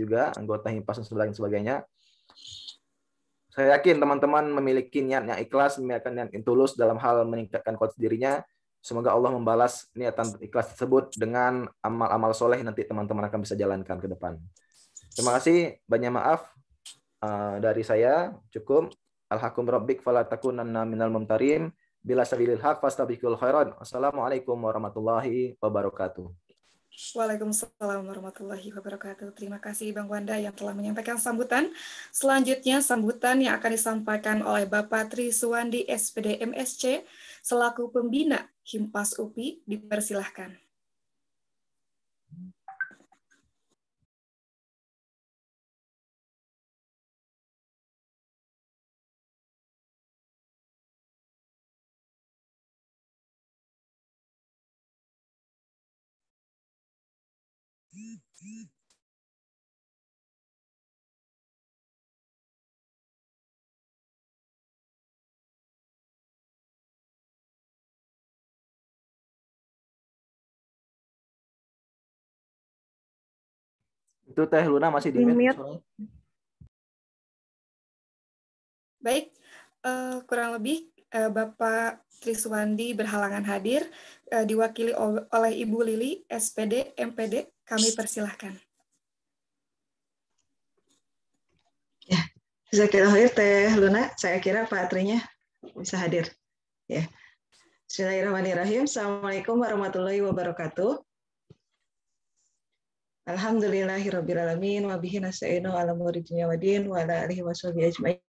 juga anggota himpas dan sebagainya, sebagainya. Saya yakin teman-teman memiliki niat yang ikhlas, memiliki niat yang tulus dalam hal meningkatkan kualitas dirinya. Semoga Allah membalas niatan ikhlas tersebut dengan amal-amal soleh nanti teman-teman akan bisa jalankan ke depan. Terima kasih, banyak maaf uh, dari saya. Cukup. Alhakum rabbik falatakunanna minal mumtarim. Bila sabilil haq fastabikul khairan. Assalamualaikum warahmatullahi wabarakatuh. Waalaikumsalam warahmatullahi wabarakatuh. Terima kasih Bang Wanda yang telah menyampaikan sambutan. Selanjutnya sambutan yang akan disampaikan oleh Bapak Tri Suwandi SPD MSC selaku pembina Himpas UPI dipersilahkan. Itu Teh Luna masih di mute. Baik, uh, kurang lebih uh, Bapak Triswandi berhalangan hadir, uh, diwakili oleh Ibu Lili, SPD, MPD, kami persilahkan. Ya, bisa kita hadir Teh Luna. Saya kira Pak Trinya bisa hadir. Ya. Bismillahirrahmanirrahim. Assalamualaikum warahmatullahi wabarakatuh. Alhamdulillahirobbilalamin Wabihi nasta'inu ala muri wadin wa ala alihi wa sahbihi ajma'in.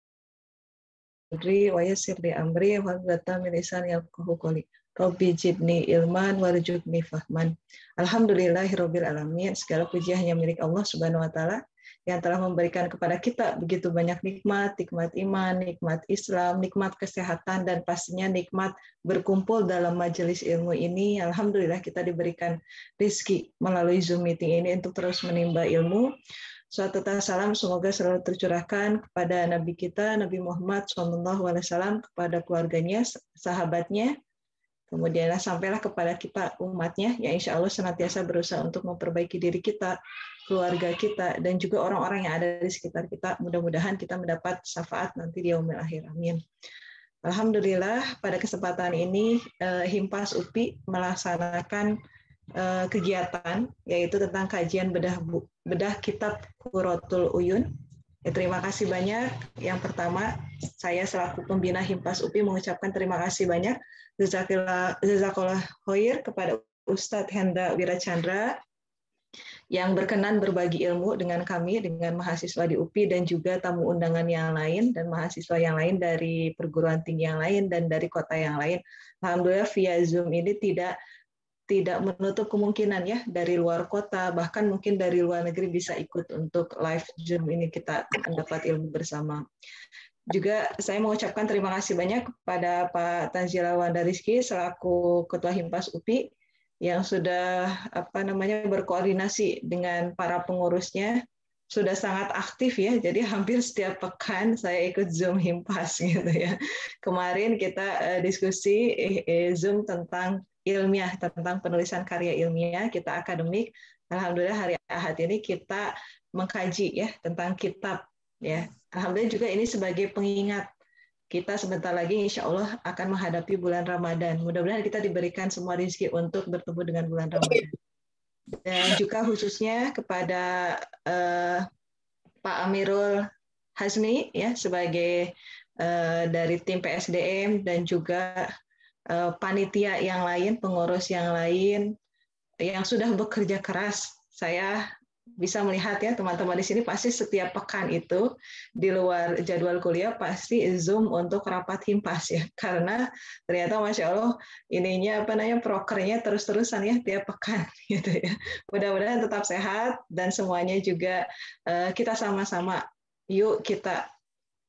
Wa amri wa min milisan yang qawli. Robi jidni ilman warjukni fahman. Alhamdulillahirobbil alamin. Segala puji hanya milik Allah Subhanahu wa taala yang telah memberikan kepada kita begitu banyak nikmat, nikmat iman, nikmat Islam, nikmat kesehatan dan pastinya nikmat berkumpul dalam majelis ilmu ini. Alhamdulillah kita diberikan rizki melalui Zoom meeting ini untuk terus menimba ilmu. Suatu salam semoga selalu tercurahkan kepada Nabi kita Nabi Muhammad SAW, kepada keluarganya, sahabatnya, kemudian sampailah kepada kita umatnya yang insya Allah senantiasa berusaha untuk memperbaiki diri kita, keluarga kita, dan juga orang-orang yang ada di sekitar kita. Mudah-mudahan kita mendapat syafaat nanti di umil akhir. Amin. Alhamdulillah pada kesempatan ini eh, Himpas UPI melaksanakan eh, kegiatan yaitu tentang kajian bedah bedah kitab Quratul Uyun Ya, terima kasih banyak. Yang pertama, saya selaku pembina Himpas UPI mengucapkan terima kasih banyak Jazakallah Hoir kepada Ustadz Hendra Wirachandra yang berkenan berbagi ilmu dengan kami, dengan mahasiswa di UPI dan juga tamu undangan yang lain dan mahasiswa yang lain dari perguruan tinggi yang lain dan dari kota yang lain. Alhamdulillah via Zoom ini tidak tidak menutup kemungkinan ya dari luar kota bahkan mungkin dari luar negeri bisa ikut untuk live Zoom ini kita mendapat ilmu bersama. Juga saya mengucapkan terima kasih banyak kepada Pak Tanzila Wandariski selaku Ketua Himpas UPI yang sudah apa namanya berkoordinasi dengan para pengurusnya sudah sangat aktif ya. Jadi hampir setiap pekan saya ikut Zoom Himpas gitu ya. Kemarin kita eh, diskusi eh, eh, Zoom tentang ilmiah tentang penulisan karya ilmiah kita akademik alhamdulillah hari ahad ini kita mengkaji ya tentang kitab ya alhamdulillah juga ini sebagai pengingat kita sebentar lagi insya Allah akan menghadapi bulan Ramadan. Mudah-mudahan kita diberikan semua rezeki untuk bertemu dengan bulan Ramadan. Dan juga khususnya kepada uh, Pak Amirul Hasmi ya sebagai uh, dari tim PSDM dan juga Eh, panitia yang lain, pengurus yang lain yang sudah bekerja keras. Saya bisa melihat ya teman-teman di sini pasti setiap pekan itu di luar jadwal kuliah pasti zoom untuk rapat himpas ya karena ternyata masya allah ininya apa namanya prokernya terus-terusan ya tiap pekan gitu ya mudah-mudahan tetap sehat dan semuanya juga eh, kita sama-sama yuk kita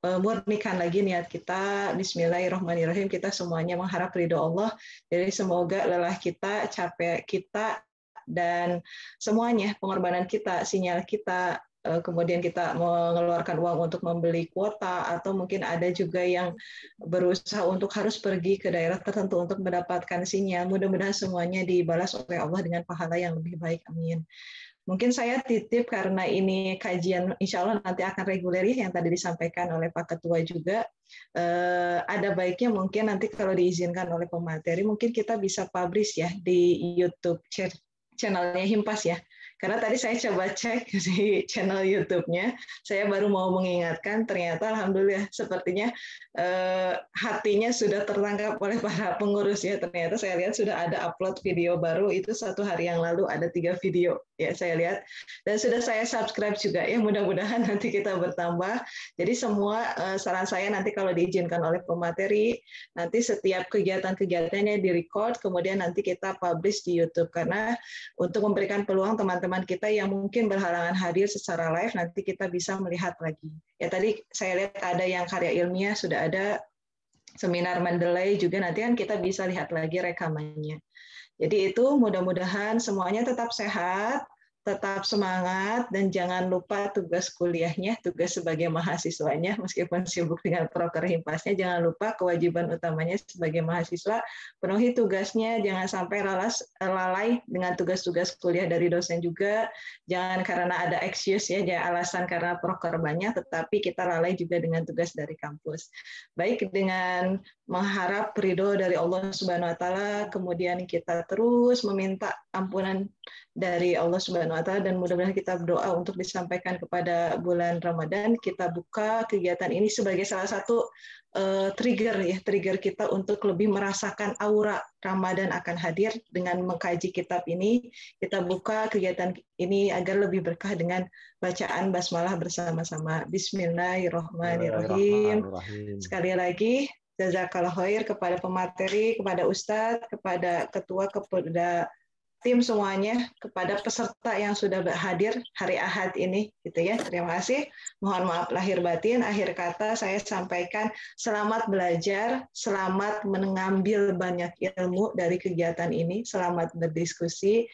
Eh, murnikan lagi niat kita Bismillahirrahmanirrahim kita semuanya mengharap ridho Allah jadi semoga lelah kita capek kita dan semuanya pengorbanan kita sinyal kita eh, kemudian kita mengeluarkan uang untuk membeli kuota atau mungkin ada juga yang berusaha untuk harus pergi ke daerah tertentu untuk mendapatkan sinyal mudah-mudahan semuanya dibalas oleh Allah dengan pahala yang lebih baik amin Mungkin saya titip karena ini kajian insya Allah nanti akan reguler ya, yang tadi disampaikan oleh Pak Ketua juga. Eh, ada baiknya mungkin nanti kalau diizinkan oleh pemateri, mungkin kita bisa publish ya di YouTube channelnya Himpas ya. Karena tadi saya coba cek di channel YouTube-nya, saya baru mau mengingatkan, ternyata alhamdulillah sepertinya eh, hatinya sudah tertangkap oleh para pengurus ya. Ternyata saya lihat sudah ada upload video baru itu satu hari yang lalu ada tiga video ya saya lihat dan sudah saya subscribe juga ya mudah-mudahan nanti kita bertambah jadi semua eh, saran saya nanti kalau diizinkan oleh pemateri nanti setiap kegiatan-kegiatannya di record kemudian nanti kita publish di YouTube karena untuk memberikan peluang teman-teman kita yang mungkin berhalangan hadir secara live nanti kita bisa melihat lagi ya tadi saya lihat ada yang karya ilmiah sudah ada seminar Mendeley juga nanti kan kita bisa lihat lagi rekamannya. Jadi itu mudah-mudahan semuanya tetap sehat, tetap semangat dan jangan lupa tugas kuliahnya, tugas sebagai mahasiswanya, meskipun sibuk dengan proker himpasnya, jangan lupa kewajiban utamanya sebagai mahasiswa, penuhi tugasnya, jangan sampai lalas, lalai dengan tugas-tugas kuliah dari dosen juga, jangan karena ada excuse ya, jangan alasan karena proker banyak, tetapi kita lalai juga dengan tugas dari kampus. Baik dengan mengharap ridho dari Allah Subhanahu Wa Taala, kemudian kita terus meminta ampunan dari Allah Subhanahu wa taala dan mudah-mudahan kita berdoa untuk disampaikan kepada bulan Ramadan kita buka kegiatan ini sebagai salah satu uh, trigger ya trigger kita untuk lebih merasakan aura Ramadan akan hadir dengan mengkaji kitab ini kita buka kegiatan ini agar lebih berkah dengan bacaan basmalah bersama-sama Bismillahirrahmanirrahim sekali lagi jazakallah khair kepada pemateri kepada ustadz kepada ketua kepada tim semuanya, kepada peserta yang sudah hadir hari Ahad ini, gitu ya. Terima kasih. Mohon maaf lahir batin. Akhir kata saya sampaikan selamat belajar, selamat mengambil banyak ilmu dari kegiatan ini, selamat berdiskusi,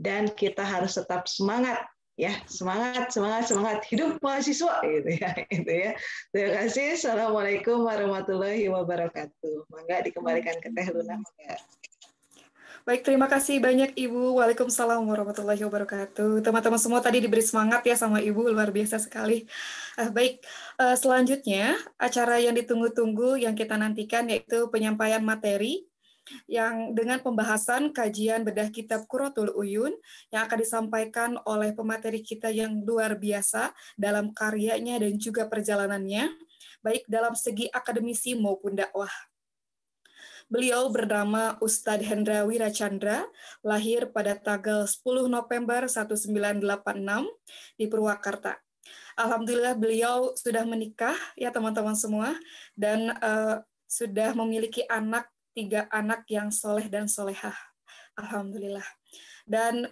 dan kita harus tetap semangat ya semangat semangat semangat hidup mahasiswa gitu ya gitu ya terima kasih assalamualaikum warahmatullahi wabarakatuh mangga dikembalikan ke teh luna mangga Baik, terima kasih banyak Ibu. Waalaikumsalam warahmatullahi wabarakatuh. Teman-teman semua tadi diberi semangat ya sama Ibu, luar biasa sekali. Uh, baik, uh, selanjutnya acara yang ditunggu-tunggu yang kita nantikan yaitu penyampaian materi yang dengan pembahasan kajian bedah kitab Kuratul Uyun yang akan disampaikan oleh pemateri kita yang luar biasa dalam karyanya dan juga perjalanannya, baik dalam segi akademisi maupun dakwah. Beliau bernama Ustadz Hendra Wirachandra, lahir pada tanggal 10 November 1986 di Purwakarta. Alhamdulillah beliau sudah menikah ya teman-teman semua dan uh, sudah memiliki anak tiga anak yang soleh dan solehah. Alhamdulillah. Dan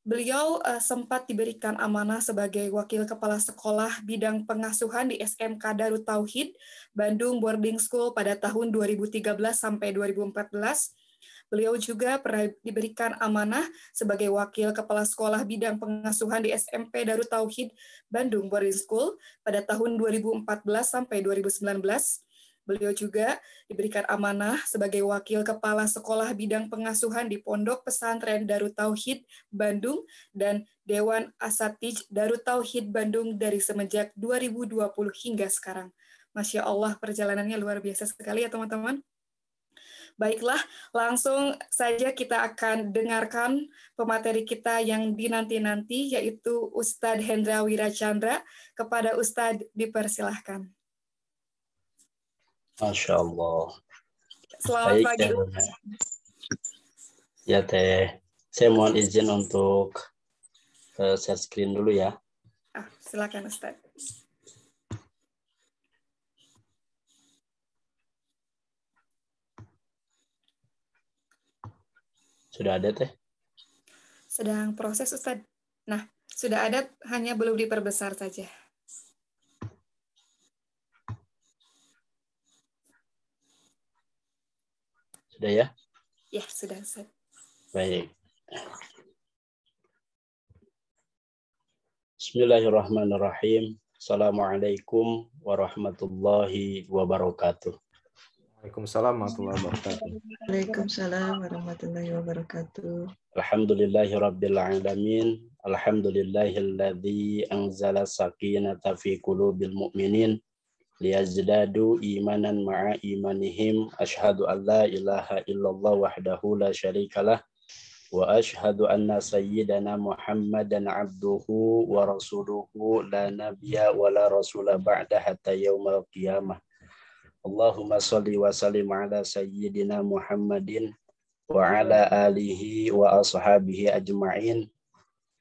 Beliau uh, sempat diberikan amanah sebagai wakil kepala sekolah bidang pengasuhan di SMK Darut Tauhid, Bandung Boarding School pada tahun 2013 sampai 2014. Beliau juga pernah diberikan amanah sebagai wakil kepala sekolah bidang pengasuhan di SMP Darut Tauhid, Bandung Boarding School pada tahun 2014 sampai 2019 Beliau juga diberikan amanah sebagai wakil kepala sekolah bidang pengasuhan di Pondok Pesantren Darut Tauhid Bandung dan Dewan Asatij Darut Tauhid Bandung dari semenjak 2020 hingga sekarang. Masya Allah perjalanannya luar biasa sekali ya teman-teman. Baiklah, langsung saja kita akan dengarkan pemateri kita yang dinanti-nanti, yaitu Ustadz Hendra Wirachandra. Kepada Ustadz dipersilahkan. Masya Allah. Selamat Baik, pagi. Teh. ya Teh, saya mohon izin untuk uh, share screen dulu ya. Ah, silakan Ustaz. Sudah ada Teh? Sedang proses Ustaz. Nah, sudah ada hanya belum diperbesar saja. Sudah ya? Ya, sudah Ustaz. Baik. Bismillahirrahmanirrahim. Assalamualaikum warahmatullahi wabarakatuh. Waalaikumsalam warahmatullahi wabarakatuh. Waalaikumsalam warahmatullahi wabarakatuh. Alhamdulillahi rabbil alamin. Alhamdulillahilladzi anzala sakinata fi qulubil mu'minin liyazdadu imanan ma'a imanihim ashhadu an la ilaha illallah wahdahu la syarikalah wa ashhadu anna sayyidana muhammadan abduhu wa rasuluhu la nabiyya wa la rasula ba'da hatta yaumal qiyamah Allahumma salli wa sallim ala sayyidina muhammadin wa ala alihi wa ashabihi ajma'in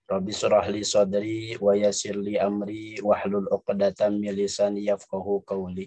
Rabbi surah li sadri wa yasir li amri wahlul 'uqdatam min lisani yafqahu qawli.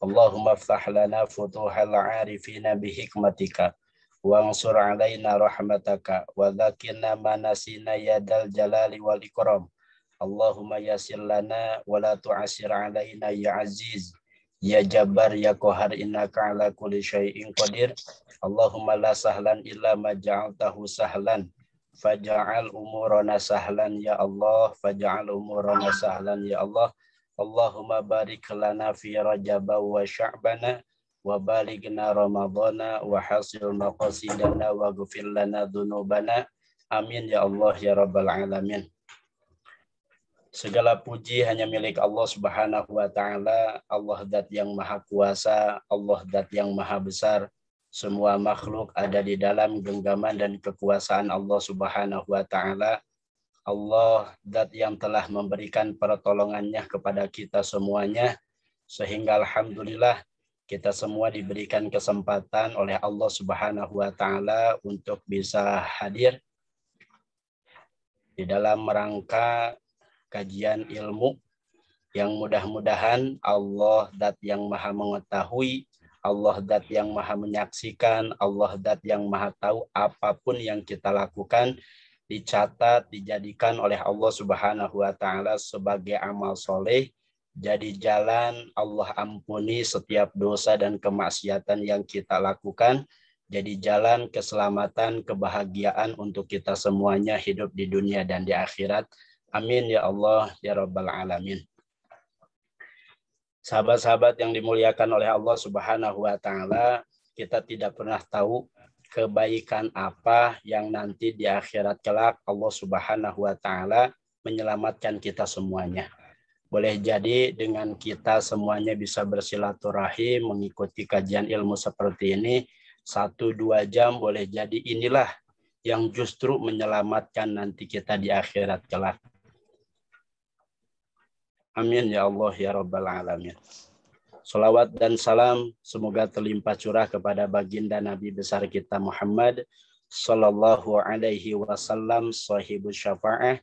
Allahumma aftah lana futuhal 'arifina bi hikmatika wangsur 'alaina rahmataka wa dzakirna ma nasina ya dal jalali wal ikram. Allahumma yasir lana wa la tu'asir 'alaina ya aziz. Ya Jabbar ya Qahar innaka ala kulli syai'in qadir. Allahumma la sahlan illa ma ja'altahu sahlan Fajal umurana sahlan ya Allah. fajal umurana sahlan ya Allah. Allahumma barik lana fi rajab wa sya'bana wa baligna ramadana wa hasil maqasidana wa ghfir lana dhunubana. Amin ya Allah ya Rabbal Alamin. Segala puji hanya milik Allah Subhanahu wa taala, Allah zat yang maha kuasa, Allah zat yang maha besar. Semua makhluk ada di dalam genggaman dan kekuasaan Allah Subhanahu wa taala. Allah dat yang telah memberikan pertolongannya kepada kita semuanya sehingga alhamdulillah kita semua diberikan kesempatan oleh Allah Subhanahu wa taala untuk bisa hadir di dalam rangka kajian ilmu yang mudah-mudahan Allah dat yang maha mengetahui Allah dat yang maha menyaksikan, Allah dat yang maha tahu apapun yang kita lakukan dicatat, dijadikan oleh Allah subhanahu wa ta'ala sebagai amal soleh. Jadi jalan Allah ampuni setiap dosa dan kemaksiatan yang kita lakukan. Jadi jalan keselamatan, kebahagiaan untuk kita semuanya hidup di dunia dan di akhirat. Amin ya Allah ya Rabbal Alamin sahabat-sahabat yang dimuliakan oleh Allah Subhanahu wa taala, kita tidak pernah tahu kebaikan apa yang nanti di akhirat kelak Allah Subhanahu wa taala menyelamatkan kita semuanya. Boleh jadi dengan kita semuanya bisa bersilaturahim, mengikuti kajian ilmu seperti ini, satu dua jam boleh jadi inilah yang justru menyelamatkan nanti kita di akhirat kelak. Amin ya Allah ya Rabbal Alamin. Salawat dan salam semoga terlimpah curah kepada baginda Nabi besar kita Muhammad Sallallahu alaihi wasallam sahibu syafa'ah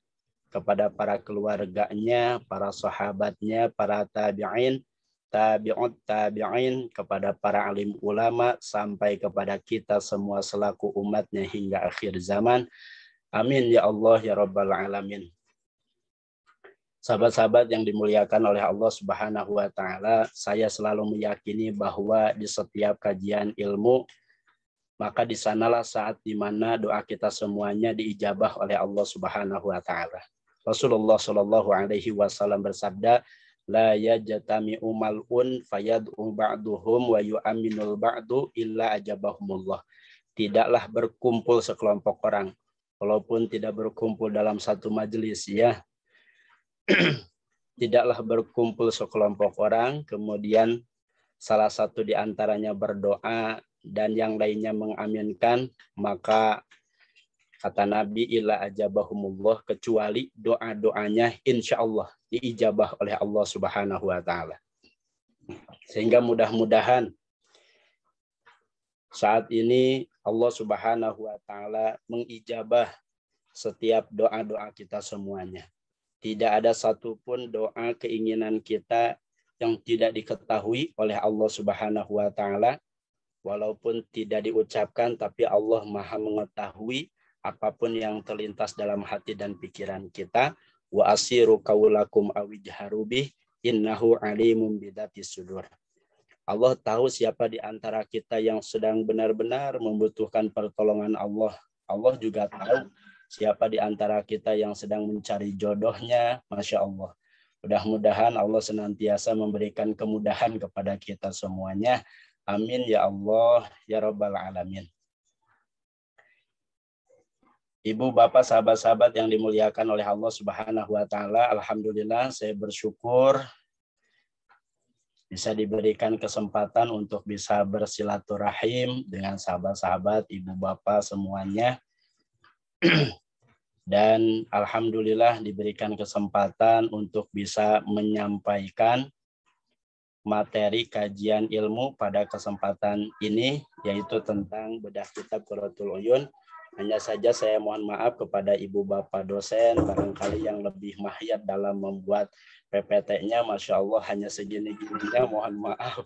kepada para keluarganya, para sahabatnya, para tabi'in, tabi'ut tabi'in, kepada para alim ulama, sampai kepada kita semua selaku umatnya hingga akhir zaman. Amin ya Allah ya Rabbal Alamin. Sahabat-sahabat yang dimuliakan oleh Allah Subhanahu wa taala, saya selalu meyakini bahwa di setiap kajian ilmu maka di sanalah saat di mana doa kita semuanya diijabah oleh Allah Subhanahu wa taala. Rasulullah Shallallahu alaihi wasallam bersabda, la yajtami umal un fayad'u ba'duhum wa yu'minul ba'du illa ajabahumullah. Tidaklah berkumpul sekelompok orang walaupun tidak berkumpul dalam satu majelis ya, tidaklah berkumpul sekelompok orang, kemudian salah satu di antaranya berdoa dan yang lainnya mengaminkan, maka kata Nabi illa ajabahumullah kecuali doa-doanya insya Allah diijabah oleh Allah Subhanahu wa taala. Sehingga mudah-mudahan saat ini Allah Subhanahu wa taala mengijabah setiap doa-doa kita semuanya. Tidak ada satupun doa keinginan kita yang tidak diketahui oleh Allah Subhanahu wa taala walaupun tidak diucapkan tapi Allah Maha mengetahui apapun yang terlintas dalam hati dan pikiran kita wa asiru kaulakum awijharubih innahu alimum bidati sudur Allah tahu siapa di antara kita yang sedang benar-benar membutuhkan pertolongan Allah. Allah juga tahu Siapa di antara kita yang sedang mencari jodohnya, Masya Allah. Mudah-mudahan Allah senantiasa memberikan kemudahan kepada kita semuanya. Amin ya Allah, ya Rabbal Alamin. Ibu, Bapak, sahabat-sahabat yang dimuliakan oleh Allah Subhanahu wa taala, alhamdulillah saya bersyukur bisa diberikan kesempatan untuk bisa bersilaturahim dengan sahabat-sahabat, ibu bapak semuanya. dan alhamdulillah diberikan kesempatan untuk bisa menyampaikan materi kajian ilmu pada kesempatan ini yaitu tentang bedah kitab Quratul Uyun. Hanya saja saya mohon maaf kepada ibu bapak dosen barangkali yang lebih mahir dalam membuat PPT-nya. Masya Allah hanya segini-gininya mohon maaf.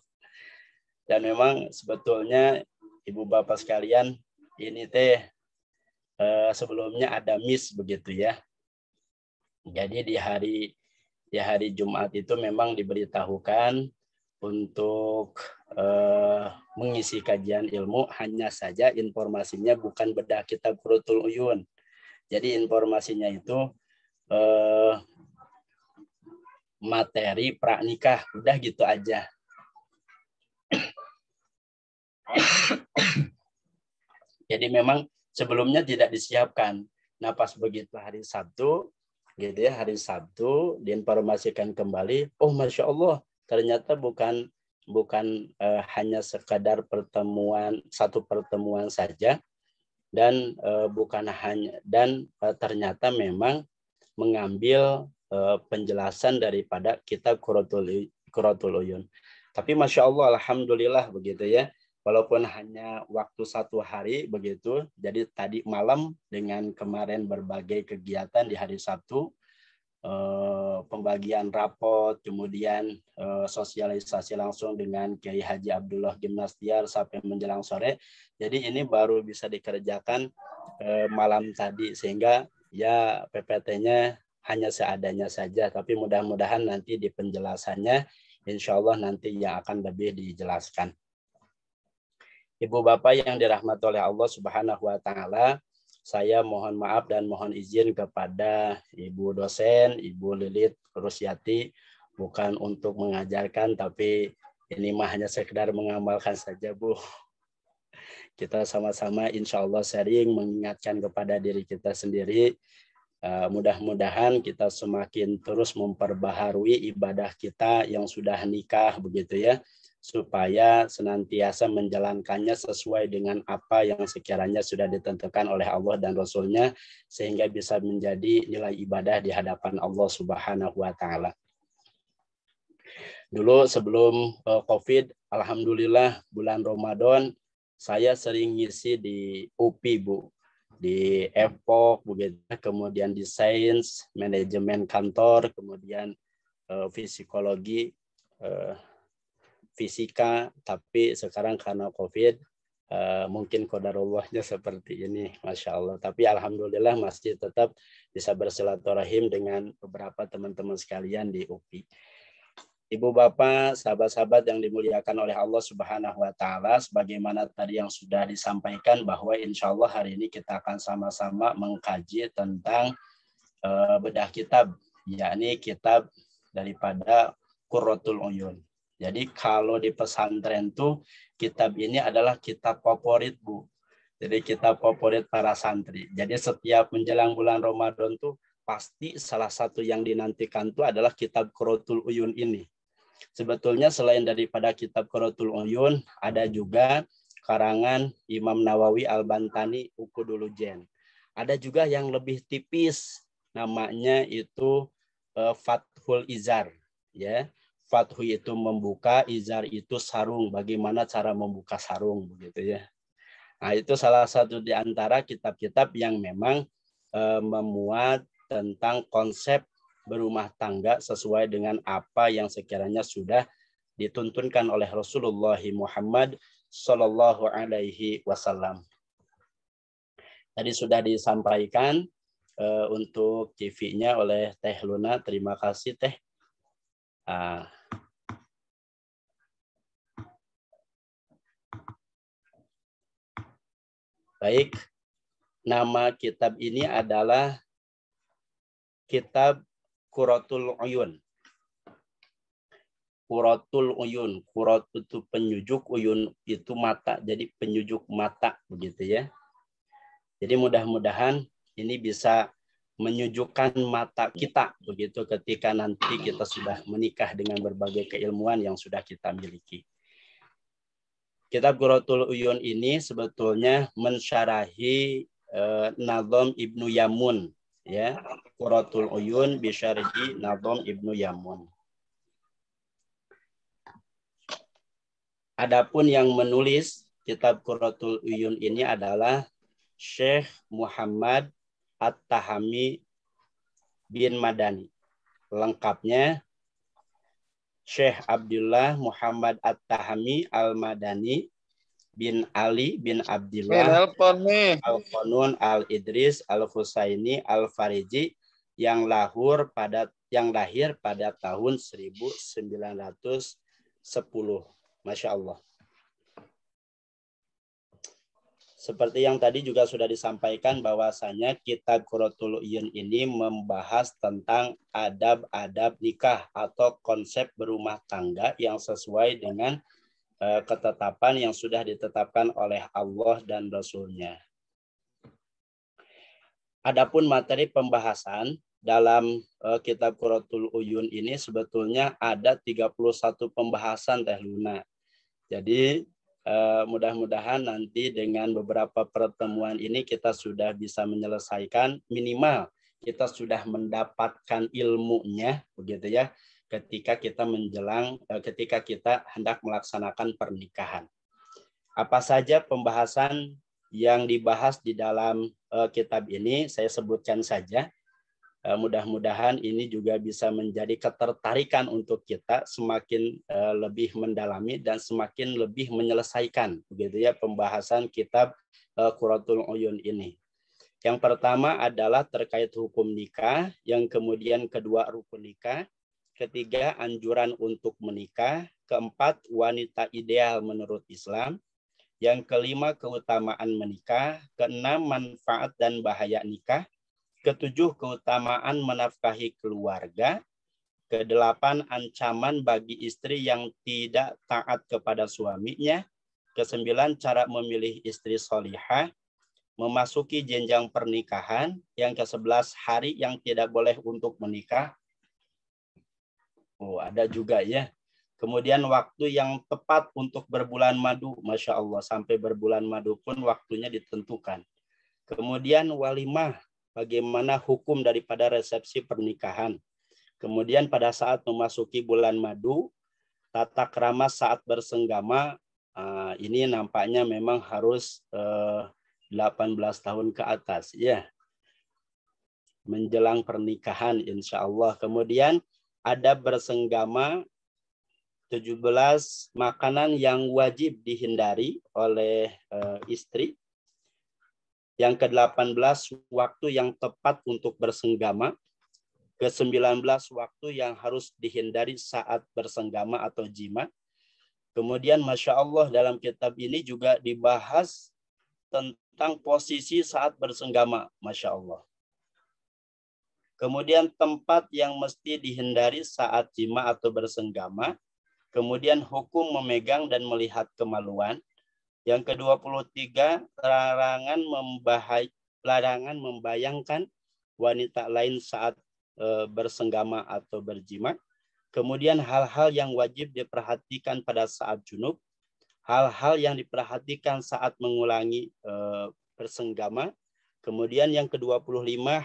Dan memang sebetulnya ibu bapak sekalian ini teh Eh, sebelumnya ada miss begitu ya. Jadi di hari di hari Jumat itu memang diberitahukan untuk uh, mengisi kajian ilmu hanya saja informasinya bukan bedah kitab Qurutul Uyun. Jadi informasinya itu uh, materi pranikah udah gitu aja. Jadi memang sebelumnya tidak disiapkan. Nah pas begitu hari Sabtu, gitu ya hari Sabtu diinformasikan kembali, oh masya Allah ternyata bukan bukan uh, hanya sekadar pertemuan satu pertemuan saja dan uh, bukan hanya dan uh, ternyata memang mengambil penjelasan daripada kitab Quratul Quratul Tapi masya Allah, alhamdulillah begitu ya walaupun hanya waktu satu hari begitu. Jadi tadi malam dengan kemarin berbagai kegiatan di hari Sabtu, eh, pembagian rapot, kemudian eh, sosialisasi langsung dengan Kiai Haji Abdullah Gimnastiar sampai menjelang sore. Jadi ini baru bisa dikerjakan eh, malam tadi sehingga ya PPT-nya hanya seadanya saja. Tapi mudah-mudahan nanti di penjelasannya, insya Allah nanti yang akan lebih dijelaskan. Ibu Bapak yang dirahmati oleh Allah Subhanahu wa taala, saya mohon maaf dan mohon izin kepada Ibu dosen, Ibu Lilit Rusyati bukan untuk mengajarkan tapi ini mah hanya sekedar mengamalkan saja, Bu. Kita sama-sama insya Allah sering mengingatkan kepada diri kita sendiri. Eh, mudah-mudahan kita semakin terus memperbaharui ibadah kita yang sudah nikah begitu ya supaya senantiasa menjalankannya sesuai dengan apa yang sekiranya sudah ditentukan oleh Allah dan Rasulnya sehingga bisa menjadi nilai ibadah di hadapan Allah Subhanahu wa taala. Dulu sebelum eh, Covid, alhamdulillah bulan Ramadan saya sering ngisi di UPI, Bu. Di EPOK, begitu. Kemudian di Science manajemen kantor, kemudian fisikologi eh, eh, fisika, tapi sekarang karena COVID uh, mungkin kodarullahnya seperti ini, masya Allah. Tapi alhamdulillah masih tetap bisa bersilaturahim dengan beberapa teman-teman sekalian di UPI. Ibu bapak, sahabat-sahabat yang dimuliakan oleh Allah Subhanahu wa Ta'ala, sebagaimana tadi yang sudah disampaikan, bahwa insya Allah hari ini kita akan sama-sama mengkaji tentang uh, bedah kitab, yakni kitab daripada Qurratul Uyun. Jadi kalau di pesantren tuh kitab ini adalah kitab favorit Bu. Jadi kitab favorit para santri. Jadi setiap menjelang bulan Ramadan tuh pasti salah satu yang dinantikan tuh adalah kitab Quratul Uyun ini. Sebetulnya selain daripada kitab Quratul Uyun, ada juga karangan Imam Nawawi Al-Bantani Ukudulu Ada juga yang lebih tipis namanya itu eh, Fathul Izar ya Fathu itu membuka, izar itu sarung. Bagaimana cara membuka sarung begitu ya. Nah, itu salah satu di antara kitab-kitab yang memang e, memuat tentang konsep berumah tangga sesuai dengan apa yang sekiranya sudah dituntunkan oleh Rasulullah Muhammad Shallallahu alaihi wasallam. Tadi sudah disampaikan e, untuk TV-nya oleh Teh Luna. Terima kasih Teh. Ah. Baik, nama kitab ini adalah Kitab Kuratul Uyun. Kuratul Uyun, kurat itu penyujuk, uyun itu mata, jadi penyujuk mata begitu ya. Jadi mudah-mudahan ini bisa menyujukkan mata kita begitu ketika nanti kita sudah menikah dengan berbagai keilmuan yang sudah kita miliki. Kitab Quratul Uyun ini sebetulnya mensyarahi eh, Nadom Ibnu Yamun ya Quratul Uyun bisyarahi Nadom Ibnu Yamun. Adapun yang menulis kitab Quratul Uyun ini adalah Syekh Muhammad At-Tahami bin Madani. Lengkapnya Syekh Abdullah Muhammad At-Tahami Al-Madani bin Ali bin Abdullah Al-Qanun Al-Idris Al-Husaini Al-Fariji yang lahir pada yang lahir pada tahun 1910. Masya Allah. Seperti yang tadi juga sudah disampaikan bahwasanya kitab Quratul Uyun ini membahas tentang adab-adab nikah atau konsep berumah tangga yang sesuai dengan eh, ketetapan yang sudah ditetapkan oleh Allah dan Rasulnya. Adapun materi pembahasan dalam eh, kitab Quratul Uyun ini sebetulnya ada 31 pembahasan Teh Luna. Jadi Eh, mudah-mudahan nanti dengan beberapa pertemuan ini kita sudah bisa menyelesaikan minimal kita sudah mendapatkan ilmunya begitu ya ketika kita menjelang eh, ketika kita hendak melaksanakan pernikahan. Apa saja pembahasan yang dibahas di dalam eh, kitab ini saya sebutkan saja. Eh, mudah-mudahan ini juga bisa menjadi ketertarikan untuk kita semakin eh, lebih mendalami dan semakin lebih menyelesaikan begitu ya pembahasan kitab eh, Quratul Uyun ini. Yang pertama adalah terkait hukum nikah, yang kemudian kedua rukun nikah, ketiga anjuran untuk menikah, keempat wanita ideal menurut Islam, yang kelima keutamaan menikah, keenam manfaat dan bahaya nikah, Ketujuh, keutamaan menafkahi keluarga. Kedelapan, ancaman bagi istri yang tidak taat kepada suaminya. Kesembilan, cara memilih istri solihah. Memasuki jenjang pernikahan. Yang kesebelas, hari yang tidak boleh untuk menikah. Oh, ada juga ya. Kemudian waktu yang tepat untuk berbulan madu. Masya Allah, sampai berbulan madu pun waktunya ditentukan. Kemudian walimah, bagaimana hukum daripada resepsi pernikahan. Kemudian pada saat memasuki bulan madu, tata kerama saat bersenggama ah, ini nampaknya memang harus 18 eh, tahun ke atas ya. Menjelang pernikahan insya Allah. Kemudian ada bersenggama 17 makanan yang wajib dihindari oleh eh, istri yang ke-18 waktu yang tepat untuk bersenggama. Ke-19 waktu yang harus dihindari saat bersenggama atau jima. Kemudian Masya Allah dalam kitab ini juga dibahas tentang posisi saat bersenggama. Masya Allah. Kemudian tempat yang mesti dihindari saat jima atau bersenggama. Kemudian hukum memegang dan melihat kemaluan. Yang ke-23, larangan membahay larangan membayangkan wanita lain saat eh, bersenggama atau berjima. Kemudian hal-hal yang wajib diperhatikan pada saat junub, hal-hal yang diperhatikan saat mengulangi e, bersenggama. Kemudian yang ke-25,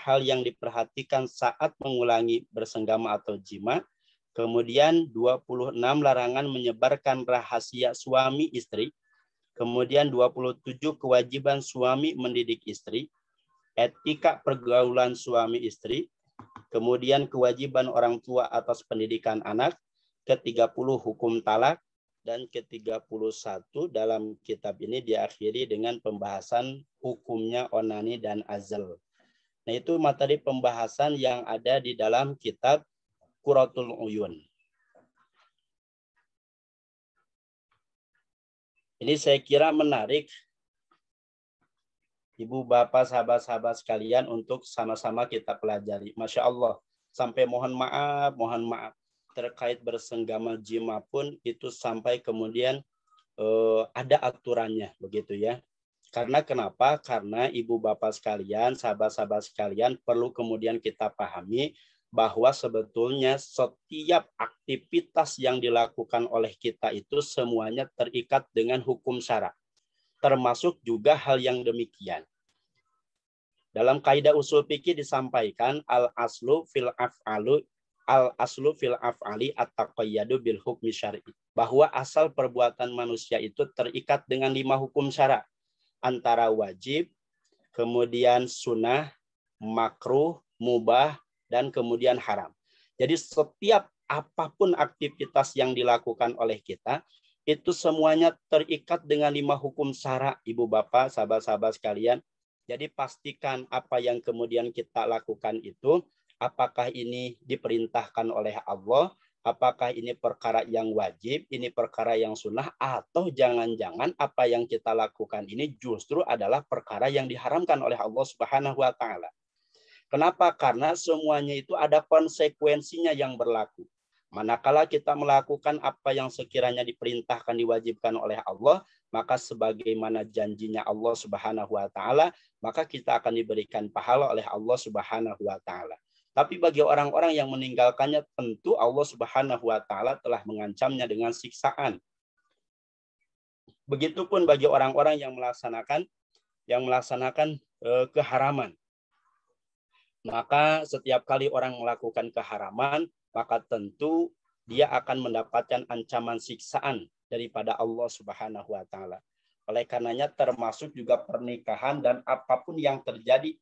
hal yang diperhatikan saat mengulangi bersenggama atau jima. Kemudian 26 larangan menyebarkan rahasia suami istri Kemudian 27 kewajiban suami mendidik istri, etika pergaulan suami istri, kemudian kewajiban orang tua atas pendidikan anak, ke-30 hukum talak, dan ke-31 dalam kitab ini diakhiri dengan pembahasan hukumnya onani dan azal. Nah itu materi pembahasan yang ada di dalam kitab Kuratul Uyun. Ini saya kira menarik Ibu, Bapak, sahabat-sahabat sekalian untuk sama-sama kita pelajari. Masya Allah. Sampai mohon maaf, mohon maaf. Terkait bersenggama jima pun itu sampai kemudian eh, ada aturannya. Begitu ya. Karena kenapa? Karena ibu bapak sekalian, sahabat-sahabat sekalian perlu kemudian kita pahami bahwa sebetulnya setiap aktivitas yang dilakukan oleh kita itu semuanya terikat dengan hukum syarak. Termasuk juga hal yang demikian. Dalam kaidah usul fikih disampaikan al aslu fil af'alu al aslu fil af'ali at-taqayyadu bil hukmi syar'i. Bahwa asal perbuatan manusia itu terikat dengan lima hukum syarak antara wajib, kemudian sunnah, makruh, mubah, dan kemudian haram. Jadi setiap apapun aktivitas yang dilakukan oleh kita, itu semuanya terikat dengan lima hukum syara, Ibu Bapak, sahabat-sahabat sekalian. Jadi pastikan apa yang kemudian kita lakukan itu, apakah ini diperintahkan oleh Allah, apakah ini perkara yang wajib, ini perkara yang sunnah, atau jangan-jangan apa yang kita lakukan ini justru adalah perkara yang diharamkan oleh Allah Subhanahu wa Ta'ala. Kenapa? Karena semuanya itu ada konsekuensinya yang berlaku. Manakala kita melakukan apa yang sekiranya diperintahkan diwajibkan oleh Allah, maka sebagaimana janjinya Allah Subhanahu wa taala, maka kita akan diberikan pahala oleh Allah Subhanahu wa taala. Tapi bagi orang-orang yang meninggalkannya tentu Allah Subhanahu wa taala telah mengancamnya dengan siksaan. Begitupun bagi orang-orang yang melaksanakan yang melaksanakan eh, keharaman. Maka setiap kali orang melakukan keharaman, maka tentu dia akan mendapatkan ancaman siksaan daripada Allah Subhanahu wa taala. Oleh karenanya termasuk juga pernikahan dan apapun yang terjadi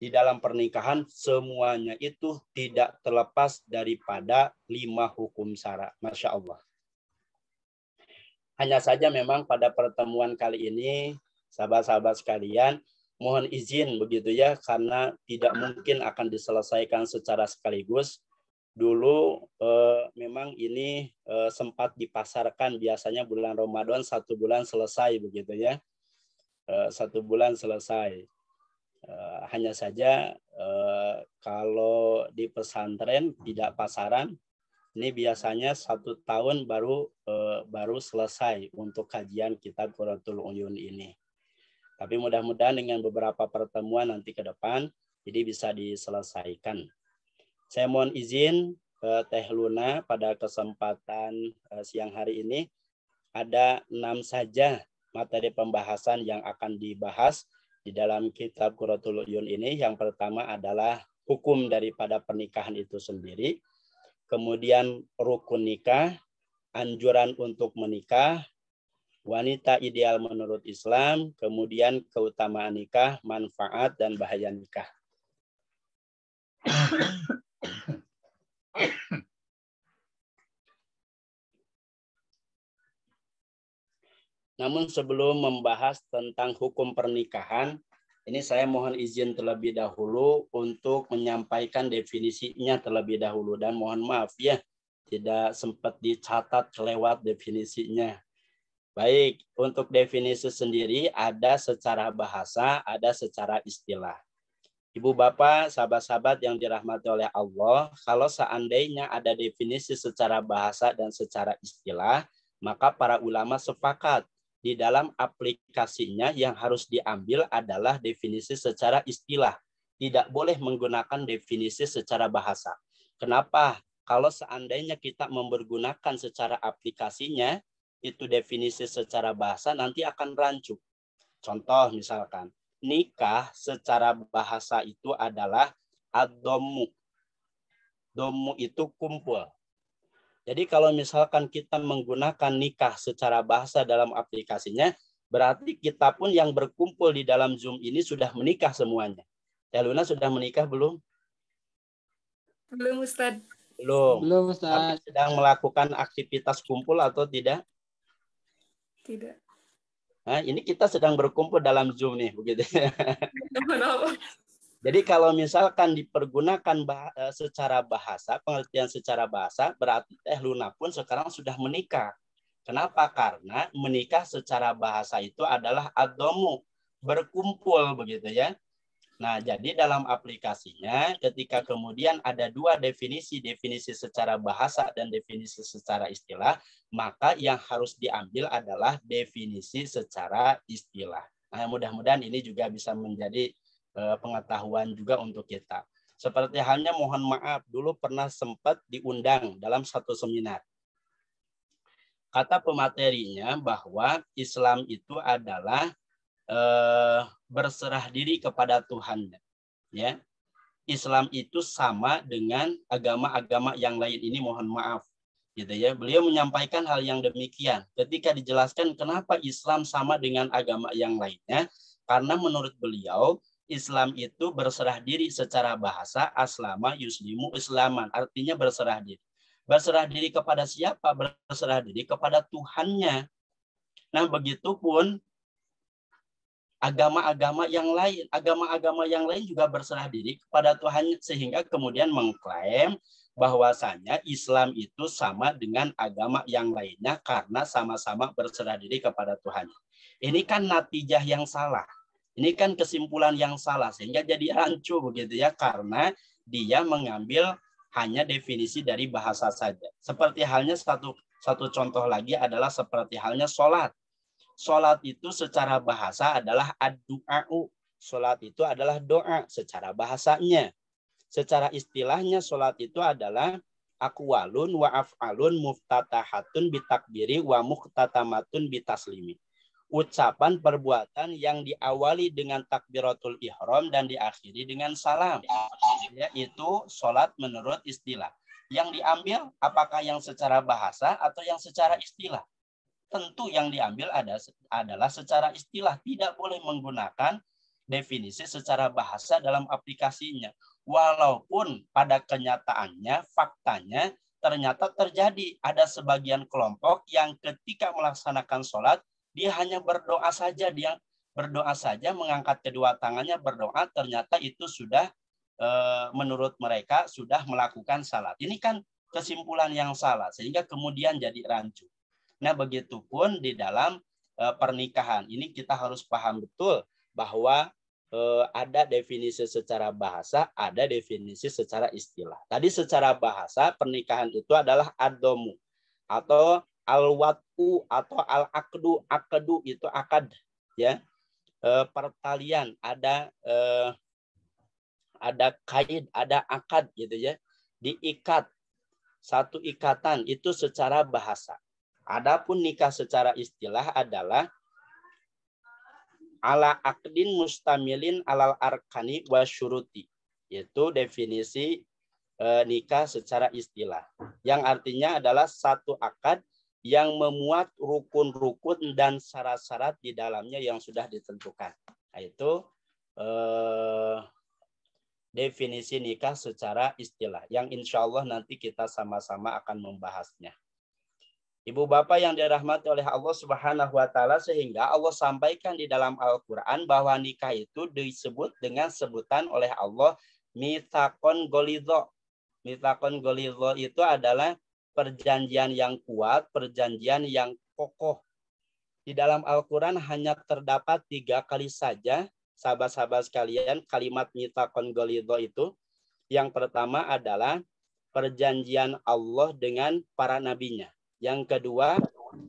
di dalam pernikahan semuanya itu tidak terlepas daripada lima hukum syara. Masya Allah. Hanya saja memang pada pertemuan kali ini, sahabat-sahabat sekalian, mohon izin begitu ya karena tidak mungkin akan diselesaikan secara sekaligus. Dulu eh, memang ini eh, sempat dipasarkan biasanya bulan Ramadan satu bulan selesai begitu ya. Eh, satu bulan selesai. Eh, hanya saja eh, kalau di pesantren tidak pasaran ini biasanya satu tahun baru eh, baru selesai untuk kajian kitab Quratul Uyun ini. Tapi mudah-mudahan dengan beberapa pertemuan nanti ke depan, jadi bisa diselesaikan. Saya mohon izin ke Teh Luna pada kesempatan eh, siang hari ini. Ada enam saja materi pembahasan yang akan dibahas di dalam kitab Quratul Uyun ini. Yang pertama adalah hukum daripada pernikahan itu sendiri. Kemudian rukun nikah, anjuran untuk menikah, wanita ideal menurut Islam, kemudian keutamaan nikah, manfaat, dan bahaya nikah. Namun sebelum membahas tentang hukum pernikahan, ini saya mohon izin terlebih dahulu untuk menyampaikan definisinya terlebih dahulu dan mohon maaf ya tidak sempat dicatat lewat definisinya Baik, untuk definisi sendiri ada secara bahasa, ada secara istilah. Ibu bapak, sahabat-sahabat yang dirahmati oleh Allah, kalau seandainya ada definisi secara bahasa dan secara istilah, maka para ulama sepakat di dalam aplikasinya yang harus diambil adalah definisi secara istilah. Tidak boleh menggunakan definisi secara bahasa. Kenapa? Kalau seandainya kita mempergunakan secara aplikasinya, itu definisi secara bahasa nanti akan rancu. Contoh misalkan, nikah secara bahasa itu adalah adomu. Domu itu kumpul. Jadi kalau misalkan kita menggunakan nikah secara bahasa dalam aplikasinya, berarti kita pun yang berkumpul di dalam Zoom ini sudah menikah semuanya. Ya Luna sudah menikah belum? Belum Ustaz. Belum. Belum Ustaz. Tapi sedang melakukan aktivitas kumpul atau tidak? tidak. Nah, ini kita sedang berkumpul dalam Zoom nih, begitu. Jadi kalau misalkan dipergunakan bah e, secara bahasa, pengertian secara bahasa, berarti Teh Luna pun sekarang sudah menikah. Kenapa? Karena menikah secara bahasa itu adalah adomu, berkumpul begitu ya. Nah, jadi dalam aplikasinya ketika kemudian ada dua definisi, definisi secara bahasa dan definisi secara istilah, maka yang harus diambil adalah definisi secara istilah. Nah, mudah-mudahan ini juga bisa menjadi eh, pengetahuan juga untuk kita. Seperti halnya mohon maaf, dulu pernah sempat diundang dalam satu seminar. Kata pematerinya bahwa Islam itu adalah eh, berserah diri kepada Tuhan. Ya, Islam itu sama dengan agama-agama yang lain ini. Mohon maaf, gitu ya. Beliau menyampaikan hal yang demikian ketika dijelaskan kenapa Islam sama dengan agama yang lainnya, karena menurut beliau Islam itu berserah diri secara bahasa aslama yuslimu islaman artinya berserah diri. Berserah diri kepada siapa? Berserah diri kepada Tuhannya. Nah, begitu pun agama-agama yang lain, agama-agama yang lain juga berserah diri kepada Tuhan sehingga kemudian mengklaim bahwasanya Islam itu sama dengan agama yang lainnya karena sama-sama berserah diri kepada Tuhan. Ini kan natijah yang salah. Ini kan kesimpulan yang salah sehingga jadi rancu begitu ya karena dia mengambil hanya definisi dari bahasa saja. Seperti halnya satu satu contoh lagi adalah seperti halnya sholat Sholat itu secara bahasa adalah ad-du'a'u. Sholat itu adalah doa secara bahasanya. Secara istilahnya sholat itu adalah akwalun wa af'alun muftatahatun bitakbiri wa muftatamatun, bitaslimi. Ucapan perbuatan yang diawali dengan takbiratul ihram dan diakhiri dengan salam. Yaitu sholat menurut istilah. Yang diambil apakah yang secara bahasa atau yang secara istilah? tentu yang diambil ada, adalah secara istilah tidak boleh menggunakan definisi secara bahasa dalam aplikasinya. Walaupun pada kenyataannya, faktanya ternyata terjadi ada sebagian kelompok yang ketika melaksanakan sholat dia hanya berdoa saja dia berdoa saja mengangkat kedua tangannya berdoa ternyata itu sudah eh, menurut mereka sudah melakukan salat ini kan kesimpulan yang salah sehingga kemudian jadi rancu Nah, begitu pun di dalam eh, pernikahan. Ini kita harus paham betul bahwa eh, ada definisi secara bahasa, ada definisi secara istilah. Tadi secara bahasa pernikahan itu adalah adomu atau alwatu atau al-akdu, akdu itu akad ya. E, pertalian ada e, ada kaid, ada akad gitu ya. Diikat satu ikatan itu secara bahasa. Adapun nikah secara istilah adalah ala akdin mustamilin alal arkani wa syuruti. Itu definisi e, nikah secara istilah. Yang artinya adalah satu akad yang memuat rukun-rukun dan syarat-syarat di dalamnya yang sudah ditentukan. Yaitu itu e, definisi nikah secara istilah yang insya Allah nanti kita sama-sama akan membahasnya. Ibu bapak yang dirahmati oleh Allah Subhanahu wa taala sehingga Allah sampaikan di dalam Al-Qur'an bahwa nikah itu disebut dengan sebutan oleh Allah mitakon golizo. Mitakon golizo itu adalah perjanjian yang kuat, perjanjian yang kokoh. Di dalam Al-Qur'an hanya terdapat tiga kali saja sahabat-sahabat sekalian kalimat mitakon golizo itu. Yang pertama adalah perjanjian Allah dengan para nabinya yang kedua,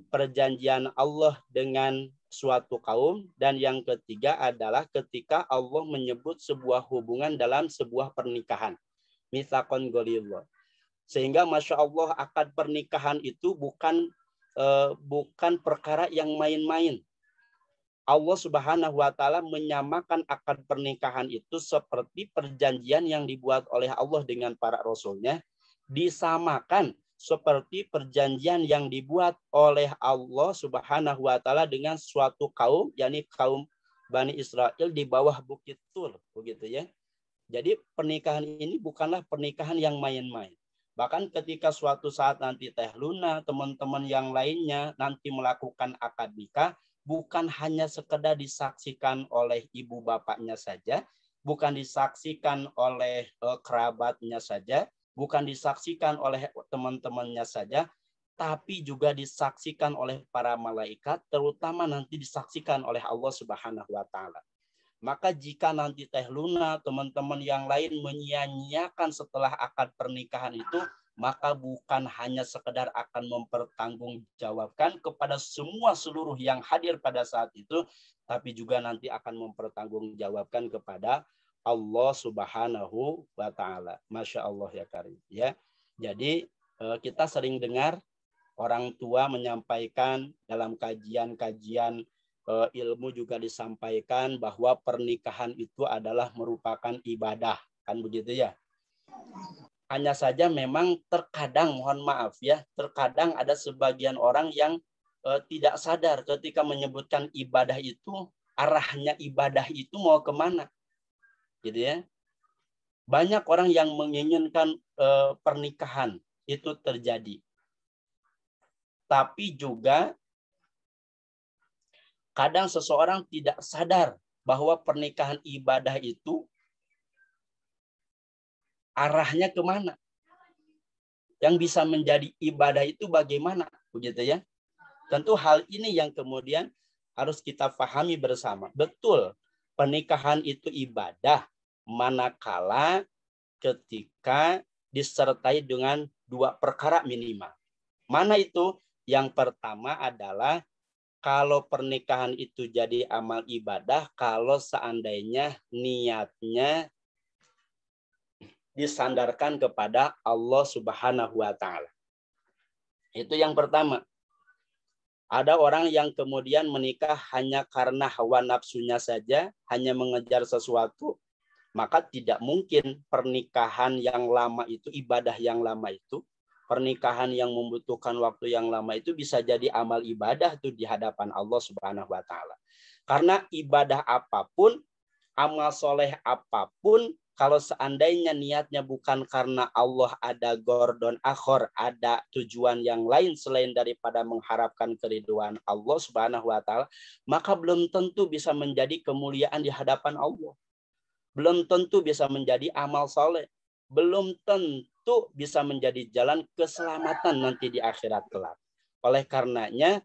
perjanjian Allah dengan suatu kaum. Dan yang ketiga adalah ketika Allah menyebut sebuah hubungan dalam sebuah pernikahan. Misakon Golilah Sehingga Masya Allah akad pernikahan itu bukan uh, bukan perkara yang main-main. Allah Subhanahu wa taala menyamakan akad pernikahan itu seperti perjanjian yang dibuat oleh Allah dengan para rasulnya disamakan seperti perjanjian yang dibuat oleh Allah Subhanahu wa taala dengan suatu kaum yakni kaum Bani Israel di bawah Bukit Tur begitu ya. Jadi pernikahan ini bukanlah pernikahan yang main-main. Bahkan ketika suatu saat nanti Teh Luna, teman-teman yang lainnya nanti melakukan akad nikah, bukan hanya sekedar disaksikan oleh ibu bapaknya saja, bukan disaksikan oleh eh, kerabatnya saja, bukan disaksikan oleh teman-temannya saja, tapi juga disaksikan oleh para malaikat, terutama nanti disaksikan oleh Allah Subhanahu wa taala. Maka jika nanti Teh Luna, teman-teman yang lain menyanyiakan setelah akad pernikahan itu, maka bukan hanya sekedar akan mempertanggungjawabkan kepada semua seluruh yang hadir pada saat itu, tapi juga nanti akan mempertanggungjawabkan kepada Allah Subhanahu wa taala. Masya Allah ya Karim. Ya. Jadi eh, kita sering dengar orang tua menyampaikan dalam kajian-kajian eh, ilmu juga disampaikan bahwa pernikahan itu adalah merupakan ibadah. Kan begitu ya? Hanya saja memang terkadang mohon maaf ya, terkadang ada sebagian orang yang eh, tidak sadar ketika menyebutkan ibadah itu arahnya ibadah itu mau kemana gitu ya. Banyak orang yang menginginkan eh, pernikahan itu terjadi. Tapi juga kadang seseorang tidak sadar bahwa pernikahan ibadah itu arahnya kemana. Yang bisa menjadi ibadah itu bagaimana, begitu ya. Tentu hal ini yang kemudian harus kita pahami bersama. Betul, Pernikahan itu ibadah manakala ketika disertai dengan dua perkara minimal. Mana itu? Yang pertama adalah kalau pernikahan itu jadi amal ibadah kalau seandainya niatnya disandarkan kepada Allah Subhanahu wa taala. Itu yang pertama. Ada orang yang kemudian menikah hanya karena hawa nafsunya saja, hanya mengejar sesuatu, maka tidak mungkin pernikahan yang lama itu, ibadah yang lama itu, pernikahan yang membutuhkan waktu yang lama itu bisa jadi amal ibadah tuh di hadapan Allah Subhanahu wa taala. Karena ibadah apapun, amal soleh apapun kalau seandainya niatnya bukan karena Allah ada gordon akhor, ada tujuan yang lain selain daripada mengharapkan keriduan Allah Subhanahu wa taala, maka belum tentu bisa menjadi kemuliaan di hadapan Allah. Belum tentu bisa menjadi amal soleh. Belum tentu bisa menjadi jalan keselamatan nanti di akhirat kelak. Oleh karenanya,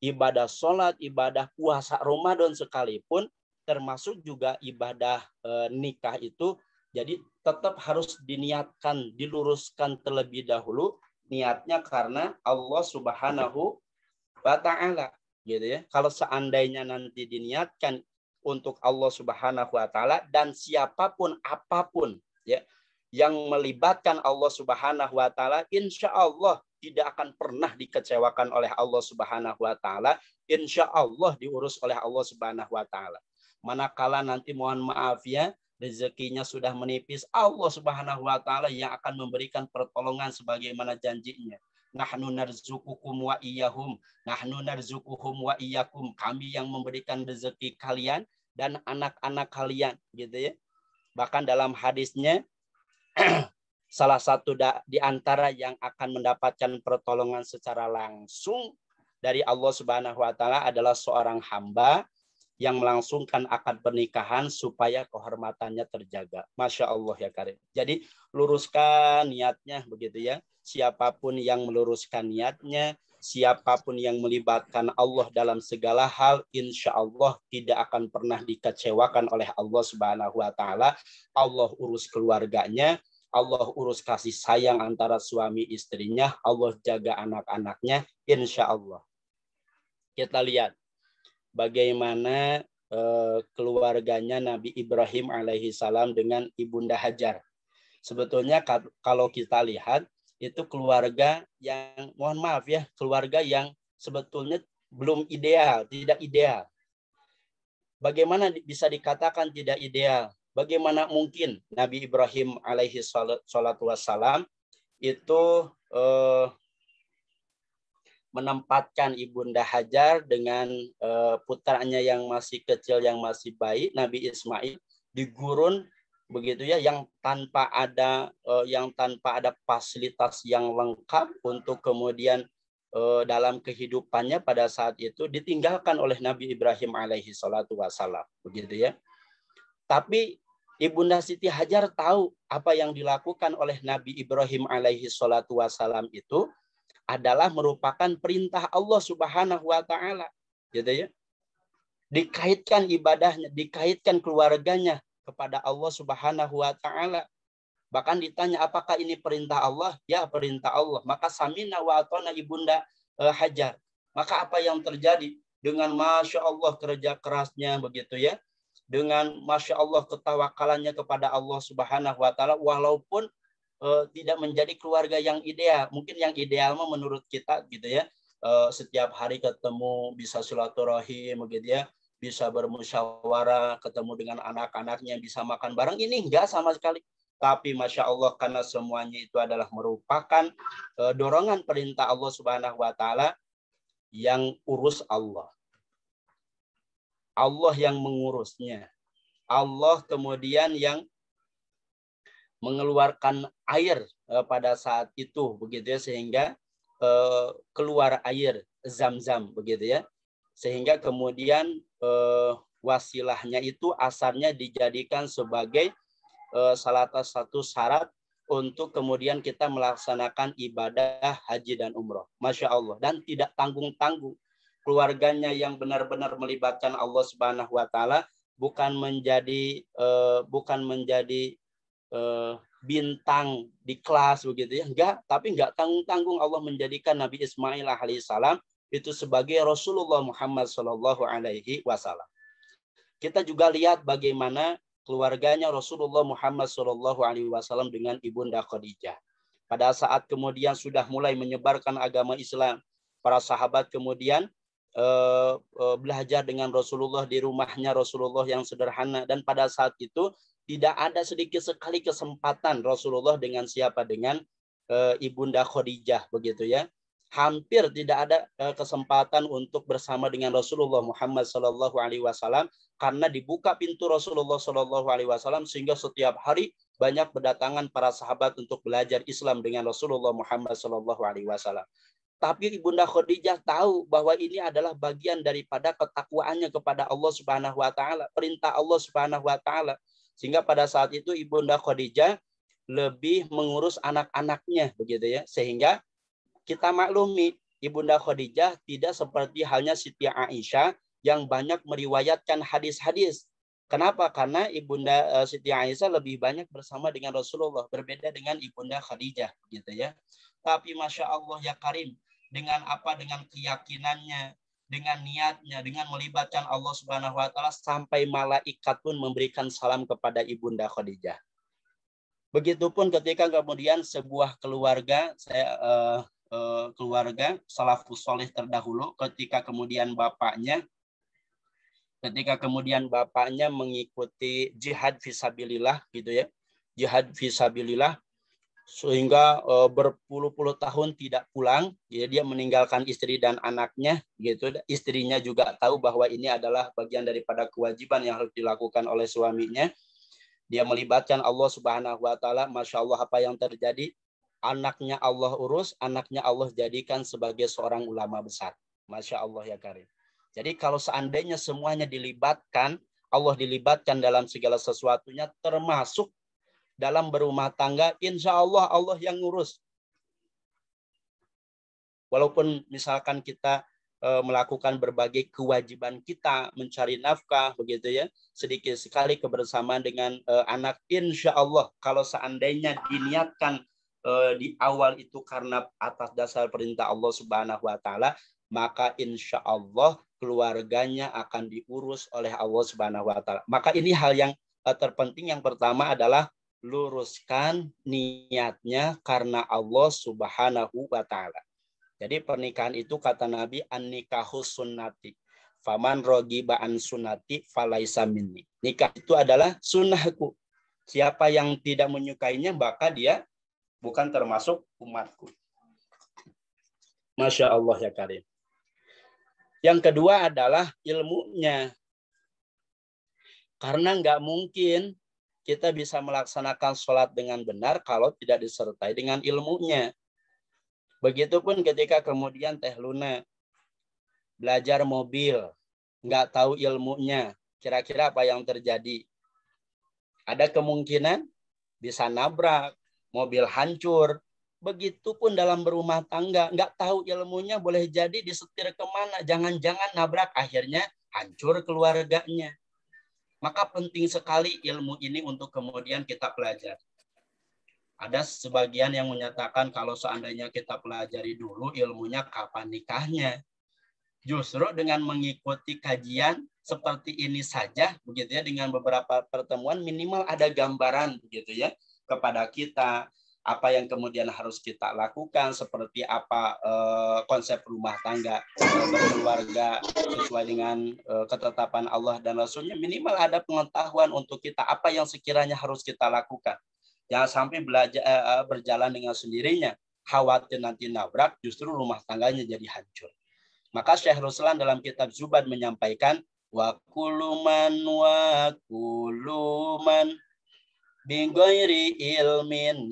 ibadah sholat, ibadah puasa Ramadan sekalipun termasuk juga ibadah e, nikah itu jadi tetap harus diniatkan, diluruskan terlebih dahulu niatnya karena Allah Subhanahu wa taala gitu ya. Kalau seandainya nanti diniatkan untuk Allah Subhanahu wa taala dan siapapun apapun ya yang melibatkan Allah Subhanahu wa taala insya Allah tidak akan pernah dikecewakan oleh Allah Subhanahu wa taala, insya Allah diurus oleh Allah Subhanahu wa taala. Manakala nanti mohon maaf ya, rezekinya sudah menipis, Allah Subhanahu wa taala yang akan memberikan pertolongan sebagaimana janjinya. Nahnu narzukukum wa iyyahum, Nahnu narzukuhum wa iyyakum Kami yang memberikan rezeki kalian dan anak-anak kalian, gitu ya. Bahkan dalam hadisnya salah satu di antara yang akan mendapatkan pertolongan secara langsung dari Allah Subhanahu wa taala adalah seorang hamba yang melangsungkan akad pernikahan supaya kehormatannya terjaga. Masya Allah ya Karim. Jadi luruskan niatnya begitu ya. Siapapun yang meluruskan niatnya, siapapun yang melibatkan Allah dalam segala hal, insya Allah tidak akan pernah dikecewakan oleh Allah Subhanahu wa Ta'ala. Allah urus keluarganya, Allah urus kasih sayang antara suami istrinya, Allah jaga anak-anaknya, insya Allah. Kita lihat bagaimana eh, keluarganya Nabi Ibrahim alaihi salam dengan ibunda Hajar. Sebetulnya kalau kita lihat itu keluarga yang mohon maaf ya, keluarga yang sebetulnya belum ideal, tidak ideal. Bagaimana bisa dikatakan tidak ideal? Bagaimana mungkin Nabi Ibrahim alaihi salatu wassalam itu eh, menempatkan Ibunda Hajar dengan uh, putranya yang masih kecil yang masih bayi Nabi Ismail di gurun begitu ya yang tanpa ada uh, yang tanpa ada fasilitas yang lengkap untuk kemudian uh, dalam kehidupannya pada saat itu ditinggalkan oleh Nabi Ibrahim alaihi salatu wasallam begitu ya. Tapi Ibunda Siti Hajar tahu apa yang dilakukan oleh Nabi Ibrahim alaihi salatu wasallam itu adalah merupakan perintah Allah Subhanahu wa taala. Gitu ya. Dikaitkan ibadahnya, dikaitkan keluarganya kepada Allah Subhanahu wa taala. Bahkan ditanya apakah ini perintah Allah? Ya, perintah Allah. Maka samina wa atona ibunda eh, Hajar. Maka apa yang terjadi dengan masya Allah kerja kerasnya begitu ya, dengan masya Allah ketawakalannya kepada Allah Subhanahu Wa Taala, walaupun uh, tidak menjadi keluarga yang ideal. Mungkin yang ideal menurut kita gitu ya. Uh, setiap hari ketemu bisa silaturahim begitu ya, bisa bermusyawarah, ketemu dengan anak-anaknya, bisa makan bareng. Ini enggak sama sekali. Tapi masya Allah karena semuanya itu adalah merupakan uh, dorongan perintah Allah Subhanahu Wa Taala yang urus Allah. Allah yang mengurusnya. Allah kemudian yang mengeluarkan air eh, pada saat itu begitu ya sehingga eh, keluar air zam-zam begitu ya sehingga kemudian eh, wasilahnya itu asarnya dijadikan sebagai eh, salah satu syarat untuk kemudian kita melaksanakan ibadah haji dan umroh. Masya Allah. Dan tidak tanggung-tanggung. Keluarganya yang benar-benar melibatkan Allah Subhanahu wa Ta'ala bukan menjadi eh, bukan menjadi uh, bintang di kelas begitu ya. Enggak, tapi enggak tanggung-tanggung Allah menjadikan Nabi Ismail alaihissalam itu sebagai Rasulullah Muhammad Shallallahu alaihi wasallam. Kita juga lihat bagaimana keluarganya Rasulullah Muhammad Shallallahu alaihi wasallam dengan ibunda Khadijah. Pada saat kemudian sudah mulai menyebarkan agama Islam, para sahabat kemudian Eh, eh, belajar dengan Rasulullah di rumahnya Rasulullah yang sederhana dan pada saat itu tidak ada sedikit sekali kesempatan Rasulullah dengan siapa dengan eh, ibunda Khadijah begitu ya hampir tidak ada kesempatan untuk bersama dengan Rasulullah Muhammad Shallallahu Alaihi Wasallam karena dibuka pintu Rasulullah Shallallahu Alaihi Wasallam sehingga setiap hari banyak berdatangan para sahabat untuk belajar Islam dengan Rasulullah Muhammad Shallallahu Alaihi Wasallam. Tapi Ibunda Khadijah tahu bahwa ini adalah bagian daripada ketakwaannya kepada Allah Subhanahu wa taala, perintah Allah Subhanahu wa taala. Sehingga pada saat itu Ibunda Khadijah lebih mengurus anak-anaknya begitu ya. Sehingga kita maklumi Ibunda Khadijah tidak seperti halnya Siti Aisyah yang banyak meriwayatkan hadis-hadis. Kenapa? Karena Ibunda eh, Siti Aisyah lebih banyak bersama dengan Rasulullah berbeda dengan Ibunda Khadijah gitu ya. Tapi Masya Allah ya Karim, dengan apa dengan keyakinannya dengan niatnya dengan melibatkan Allah Subhanahu wa taala sampai malaikat pun memberikan salam kepada ibunda Khadijah begitupun ketika kemudian sebuah keluarga saya uh, uh, keluarga salafus soleh terdahulu ketika kemudian bapaknya ketika kemudian bapaknya mengikuti jihad fisabilillah gitu ya jihad visabilillah sehingga uh, berpuluh-puluh tahun tidak pulang jadi ya dia meninggalkan istri dan anaknya gitu istrinya juga tahu bahwa ini adalah bagian daripada kewajiban yang harus dilakukan oleh suaminya dia melibatkan Allah Subhanahu wa taala Masya Allah apa yang terjadi anaknya Allah urus anaknya Allah jadikan sebagai seorang ulama besar Masya Allah ya Karim jadi kalau seandainya semuanya dilibatkan Allah dilibatkan dalam segala sesuatunya termasuk dalam berumah tangga, insya Allah Allah yang ngurus. Walaupun misalkan kita eh, melakukan berbagai kewajiban kita, mencari nafkah, begitu ya, sedikit sekali kebersamaan dengan eh, anak, insya Allah kalau seandainya diniatkan eh, di awal itu karena atas dasar perintah Allah Subhanahu Wa Taala, maka insya Allah keluarganya akan diurus oleh Allah Subhanahu Wa Taala. Maka ini hal yang terpenting yang pertama adalah luruskan niatnya karena Allah Subhanahu wa taala. Jadi pernikahan itu kata Nabi an-nikahu sunnati. Faman rogiba an sunnati falaisa minni. Nikah itu adalah sunnahku. Siapa yang tidak menyukainya maka dia bukan termasuk umatku. Masya Allah ya Karim. Yang kedua adalah ilmunya. Karena nggak mungkin kita bisa melaksanakan sholat dengan benar kalau tidak disertai dengan ilmunya. Begitupun ketika kemudian Teh Luna belajar mobil, nggak tahu ilmunya, kira-kira apa yang terjadi? Ada kemungkinan bisa nabrak, mobil hancur. Begitupun dalam berumah tangga, nggak tahu ilmunya boleh jadi disetir kemana. Jangan-jangan nabrak, akhirnya hancur keluarganya. Maka penting sekali ilmu ini untuk kemudian kita pelajari. Ada sebagian yang menyatakan kalau seandainya kita pelajari dulu ilmunya kapan nikahnya. Justru dengan mengikuti kajian seperti ini saja begitu ya dengan beberapa pertemuan minimal ada gambaran begitu ya kepada kita apa yang kemudian harus kita lakukan seperti apa eh, konsep rumah tangga eh, berkeluarga sesuai dengan eh, ketetapan Allah dan Rasulnya minimal ada pengetahuan untuk kita apa yang sekiranya harus kita lakukan jangan sampai belajar eh, eh, berjalan dengan sendirinya khawatir nanti nabrak justru rumah tangganya jadi hancur maka Syekh Ruslan dalam kitab Zubad menyampaikan wa kuluman wa kuluman Bingguiri ilmin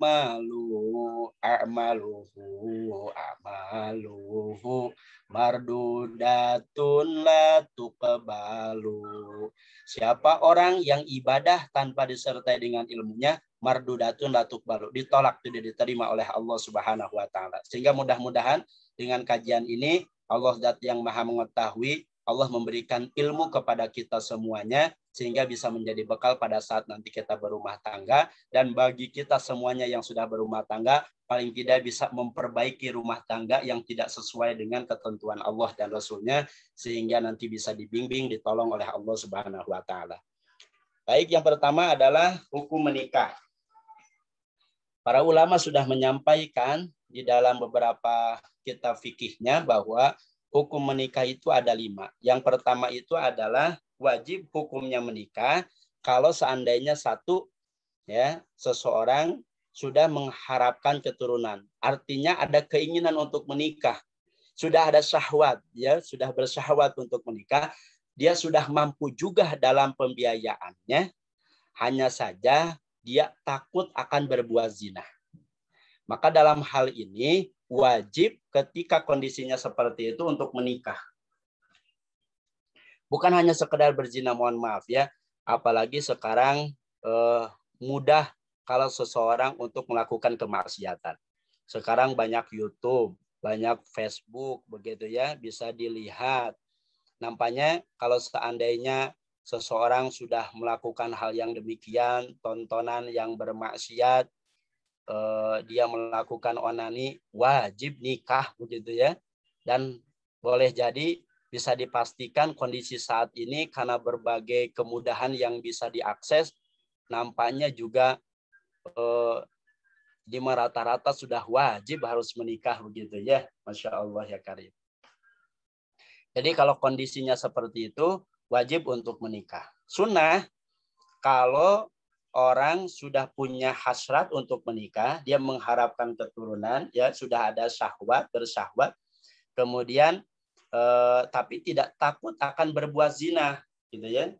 malu amaluhu amaluhu mardudatun la tuqbalu. Siapa orang yang ibadah tanpa disertai dengan ilmunya, mardudatun la tuqbalu. Ditolak, tidak diterima oleh Allah Subhanahu wa taala. Sehingga mudah-mudahan dengan kajian ini Allah zat yang maha mengetahui Allah memberikan ilmu kepada kita semuanya sehingga bisa menjadi bekal pada saat nanti kita berumah tangga dan bagi kita semuanya yang sudah berumah tangga paling tidak bisa memperbaiki rumah tangga yang tidak sesuai dengan ketentuan Allah dan Rasulnya sehingga nanti bisa dibimbing ditolong oleh Allah Subhanahu wa taala. Baik, yang pertama adalah hukum menikah. Para ulama sudah menyampaikan di dalam beberapa kitab fikihnya bahwa hukum menikah itu ada lima. Yang pertama itu adalah wajib hukumnya menikah kalau seandainya satu ya seseorang sudah mengharapkan keturunan. Artinya ada keinginan untuk menikah. Sudah ada syahwat, ya, sudah bersyahwat untuk menikah. Dia sudah mampu juga dalam pembiayaannya. Hanya saja dia takut akan berbuat zina. Maka dalam hal ini wajib ketika kondisinya seperti itu untuk menikah. Bukan hanya sekedar berzina, mohon maaf ya. Apalagi sekarang eh, mudah kalau seseorang untuk melakukan kemaksiatan. Sekarang banyak YouTube, banyak Facebook, begitu ya, bisa dilihat. Nampaknya kalau seandainya seseorang sudah melakukan hal yang demikian, tontonan yang bermaksiat, eh, dia melakukan onani wajib nikah begitu ya dan boleh jadi bisa dipastikan kondisi saat ini karena berbagai kemudahan yang bisa diakses nampaknya juga eh, di rata-rata sudah wajib harus menikah begitu ya masya Allah ya Karim jadi kalau kondisinya seperti itu wajib untuk menikah sunnah kalau orang sudah punya hasrat untuk menikah, dia mengharapkan keturunan, ya sudah ada syahwat, bersahwat, kemudian eh, tapi tidak takut akan berbuat zina, gitu ya.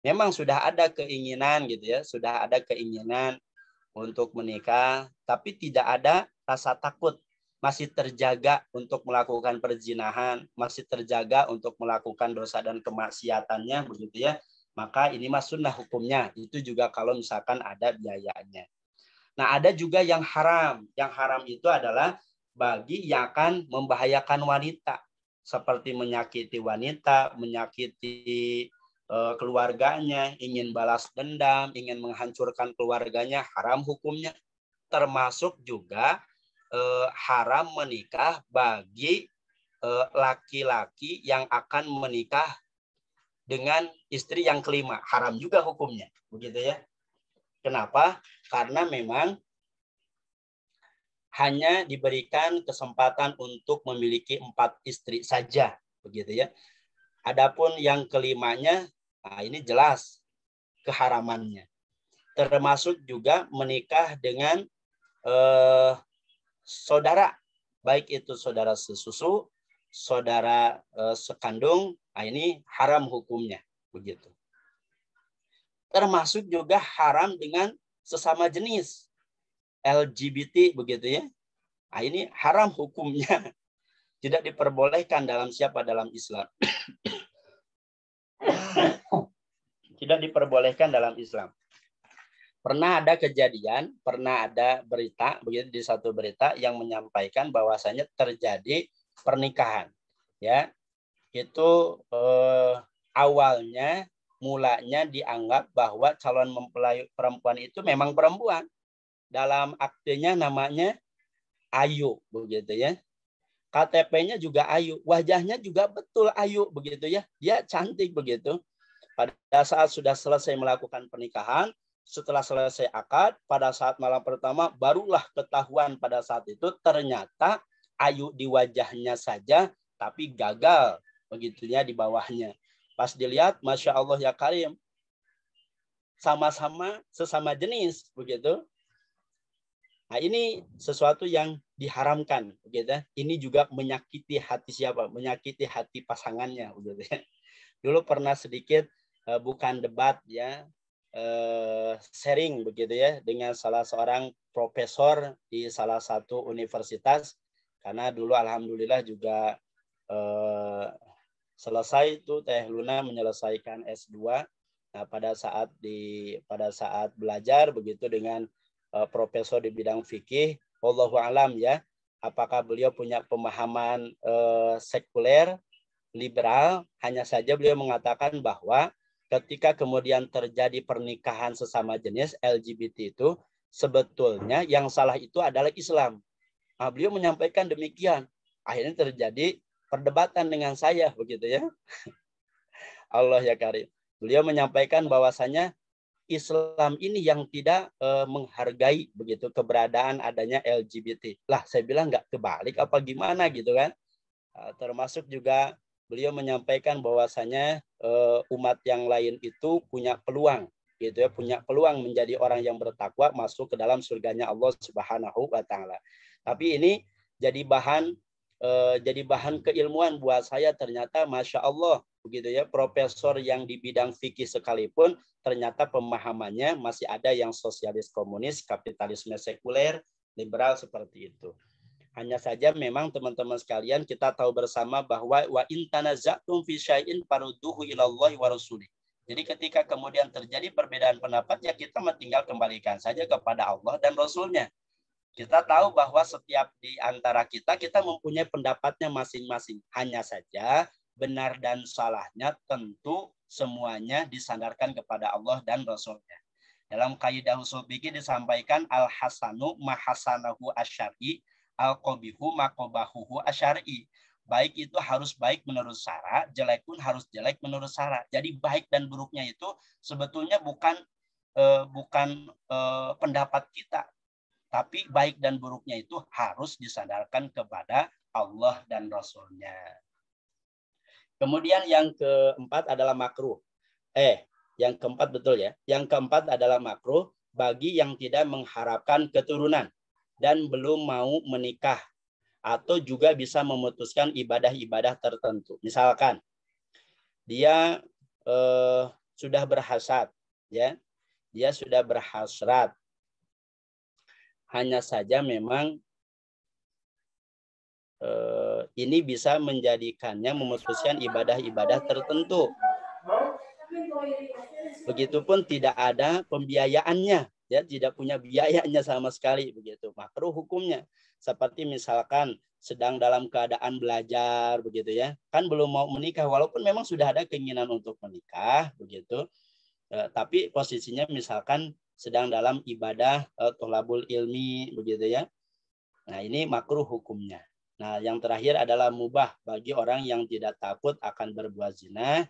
Memang sudah ada keinginan, gitu ya, sudah ada keinginan untuk menikah, tapi tidak ada rasa takut, masih terjaga untuk melakukan perzinahan, masih terjaga untuk melakukan dosa dan kemaksiatannya, begitu ya maka ini mah sunnah hukumnya. Itu juga kalau misalkan ada biayanya. Nah, ada juga yang haram. Yang haram itu adalah bagi yang akan membahayakan wanita, seperti menyakiti wanita, menyakiti eh, keluarganya, ingin balas dendam, ingin menghancurkan keluarganya, haram hukumnya. Termasuk juga eh, haram menikah bagi eh, laki-laki yang akan menikah dengan istri yang kelima. Haram juga hukumnya. Begitu ya. Kenapa? Karena memang hanya diberikan kesempatan untuk memiliki empat istri saja. Begitu ya. Adapun yang kelimanya, nah ini jelas keharamannya. Termasuk juga menikah dengan eh, saudara, baik itu saudara sesusu, saudara eh, sekandung, Nah, ini haram hukumnya begitu. Termasuk juga haram dengan sesama jenis LGBT begitu ya. Nah, ini haram hukumnya. Tidak diperbolehkan dalam siapa dalam Islam. Tidak diperbolehkan dalam Islam. Pernah ada kejadian, pernah ada berita begitu di satu berita yang menyampaikan bahwasanya terjadi pernikahan ya itu eh, awalnya mulanya dianggap bahwa calon mempelai perempuan itu memang perempuan. Dalam aktenya namanya Ayu begitu ya. KTP-nya juga Ayu, wajahnya juga betul Ayu begitu ya. Dia cantik begitu. Pada saat sudah selesai melakukan pernikahan, setelah selesai akad, pada saat malam pertama barulah ketahuan pada saat itu ternyata Ayu di wajahnya saja tapi gagal begitunya di bawahnya. Pas dilihat, masya Allah ya Karim, sama-sama sesama jenis begitu. Nah ini sesuatu yang diharamkan begitu. Ya. Ini juga menyakiti hati siapa? Menyakiti hati pasangannya begitu. Ya. Dulu pernah sedikit eh, bukan debat ya eh, sharing begitu ya dengan salah seorang profesor di salah satu universitas karena dulu alhamdulillah juga eh, selesai itu Teh Luna menyelesaikan S2. Nah, pada saat di pada saat belajar begitu dengan uh, profesor di bidang fikih, allahu alam ya. Apakah beliau punya pemahaman uh, sekuler liberal? Hanya saja beliau mengatakan bahwa ketika kemudian terjadi pernikahan sesama jenis LGBT itu sebetulnya yang salah itu adalah Islam. Nah, beliau menyampaikan demikian. Akhirnya terjadi perdebatan dengan saya begitu ya. Allah ya karim. Beliau menyampaikan bahwasanya Islam ini yang tidak e, menghargai begitu keberadaan adanya LGBT. Lah saya bilang nggak kebalik apa gimana gitu kan. Eh, termasuk juga beliau menyampaikan bahwasanya e, umat yang lain itu punya peluang gitu ya, punya peluang menjadi orang yang bertakwa masuk ke dalam surganya Allah Subhanahu wa taala. Tapi ini jadi bahan Eh, jadi bahan keilmuan buat saya ternyata masya Allah begitu ya profesor yang di bidang fikih sekalipun ternyata pemahamannya masih ada yang sosialis komunis kapitalisme sekuler liberal seperti itu hanya saja memang teman-teman sekalian kita tahu bersama bahwa wa intana fi syai'in farudduhu ilallahi wa rasulih jadi ketika kemudian terjadi perbedaan pendapat, ya kita tinggal kembalikan saja kepada Allah dan Rasulnya. Kita tahu bahwa setiap di antara kita, kita mempunyai pendapatnya masing-masing. Hanya saja benar dan salahnya tentu semuanya disandarkan kepada Allah dan Rasulnya. Dalam kaidah usul fikih disampaikan al-hasanu mahasanahu asyari, al-qobihu makobahuhu asyari. Baik itu harus baik menurut sara, jelek pun harus jelek menurut sara. Jadi baik dan buruknya itu sebetulnya bukan eh, bukan eh, pendapat kita, tapi baik dan buruknya itu harus disadarkan kepada Allah dan Rasulnya. Kemudian yang keempat adalah makruh. Eh, yang keempat betul ya. Yang keempat adalah makruh bagi yang tidak mengharapkan keturunan dan belum mau menikah atau juga bisa memutuskan ibadah-ibadah tertentu. Misalkan dia eh, sudah berhasad, ya, dia sudah berhasrat, hanya saja memang eh, ini bisa menjadikannya memutuskan ibadah-ibadah tertentu. Begitupun tidak ada pembiayaannya, ya tidak punya biayanya sama sekali begitu. Makruh hukumnya. Seperti misalkan sedang dalam keadaan belajar begitu ya. Kan belum mau menikah walaupun memang sudah ada keinginan untuk menikah begitu. Eh, tapi posisinya misalkan sedang dalam ibadah uh, tolabul ilmi begitu ya. Nah, ini makruh hukumnya. Nah, yang terakhir adalah mubah bagi orang yang tidak takut akan berbuat zina.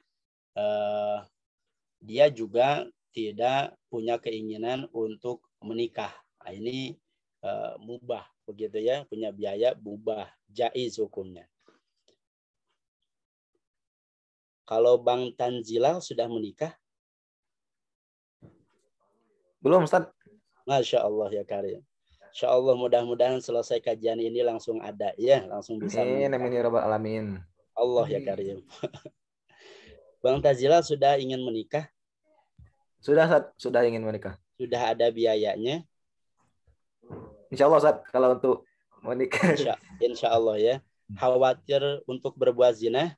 uh, dia juga tidak punya keinginan untuk menikah. Nah, ini uh, mubah begitu ya, punya biaya mubah, jaiz hukumnya. Kalau Bang Tanjilal sudah menikah? Belum, Ustaz. Masya Allah ya Karim. Insya Allah mudah-mudahan selesai kajian ini langsung ada ya, langsung bisa. Amin, amin ya robbal alamin. Allah ya Karim. Bang Tazila sudah ingin menikah? Sudah, Ustaz. Sudah ingin menikah. Sudah ada biayanya? Insya Allah, Ustaz. Kalau untuk menikah. Insya, insya Allah ya. Khawatir untuk berbuat zina?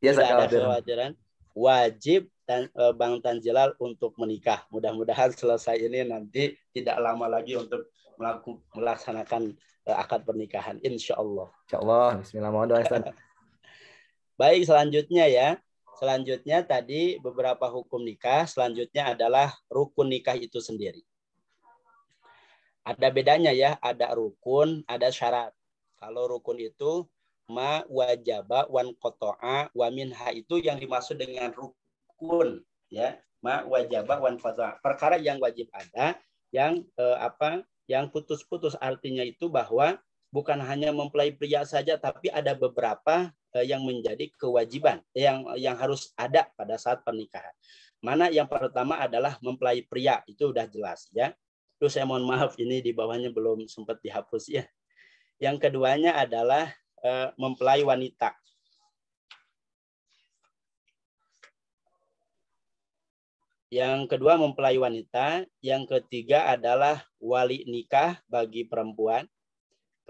Ya, Tidak ada khawatiran. Wajib Tan, uh, eh, Bang Tanjilal untuk menikah. Mudah-mudahan selesai ini nanti tidak lama lagi untuk melaku, melaksanakan uh, akad pernikahan. Insya Allah. Insya Allah. Bismillah. Baik, selanjutnya ya. Selanjutnya tadi beberapa hukum nikah. Selanjutnya adalah rukun nikah itu sendiri. Ada bedanya ya. Ada rukun, ada syarat. Kalau rukun itu ma wajaba wan kotoa wamin ha itu yang dimaksud dengan rukun kun ya ma wajabah wan fata. Perkara yang wajib ada yang eh, apa yang putus-putus artinya itu bahwa bukan hanya mempelai pria saja tapi ada beberapa eh, yang menjadi kewajiban yang yang harus ada pada saat pernikahan. Mana yang pertama adalah mempelai pria itu sudah jelas ya. Terus saya mohon maaf ini di bawahnya belum sempat dihapus ya. Yang keduanya adalah eh, mempelai wanita. Yang kedua mempelai wanita, yang ketiga adalah wali nikah bagi perempuan.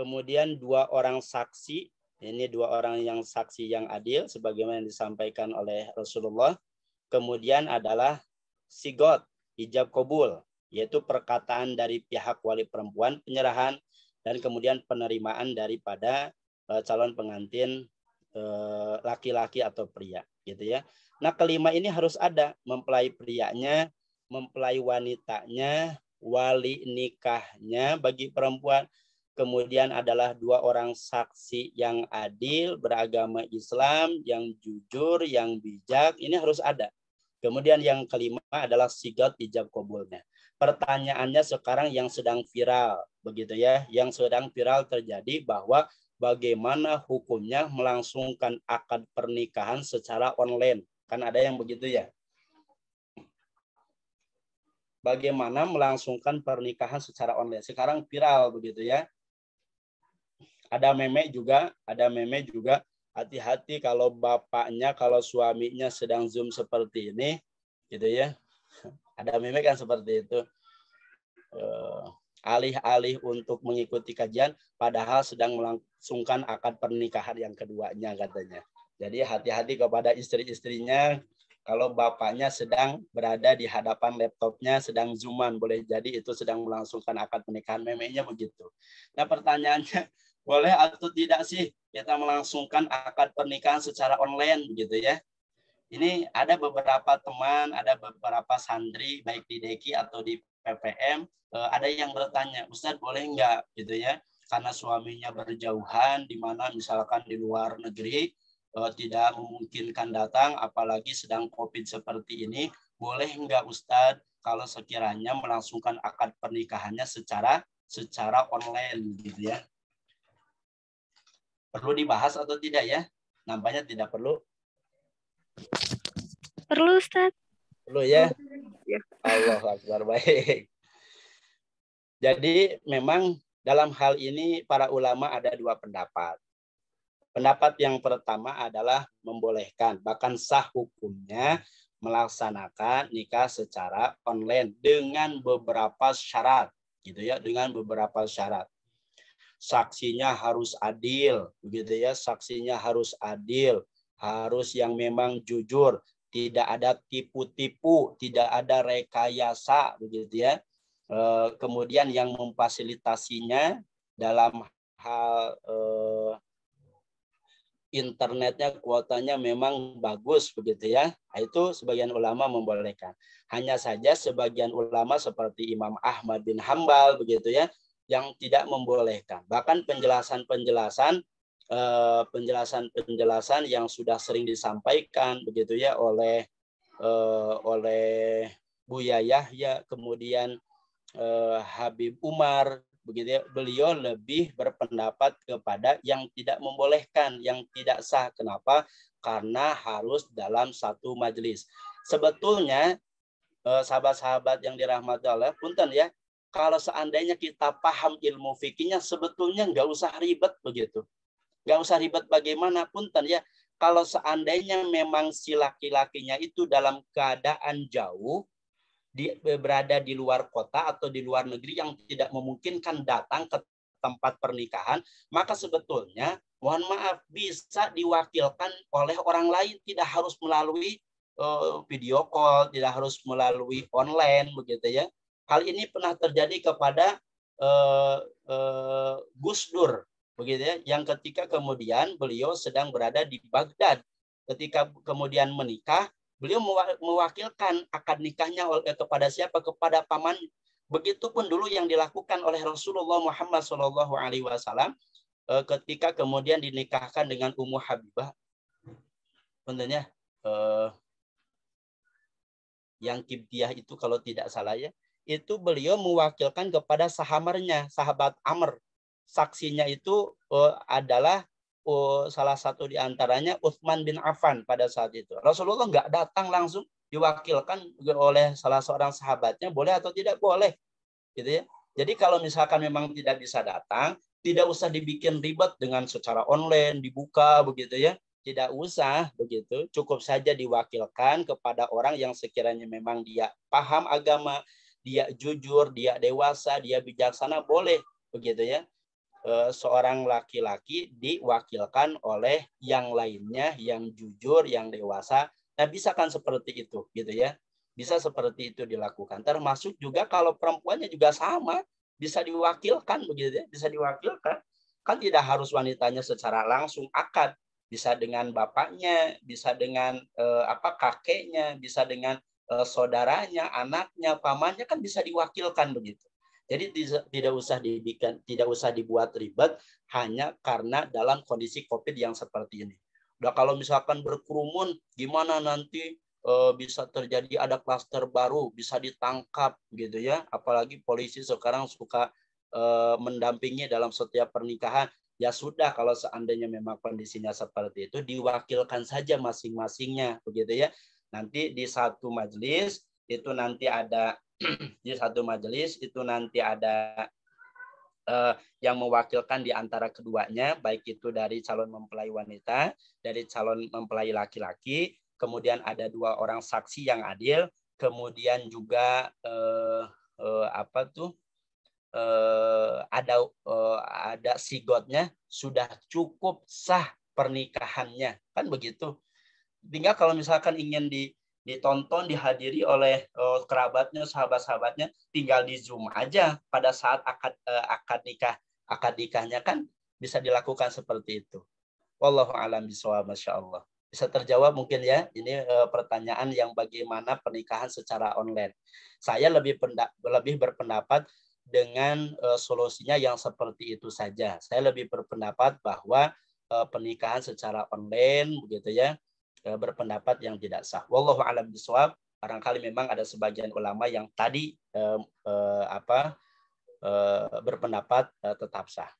Kemudian dua orang saksi, ini dua orang yang saksi yang adil sebagaimana disampaikan oleh Rasulullah. Kemudian adalah sigot, hijab kobul, yaitu perkataan dari pihak wali perempuan penyerahan dan kemudian penerimaan daripada eh, calon pengantin eh, laki-laki atau pria gitu ya. Nah kelima ini harus ada mempelai prianya, mempelai wanitanya, wali nikahnya bagi perempuan. Kemudian adalah dua orang saksi yang adil, beragama Islam, yang jujur, yang bijak. Ini harus ada. Kemudian yang kelima adalah sigat ijab kabulnya. Pertanyaannya sekarang yang sedang viral, begitu ya, yang sedang viral terjadi bahwa bagaimana hukumnya melangsungkan akad pernikahan secara online Kan ada yang begitu ya. Bagaimana melangsungkan pernikahan secara online. Sekarang viral begitu ya. Ada meme juga, ada meme juga. Hati-hati kalau bapaknya, kalau suaminya sedang zoom seperti ini, gitu ya. Ada meme kan seperti itu. Eh, alih-alih untuk mengikuti kajian, padahal sedang melangsungkan akad pernikahan yang keduanya katanya. Jadi hati-hati kepada istri-istrinya kalau bapaknya sedang berada di hadapan laptopnya sedang zooman boleh jadi itu sedang melangsungkan akad pernikahan memangnya begitu. Nah pertanyaannya boleh atau tidak sih kita melangsungkan akad pernikahan secara online begitu ya? Ini ada beberapa teman, ada beberapa santri baik di Deki atau di PPM eh, ada yang bertanya, Ustaz boleh nggak gitu ya? Karena suaminya berjauhan di mana misalkan di luar negeri uh, tidak memungkinkan datang, apalagi sedang COVID seperti ini, boleh nggak Ustadz kalau sekiranya melangsungkan akad pernikahannya secara secara online gitu ya? Perlu dibahas atau tidak ya? Nampaknya tidak perlu. Perlu Ustadz. Perlu ya? ya. Allah Akbar, baik. Jadi memang dalam hal ini para ulama ada dua pendapat. Pendapat yang pertama adalah membolehkan, bahkan sah hukumnya melaksanakan nikah secara online dengan beberapa syarat, gitu ya, dengan beberapa syarat. Saksinya harus adil, begitu ya, saksinya harus adil, harus yang memang jujur, tidak ada tipu-tipu, tidak ada rekayasa, begitu ya. Eh, kemudian yang memfasilitasinya dalam hal eh, internetnya kuotanya memang bagus begitu ya. Nah, itu sebagian ulama membolehkan. Hanya saja sebagian ulama seperti Imam Ahmad bin Hambal begitu ya yang tidak membolehkan. Bahkan penjelasan-penjelasan eh, penjelasan-penjelasan yang sudah sering disampaikan begitu ya oleh eh, oleh Buya Yahya kemudian eh, Habib Umar begitu ya, beliau lebih berpendapat kepada yang tidak membolehkan, yang tidak sah. Kenapa? Karena harus dalam satu majelis. Sebetulnya eh, sahabat-sahabat yang dirahmati Allah, punten ya, kalau seandainya kita paham ilmu fikihnya sebetulnya nggak usah ribet begitu. Nggak usah ribet bagaimana punten ya. Kalau seandainya memang si laki-lakinya itu dalam keadaan jauh, di, berada di luar kota atau di luar negeri yang tidak memungkinkan datang ke tempat pernikahan, maka sebetulnya mohon maaf bisa diwakilkan oleh orang lain, tidak harus melalui uh, video call, tidak harus melalui online begitu ya. Hal ini pernah terjadi kepada uh, uh, Gus Dur begitu ya, yang ketika kemudian beliau sedang berada di Baghdad, ketika kemudian menikah Beliau mewakilkan akad nikahnya eh, kepada siapa? Kepada paman. Begitupun dulu yang dilakukan oleh Rasulullah Muhammad Shallallahu Alaihi Wasallam eh, ketika kemudian dinikahkan dengan Ummu Habibah. Tentunya eh, yang Kibdiah itu kalau tidak salah ya, itu beliau mewakilkan kepada sahamarnya, sahabat Amr. Saksinya itu eh, adalah salah satu di antaranya Uthman bin Affan pada saat itu. Rasulullah nggak datang langsung diwakilkan oleh salah seorang sahabatnya boleh atau tidak boleh. Gitu ya. Jadi kalau misalkan memang tidak bisa datang, tidak usah dibikin ribet dengan secara online dibuka begitu ya. Tidak usah begitu, cukup saja diwakilkan kepada orang yang sekiranya memang dia paham agama, dia jujur, dia dewasa, dia bijaksana boleh begitu ya. Eh, seorang laki-laki diwakilkan oleh yang lainnya yang jujur, yang dewasa. Nah, bisa kan seperti itu gitu ya. Bisa seperti itu dilakukan. Termasuk juga kalau perempuannya juga sama, bisa diwakilkan begitu ya, bisa diwakilkan. Kan tidak harus wanitanya secara langsung akad, bisa dengan bapaknya, bisa dengan eh, apa kakeknya, bisa dengan eh, saudaranya, anaknya, pamannya kan bisa diwakilkan begitu. Jadi tidak usah dibikin, tidak usah dibuat ribet hanya karena dalam kondisi COVID yang seperti ini. Udah kalau misalkan berkerumun, gimana nanti e, bisa terjadi ada klaster baru, bisa ditangkap gitu ya. Apalagi polisi sekarang suka e, mendampingi dalam setiap pernikahan. Ya sudah kalau seandainya memang kondisinya seperti itu, diwakilkan saja masing-masingnya begitu ya. Nanti di satu majelis itu nanti ada di satu majelis itu nanti ada uh, yang mewakilkan di antara keduanya, baik itu dari calon mempelai wanita, dari calon mempelai laki-laki, kemudian ada dua orang saksi yang adil, kemudian juga uh, uh, apa tuh uh, ada uh, ada sigotnya sudah cukup sah pernikahannya kan begitu. Tinggal kalau misalkan ingin di ditonton, dihadiri oleh uh, kerabatnya, sahabat-sahabatnya, tinggal di Zoom aja pada saat akad uh, akad nikah. Akad nikahnya kan bisa dilakukan seperti itu. Wallahu alam bisawab, masya Allah. Bisa terjawab mungkin ya. Ini uh, pertanyaan yang bagaimana pernikahan secara online. Saya lebih lebih berpendapat dengan uh, solusinya yang seperti itu saja. Saya lebih berpendapat bahwa uh, pernikahan secara online begitu ya Eh, berpendapat yang tidak sah. Wallahu a'lam bishawab. Barangkali memang ada sebagian ulama yang tadi eh, eh, apa eh, berpendapat eh, tetap sah.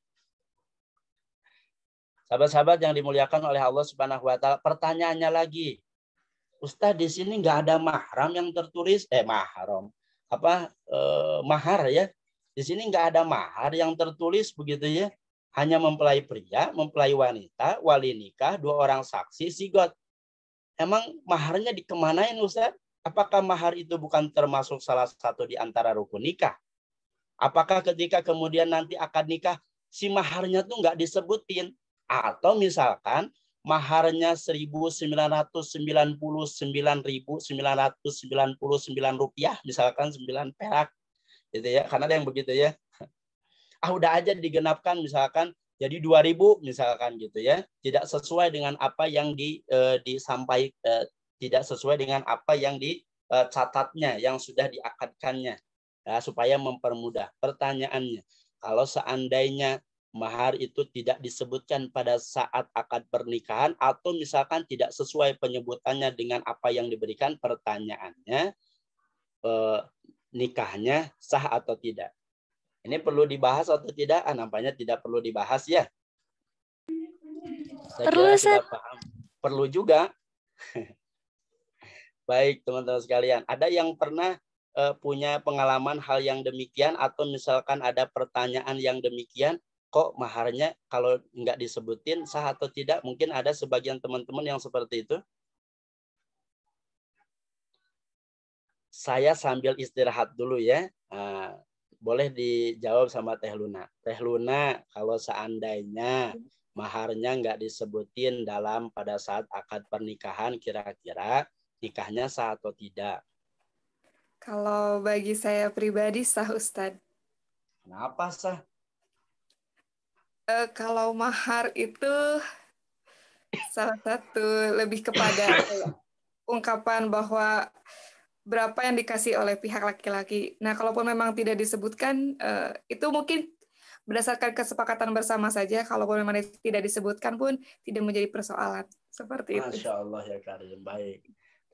Sahabat-sahabat yang dimuliakan oleh Allah Subhanahu wa taala, pertanyaannya lagi. Ustaz di sini nggak ada mahram yang tertulis eh mahram. Apa eh, mahar ya? Di sini nggak ada mahar yang tertulis begitu ya. Hanya mempelai pria, mempelai wanita, wali nikah, dua orang saksi, sigot Emang maharnya dikemanain Ustaz? Apakah mahar itu bukan termasuk salah satu di antara rukun nikah? Apakah ketika kemudian nanti akan nikah si maharnya tuh nggak disebutin? Atau misalkan maharnya 1.999.999 rupiah, misalkan 9 perak. Gitu ya, karena ada yang begitu ya. Ah udah aja digenapkan misalkan jadi 2000 misalkan gitu ya, tidak sesuai dengan apa yang di uh, eh, disampaikan uh, eh, tidak sesuai dengan apa yang dicatatnya, eh, yang sudah diakadkannya, ya, supaya mempermudah. Pertanyaannya, kalau seandainya mahar itu tidak disebutkan pada saat akad pernikahan atau misalkan tidak sesuai penyebutannya dengan apa yang diberikan, pertanyaannya eh, nikahnya sah atau tidak? Ini perlu dibahas atau tidak? Ah, nampaknya tidak perlu dibahas ya. Saya perlu, paham. Perlu juga. Baik, teman-teman sekalian. Ada yang pernah uh, punya pengalaman hal yang demikian atau misalkan ada pertanyaan yang demikian, kok maharnya kalau nggak disebutin sah atau tidak? Mungkin ada sebagian teman-teman yang seperti itu. Saya sambil istirahat dulu ya. Uh, boleh dijawab sama Teh Luna. Teh Luna, kalau seandainya maharnya nggak disebutin dalam pada saat akad pernikahan, kira-kira nikahnya sah atau tidak? Kalau bagi saya pribadi sah Ustadz. Kenapa sah? Uh, kalau mahar itu salah satu lebih kepada ungkapan bahwa berapa yang dikasih oleh pihak laki-laki. Nah, kalaupun memang tidak disebutkan, eh, itu mungkin berdasarkan kesepakatan bersama saja. Kalaupun memang tidak disebutkan pun tidak menjadi persoalan. Seperti Masya itu. Masya Allah ya Karim. Baik.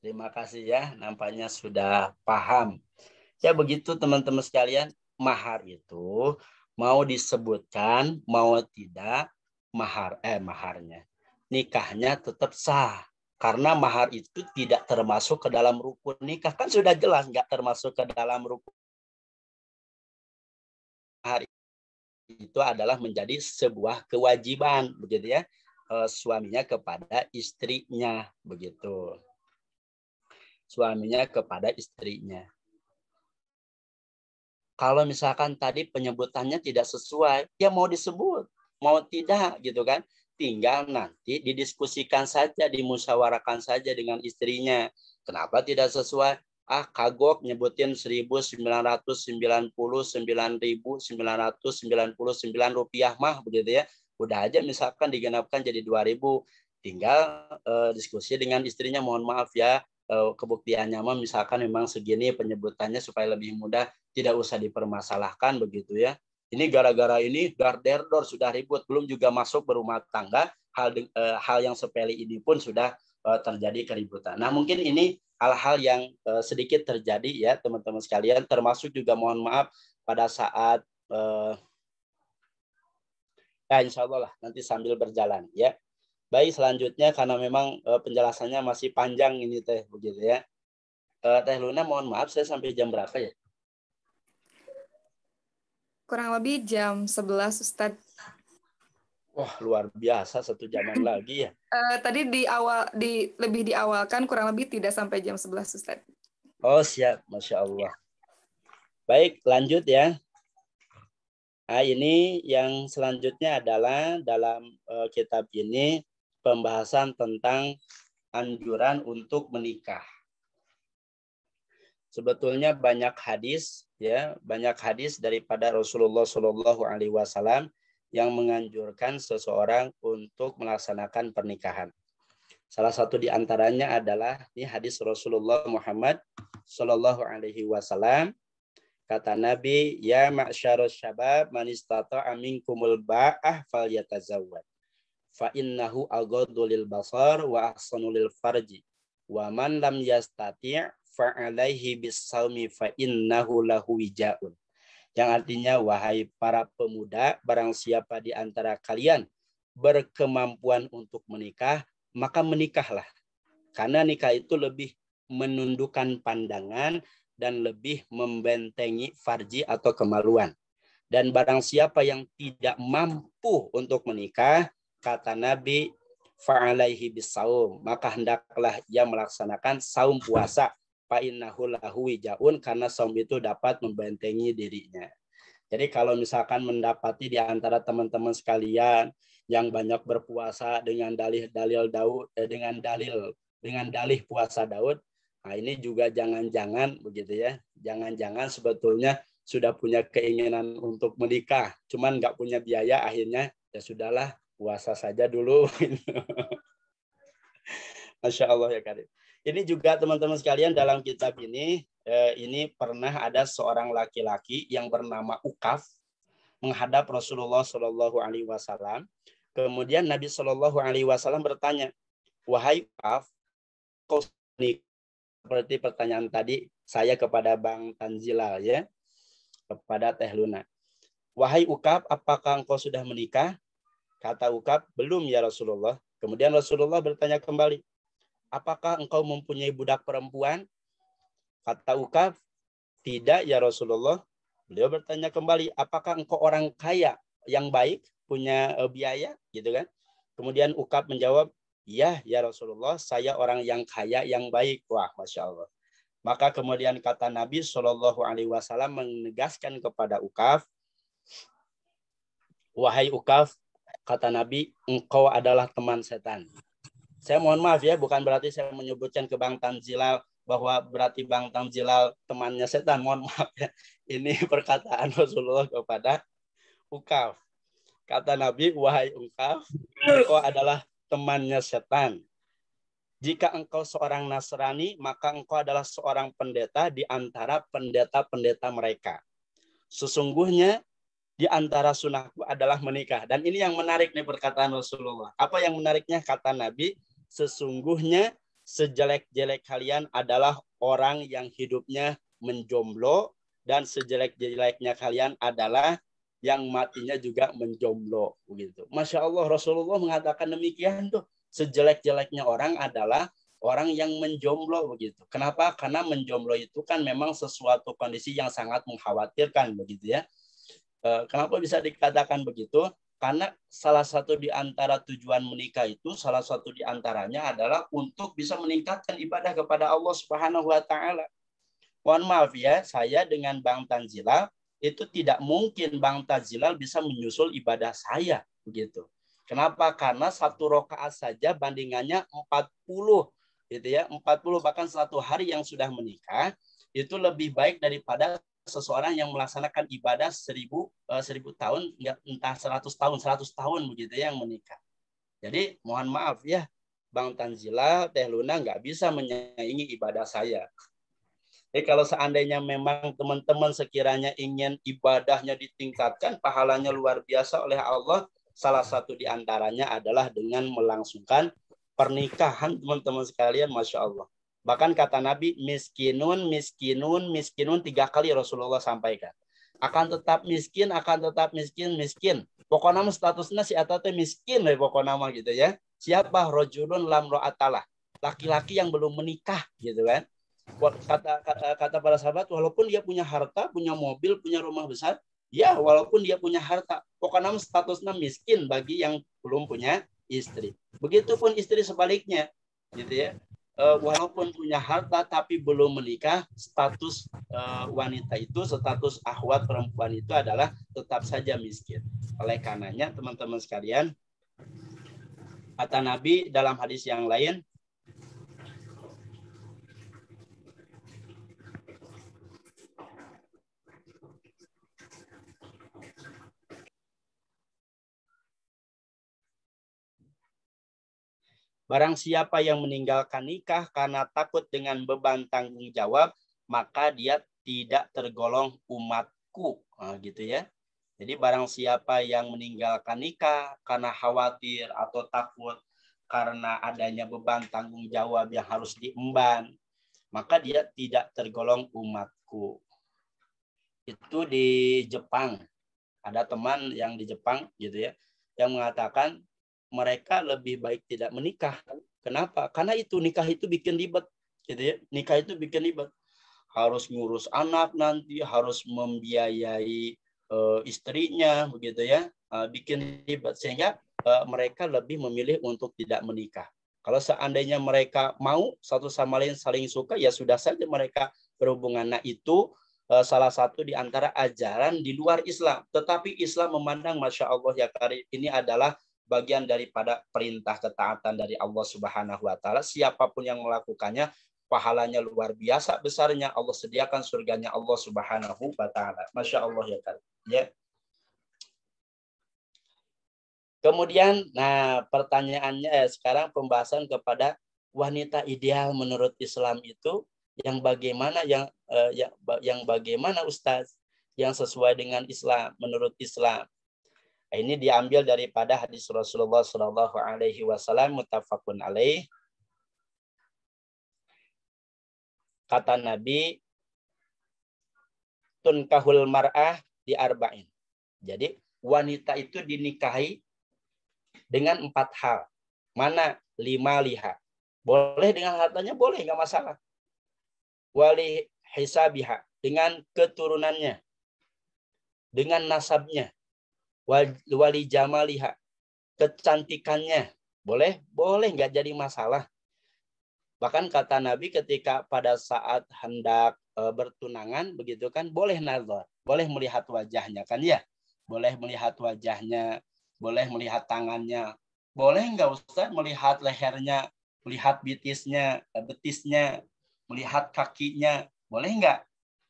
Terima kasih ya. Nampaknya sudah paham. Ya begitu teman-teman sekalian. Mahar itu mau disebutkan, mau tidak, mahar eh maharnya. Nikahnya tetap sah karena mahar itu tidak termasuk ke dalam rukun nikah kan sudah jelas nggak termasuk ke dalam rukun mahar itu adalah menjadi sebuah kewajiban begitu ya eh, suaminya kepada istrinya begitu suaminya kepada istrinya kalau misalkan tadi penyebutannya tidak sesuai ya mau disebut mau tidak gitu kan tinggal nanti didiskusikan saja, dimusyawarakan saja dengan istrinya. Kenapa tidak sesuai? Ah, kagok nyebutin 1999.999 rupiah mah begitu ya. Udah aja misalkan digenapkan jadi 2000. Tinggal eh, diskusi dengan istrinya, mohon maaf ya, eh, kebuktiannya mah misalkan memang segini penyebutannya supaya lebih mudah, tidak usah dipermasalahkan begitu ya. Ini gara-gara ini garderdor sudah ribut, belum juga masuk berumah tangga, hal eh, hal yang sepele ini pun sudah eh, terjadi keributan. Nah, mungkin ini hal-hal yang eh, sedikit terjadi ya, teman-teman sekalian, termasuk juga mohon maaf pada saat eh, ya insya Allah lah nanti sambil berjalan ya. Baik, selanjutnya karena memang penjelasannya masih panjang ini teh begitu ya. teh Luna mohon maaf saya sampai jam berapa ya? kurang lebih jam 11 Ustadz. Wah luar biasa satu jam lagi ya. Uh, tadi di awal di lebih diawalkan kurang lebih tidak sampai jam 11 Ustaz. Oh siap, masya Allah. Baik lanjut ya. Nah, ini yang selanjutnya adalah dalam uh, kitab ini pembahasan tentang anjuran untuk menikah sebetulnya banyak hadis ya banyak hadis daripada Rasulullah Shallallahu Alaihi Wasallam yang menganjurkan seseorang untuk melaksanakan pernikahan. Salah satu di antaranya adalah ini hadis Rasulullah Muhammad Shallallahu Alaihi Wasallam kata Nabi ya ma'syarus syabab manistato istata'a minkumul ba'ah falyatazawwaj fa innahu aghaddu basar wa ahsanu farji wa man lam yastati' fa'alaihi bisawmi fa'innahu lahu wija'un. Yang artinya, wahai para pemuda, barang siapa di antara kalian berkemampuan untuk menikah, maka menikahlah. Karena nikah itu lebih menundukkan pandangan dan lebih membentengi farji atau kemaluan. Dan barang siapa yang tidak mampu untuk menikah, kata Nabi, fa'alaihi bisawm, maka hendaklah ia melaksanakan saum puasa jaun karena som itu dapat membentengi dirinya. Jadi kalau misalkan mendapati di antara teman-teman sekalian yang banyak berpuasa dengan dalih dalil Daud eh, dengan dalil dengan dalih puasa Daud, nah ini juga jangan-jangan begitu ya. Jangan-jangan sebetulnya sudah punya keinginan untuk menikah, cuman nggak punya biaya akhirnya ya sudahlah puasa saja dulu. Masya Allah ya Karim. Ini juga teman-teman sekalian dalam kitab ini, eh, ini pernah ada seorang laki-laki yang bernama Ukaf menghadap Rasulullah Shallallahu Alaihi Wasallam. Kemudian Nabi Shallallahu Alaihi Wasallam bertanya, wahai Ukaf, kau seperti pertanyaan tadi saya kepada Bang Tanjilal ya, kepada Teh Luna. Wahai Ukaf, apakah engkau sudah menikah? Kata Ukaf, belum ya Rasulullah. Kemudian Rasulullah bertanya kembali, apakah engkau mempunyai budak perempuan? Kata Ukaf, tidak ya Rasulullah. Beliau bertanya kembali, apakah engkau orang kaya yang baik, punya e, biaya? gitu kan? Kemudian Ukaf menjawab, ya ya Rasulullah, saya orang yang kaya yang baik. Wah, Masya Allah. Maka kemudian kata Nabi Shallallahu Alaihi Wasallam menegaskan kepada Ukaf, wahai Ukaf, kata Nabi, engkau adalah teman setan. Saya mohon maaf ya, bukan berarti saya menyebutkan ke Bang Tanzilal bahwa berarti Bang Tanzilal temannya setan. Mohon maaf ya. Ini perkataan Rasulullah kepada Ukaf. Kata Nabi, wahai Ukaf, engkau adalah temannya setan. Jika engkau seorang Nasrani, maka engkau adalah seorang pendeta di antara pendeta-pendeta mereka. Sesungguhnya di antara sunnahku adalah menikah. Dan ini yang menarik nih perkataan Rasulullah. Apa yang menariknya kata Nabi, sesungguhnya sejelek-jelek kalian adalah orang yang hidupnya menjomblo dan sejelek-jeleknya kalian adalah yang matinya juga menjomblo begitu. Masya Allah Rasulullah mengatakan demikian tuh sejelek-jeleknya orang adalah orang yang menjomblo begitu. Kenapa? Karena menjomblo itu kan memang sesuatu kondisi yang sangat mengkhawatirkan begitu ya. Eh, kenapa bisa dikatakan begitu? Karena salah satu di antara tujuan menikah itu, salah satu di antaranya adalah untuk bisa meningkatkan ibadah kepada Allah Subhanahu wa taala. Mohon maaf ya, saya dengan Bang Tanzila itu tidak mungkin Bang Tajilal bisa menyusul ibadah saya begitu. Kenapa? Karena satu rokaat saja bandingannya 40 gitu ya. 40 bahkan satu hari yang sudah menikah itu lebih baik daripada seseorang yang melaksanakan ibadah seribu uh, seribu tahun entah seratus tahun seratus tahun begitu ya yang menikah jadi mohon maaf ya bang Tanzila teh Luna nggak bisa menyaingi ibadah saya jadi kalau seandainya memang teman-teman sekiranya ingin ibadahnya ditingkatkan pahalanya luar biasa oleh Allah salah satu diantaranya adalah dengan melangsungkan pernikahan teman-teman sekalian masya Allah Bahkan kata Nabi, miskinun, miskinun, miskinun tiga kali Rasulullah sampaikan. Akan tetap miskin, akan tetap miskin, miskin. Pokoknya statusnya si atatnya miskin lah pokoknya gitu ya. Siapa rojulun lam ro'atalah. Laki-laki yang belum menikah gitu kan. Kata, kata, kata para sahabat, walaupun dia punya harta, punya mobil, punya rumah besar, ya walaupun dia punya harta, pokoknya statusnya miskin bagi yang belum punya istri. Begitupun istri sebaliknya, gitu ya uh, walaupun punya harta tapi belum menikah, status uh, wanita itu, status ahwat perempuan itu adalah tetap saja miskin. Oleh karenanya, teman-teman sekalian, kata Nabi dalam hadis yang lain, Barang siapa yang meninggalkan nikah karena takut dengan beban tanggung jawab, maka dia tidak tergolong umatku. Nah, gitu ya. Jadi barang siapa yang meninggalkan nikah karena khawatir atau takut karena adanya beban tanggung jawab yang harus diemban, maka dia tidak tergolong umatku. Itu di Jepang. Ada teman yang di Jepang gitu ya, yang mengatakan mereka lebih baik tidak menikah. Kenapa? Karena itu nikah itu bikin ribet, gitu ya. Nikah itu bikin ribet. Harus ngurus anak nanti, harus membiayai uh, istrinya, begitu ya. Uh, bikin ribet sehingga uh, mereka lebih memilih untuk tidak menikah. Kalau seandainya mereka mau satu sama lain saling suka, ya sudah saja mereka berhubungan. Nah itu salah satu di antara ajaran di luar Islam. Tetapi Islam memandang, Masya Allah ya Karim, ini adalah bagian daripada perintah ketaatan dari Allah Subhanahu wa taala. Siapapun yang melakukannya pahalanya luar biasa besarnya Allah sediakan surganya Allah Subhanahu wa taala. Masya Allah ya kan. Ya. Kemudian nah pertanyaannya eh, sekarang pembahasan kepada wanita ideal menurut Islam itu yang bagaimana yang eh, ya, yang, bagaimana Ustaz yang sesuai dengan Islam menurut Islam. Ini diambil daripada hadis Rasulullah Shallallahu Alaihi Wasallam mutafakun alaih. Kata Nabi, tunkahul mar'ah di arba'in. Jadi wanita itu dinikahi dengan empat hal. Mana lima liha. Boleh dengan hartanya, boleh nggak masalah. Wali hisabiha dengan keturunannya, dengan nasabnya, wali lihat kecantikannya boleh boleh nggak jadi masalah bahkan kata Nabi ketika pada saat hendak e, bertunangan begitu kan boleh nazar boleh melihat wajahnya kan ya boleh melihat wajahnya boleh melihat tangannya boleh nggak Ustaz melihat lehernya melihat betisnya e, betisnya melihat kakinya boleh nggak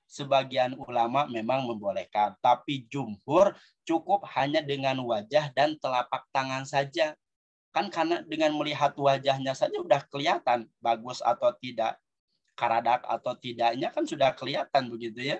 sebagian ulama memang membolehkan, tapi jumhur cukup hanya dengan wajah dan telapak tangan saja. Kan karena dengan melihat wajahnya saja sudah kelihatan bagus atau tidak, karadak atau tidaknya kan sudah kelihatan begitu ya.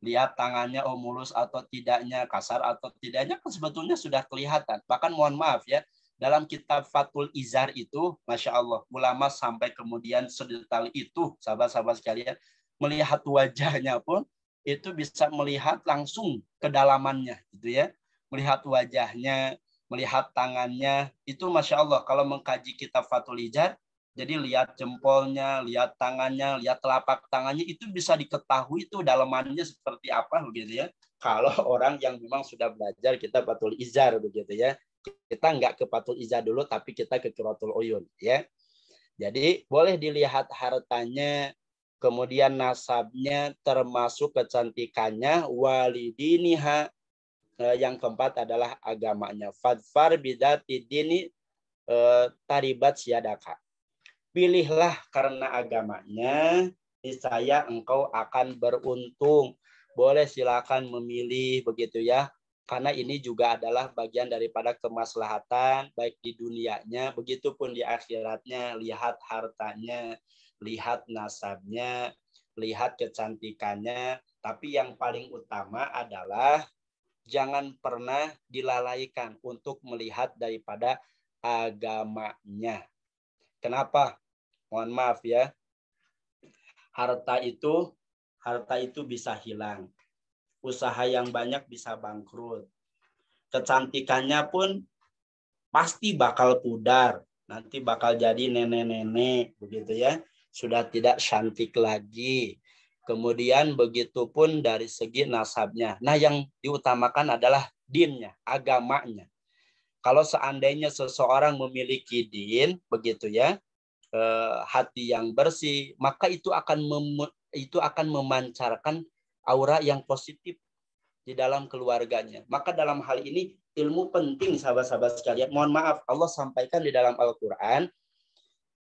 Lihat tangannya oh mulus atau tidaknya, kasar atau tidaknya kan sebetulnya sudah kelihatan. Bahkan mohon maaf ya, dalam kitab Fatul Izar itu, Masya Allah, ulama sampai kemudian sedetail itu, sahabat-sahabat sekalian, melihat wajahnya pun itu bisa melihat langsung kedalamannya gitu ya melihat wajahnya melihat tangannya itu masya Allah kalau mengkaji kitab Fatul Ijar jadi lihat jempolnya lihat tangannya lihat telapak tangannya itu bisa diketahui itu dalamannya seperti apa begitu ya kalau orang yang memang sudah belajar kita Fatul Ijar begitu ya kita nggak ke Fatul Ijar dulu tapi kita ke Qiratul Uyun ya jadi boleh dilihat hartanya kemudian nasabnya termasuk kecantikannya walidiniha eh, yang keempat adalah agamanya fadfar bidati dini eh, taribat siadaka pilihlah karena agamanya saya engkau akan beruntung boleh silakan memilih begitu ya karena ini juga adalah bagian daripada kemaslahatan baik di dunianya begitupun di akhiratnya lihat hartanya lihat nasabnya, lihat kecantikannya, tapi yang paling utama adalah jangan pernah dilalaikan untuk melihat daripada agamanya. Kenapa? Mohon maaf ya. Harta itu harta itu bisa hilang. Usaha yang banyak bisa bangkrut. Kecantikannya pun pasti bakal pudar, nanti bakal jadi nenek-nenek begitu ya sudah tidak cantik lagi. Kemudian begitu pun dari segi nasabnya. Nah yang diutamakan adalah dinnya, agamanya. Kalau seandainya seseorang memiliki din, begitu ya, eh, hati yang bersih, maka itu akan mem itu akan memancarkan aura yang positif di dalam keluarganya. Maka dalam hal ini ilmu penting sahabat-sahabat sekalian. Mohon maaf Allah sampaikan di dalam Al-Qur'an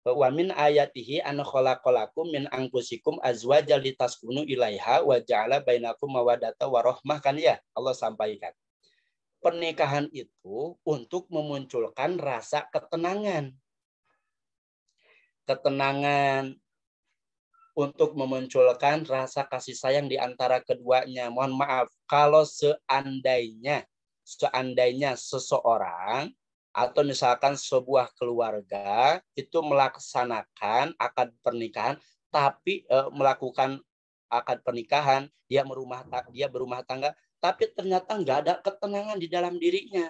wa min ayatihi an khalaqalakum min angkusikum azwajal litaskunu ilaiha wa ja'ala bainakum mawaddata wa rahmah kan ya Allah sampaikan. Pernikahan itu untuk memunculkan rasa ketenangan. Ketenangan untuk memunculkan rasa kasih sayang di antara keduanya. Mohon maaf, kalau seandainya seandainya seseorang atau misalkan sebuah keluarga itu melaksanakan akad pernikahan tapi e, melakukan akad pernikahan dia merumah dia berumah tangga tapi ternyata nggak ada ketenangan di dalam dirinya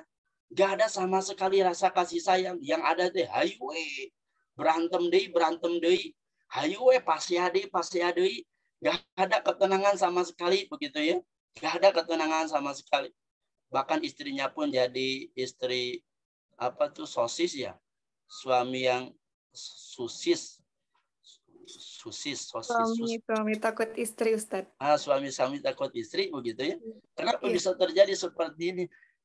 nggak ada sama sekali rasa kasih sayang yang ada deh highway berantem deh berantem deh highway pasti ada pasti ada nggak ada ketenangan sama sekali begitu ya nggak ada ketenangan sama sekali bahkan istrinya pun jadi istri apa tuh sosis ya suami yang susis susis sosis suami susis. suami takut istri Ustaz. ah suami suami takut istri begitu ya iya. kenapa yeah. bisa terjadi seperti ini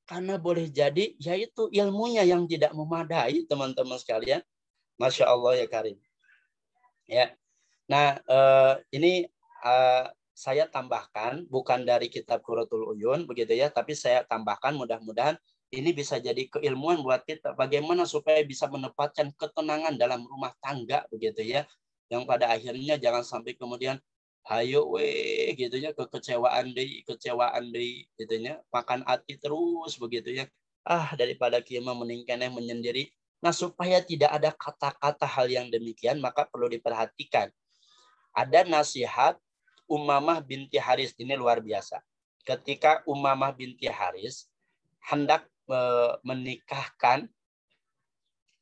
karena boleh jadi yaitu ilmunya yang tidak memadai teman-teman sekalian masya Allah ya Karim ya nah eh, ini eh, saya tambahkan bukan dari kitab Quratul Uyun begitu ya tapi saya tambahkan mudah-mudahan ini bisa jadi keilmuan buat kita bagaimana supaya bisa menempatkan ketenangan dalam rumah tangga begitu ya yang pada akhirnya jangan sampai kemudian hayo weh gitu ya kekecewaan deh kecewaan deh gitu ya makan hati terus begitu ya ah daripada kima meningkatnya menyendiri nah supaya tidak ada kata-kata hal yang demikian maka perlu diperhatikan ada nasihat Umamah binti Haris ini luar biasa ketika Umamah binti Haris hendak menikahkan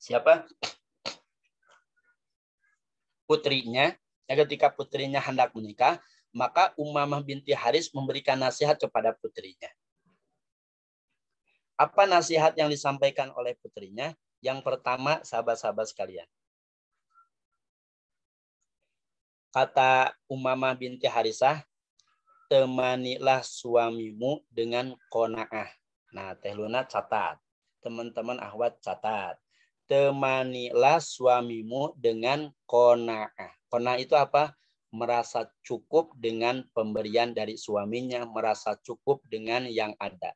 siapa putrinya. Ya, ketika putrinya hendak menikah, maka Umamah binti Haris memberikan nasihat kepada putrinya. Apa nasihat yang disampaikan oleh putrinya? Yang pertama, sahabat-sahabat sekalian. Kata Umamah binti Harisah, temanilah suamimu dengan kona'ah Nah, Teh Luna catat. Teman-teman ahwat catat. Temanilah suamimu dengan kona'ah. Eh, kona'ah itu apa? Merasa cukup dengan pemberian dari suaminya, merasa cukup dengan yang ada.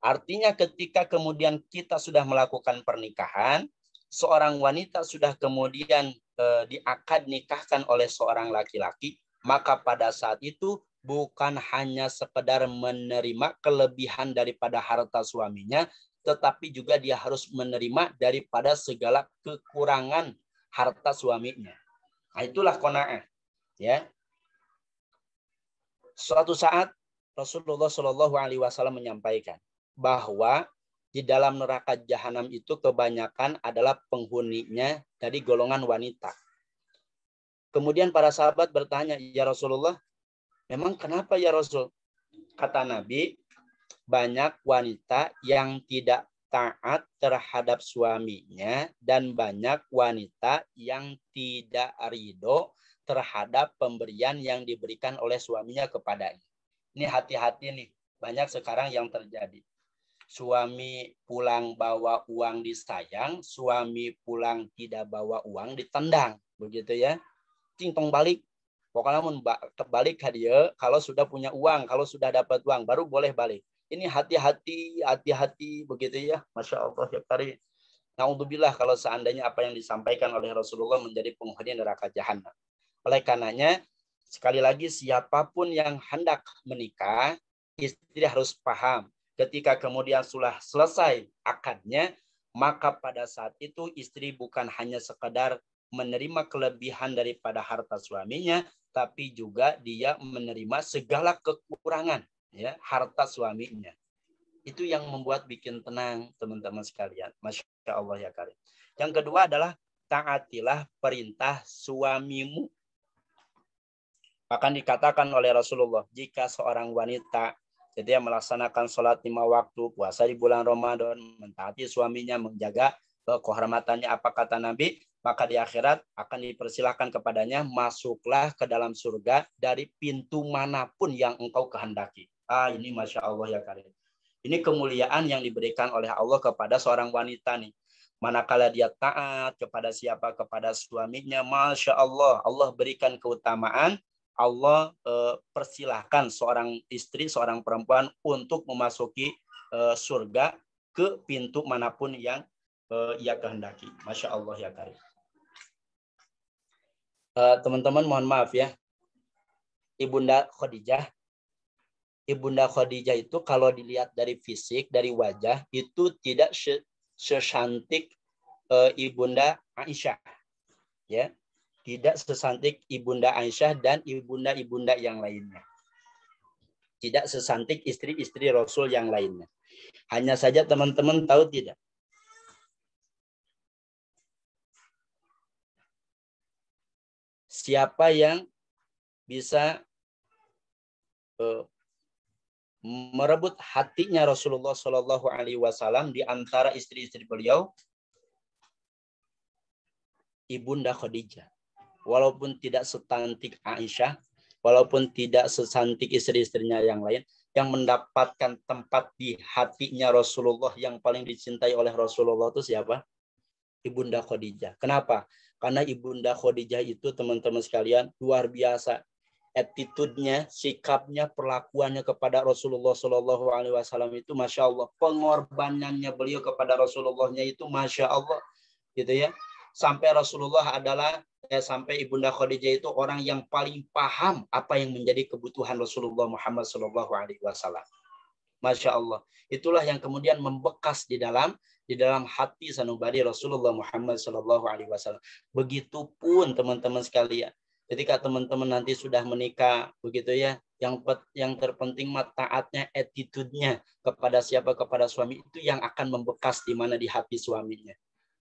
Artinya ketika kemudian kita sudah melakukan pernikahan, seorang wanita sudah kemudian e, eh, diakad nikahkan oleh seorang laki-laki, maka pada saat itu bukan hanya sekedar menerima kelebihan daripada harta suaminya, tetapi juga dia harus menerima daripada segala kekurangan harta suaminya. Nah, itulah kona'ah. Ya. Suatu saat Rasulullah Shallallahu Alaihi Wasallam menyampaikan bahwa di dalam neraka jahanam itu kebanyakan adalah penghuninya dari golongan wanita. Kemudian para sahabat bertanya, ya Rasulullah, Memang kenapa ya Rasul? Kata Nabi, banyak wanita yang tidak taat terhadap suaminya dan banyak wanita yang tidak ridho terhadap pemberian yang diberikan oleh suaminya kepadanya. Ini hati-hati nih, banyak sekarang yang terjadi. Suami pulang bawa uang disayang, suami pulang tidak bawa uang ditendang, begitu ya. cintong balik, pokoknya mun terbalik hadiah kalau sudah punya uang kalau sudah dapat uang baru boleh balik ini hati-hati hati-hati begitu ya masya Allah ya untuk Naudzubillah kalau seandainya apa yang disampaikan oleh Rasulullah menjadi penghuni neraka jahanam. Oleh karenanya, sekali lagi siapapun yang hendak menikah, istri harus paham. Ketika kemudian sudah selesai akadnya, maka pada saat itu istri bukan hanya sekadar menerima kelebihan daripada harta suaminya, tapi juga dia menerima segala kekurangan ya harta suaminya. Itu yang membuat bikin tenang teman-teman sekalian. Masya Allah ya karim. Yang kedua adalah taatilah perintah suamimu. Akan dikatakan oleh Rasulullah, jika seorang wanita jadi yang melaksanakan sholat lima waktu, puasa di bulan Ramadan, mentaati suaminya, menjaga kehormatannya. Apa kata Nabi? maka di akhirat akan dipersilahkan kepadanya masuklah ke dalam surga dari pintu manapun yang engkau kehendaki. Ah ini masya Allah ya karim. Ini kemuliaan yang diberikan oleh Allah kepada seorang wanita nih. Manakala dia taat kepada siapa kepada suaminya, masya Allah Allah berikan keutamaan. Allah eh, persilahkan seorang istri, seorang perempuan untuk memasuki eh, surga ke pintu manapun yang eh, ia kehendaki. Masya Allah ya karim. Eh, teman-teman mohon maaf ya. Ibunda Khadijah. Ibunda Khadijah itu kalau dilihat dari fisik, dari wajah, itu tidak sesantik uh, Ibunda Aisyah. Ya. Tidak sesantik Ibunda Aisyah dan ibunda-ibunda yang lainnya. Tidak sesantik istri-istri Rasul yang lainnya. Hanya saja teman-teman tahu tidak? siapa yang bisa eh, merebut hatinya Rasulullah Shallallahu Alaihi Wasallam di antara istri-istri beliau, ibunda Khadijah. Walaupun tidak setantik Aisyah, walaupun tidak sesantik istri-istrinya yang lain, yang mendapatkan tempat di hatinya Rasulullah yang paling dicintai oleh Rasulullah itu siapa? Ibunda Khadijah. Kenapa? Karena Ibunda Khadijah itu teman-teman sekalian luar biasa attitude-nya, sikapnya, perlakuannya kepada Rasulullah Shallallahu Alaihi Wasallam itu masya Allah, pengorbanannya beliau kepada Rasulullahnya itu masya Allah, gitu ya. Sampai Rasulullah adalah ya, sampai ibunda Khadijah itu orang yang paling paham apa yang menjadi kebutuhan Rasulullah Muhammad Shallallahu Alaihi Wasallam. Masya Allah, itulah yang kemudian membekas di dalam di dalam hati sanubari Rasulullah Muhammad Shallallahu Alaihi Wasallam. Begitupun teman-teman sekalian, ketika teman-teman nanti sudah menikah, begitu ya, yang yang terpenting mataatnya attitude-nya kepada siapa kepada suami itu yang akan membekas di mana di hati suaminya.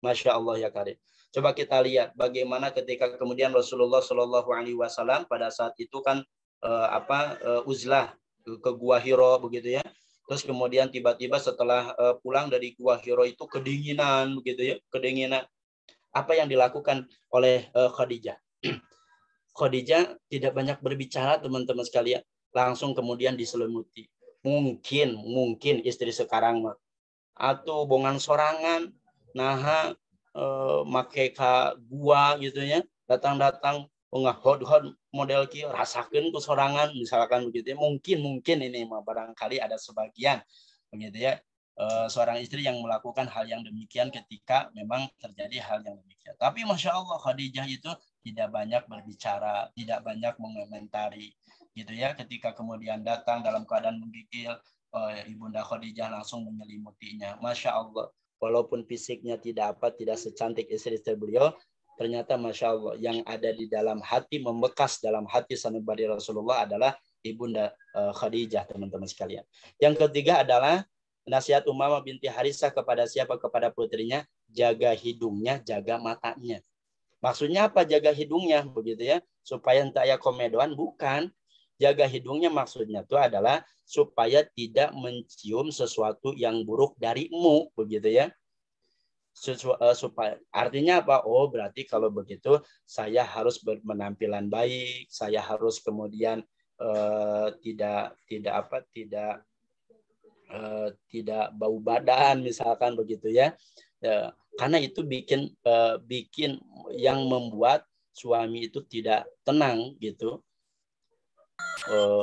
Masya Allah ya Karim. Coba kita lihat bagaimana ketika kemudian Rasulullah Shallallahu Alaihi Wasallam pada saat itu kan eh, apa eh, uzlah ke Gua Hiro begitu ya terus kemudian tiba-tiba setelah uh, pulang dari gua Hiro itu kedinginan begitu ya kedinginan apa yang dilakukan oleh uh, Khadijah Khadijah tidak banyak berbicara teman-teman sekalian langsung kemudian diselimuti mungkin mungkin istri sekarang mah atau bongan sorangan naha e, eh, make ka gua gitu ya datang-datang hot-hot oh, model kios rasakan kesorangan misalkan begitu ya. mungkin mungkin ini mah barangkali ada sebagian begitu ya eh, seorang istri yang melakukan hal yang demikian ketika memang terjadi hal yang demikian tapi masya Allah Khadijah itu tidak banyak berbicara tidak banyak mengomentari gitu ya ketika kemudian datang dalam keadaan menggigil e, ibunda Khadijah langsung menyelimutinya masya Allah walaupun fisiknya tidak apa tidak secantik istri-istri beliau ternyata masya Allah yang ada di dalam hati membekas dalam hati sanubari Rasulullah adalah ibunda eh, Khadijah teman-teman sekalian. Yang ketiga adalah nasihat Umama binti Harisah kepada siapa kepada putrinya jaga hidungnya jaga matanya. Maksudnya apa jaga hidungnya begitu ya supaya entah ya komedoan bukan jaga hidungnya maksudnya itu adalah supaya tidak mencium sesuatu yang buruk darimu begitu ya Eh, supaya artinya apa oh berarti kalau begitu saya harus berpenampilan baik saya harus kemudian uh, tidak tidak apa tidak uh, tidak bau badan misalkan begitu ya Uh, karena itu bikin uh, bikin yang membuat suami itu tidak tenang gitu oh.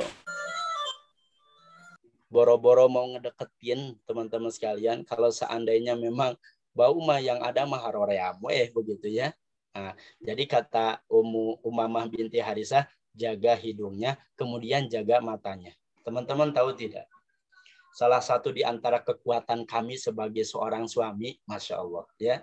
boro-boro mau ngedeketin teman-teman sekalian kalau seandainya memang bau mah yang ada mah haroreamu eh begitu ya. Nah, jadi kata Umu Umamah binti Harisa jaga hidungnya, kemudian jaga matanya. Teman-teman tahu tidak? Salah satu di antara kekuatan kami sebagai seorang suami, masya Allah ya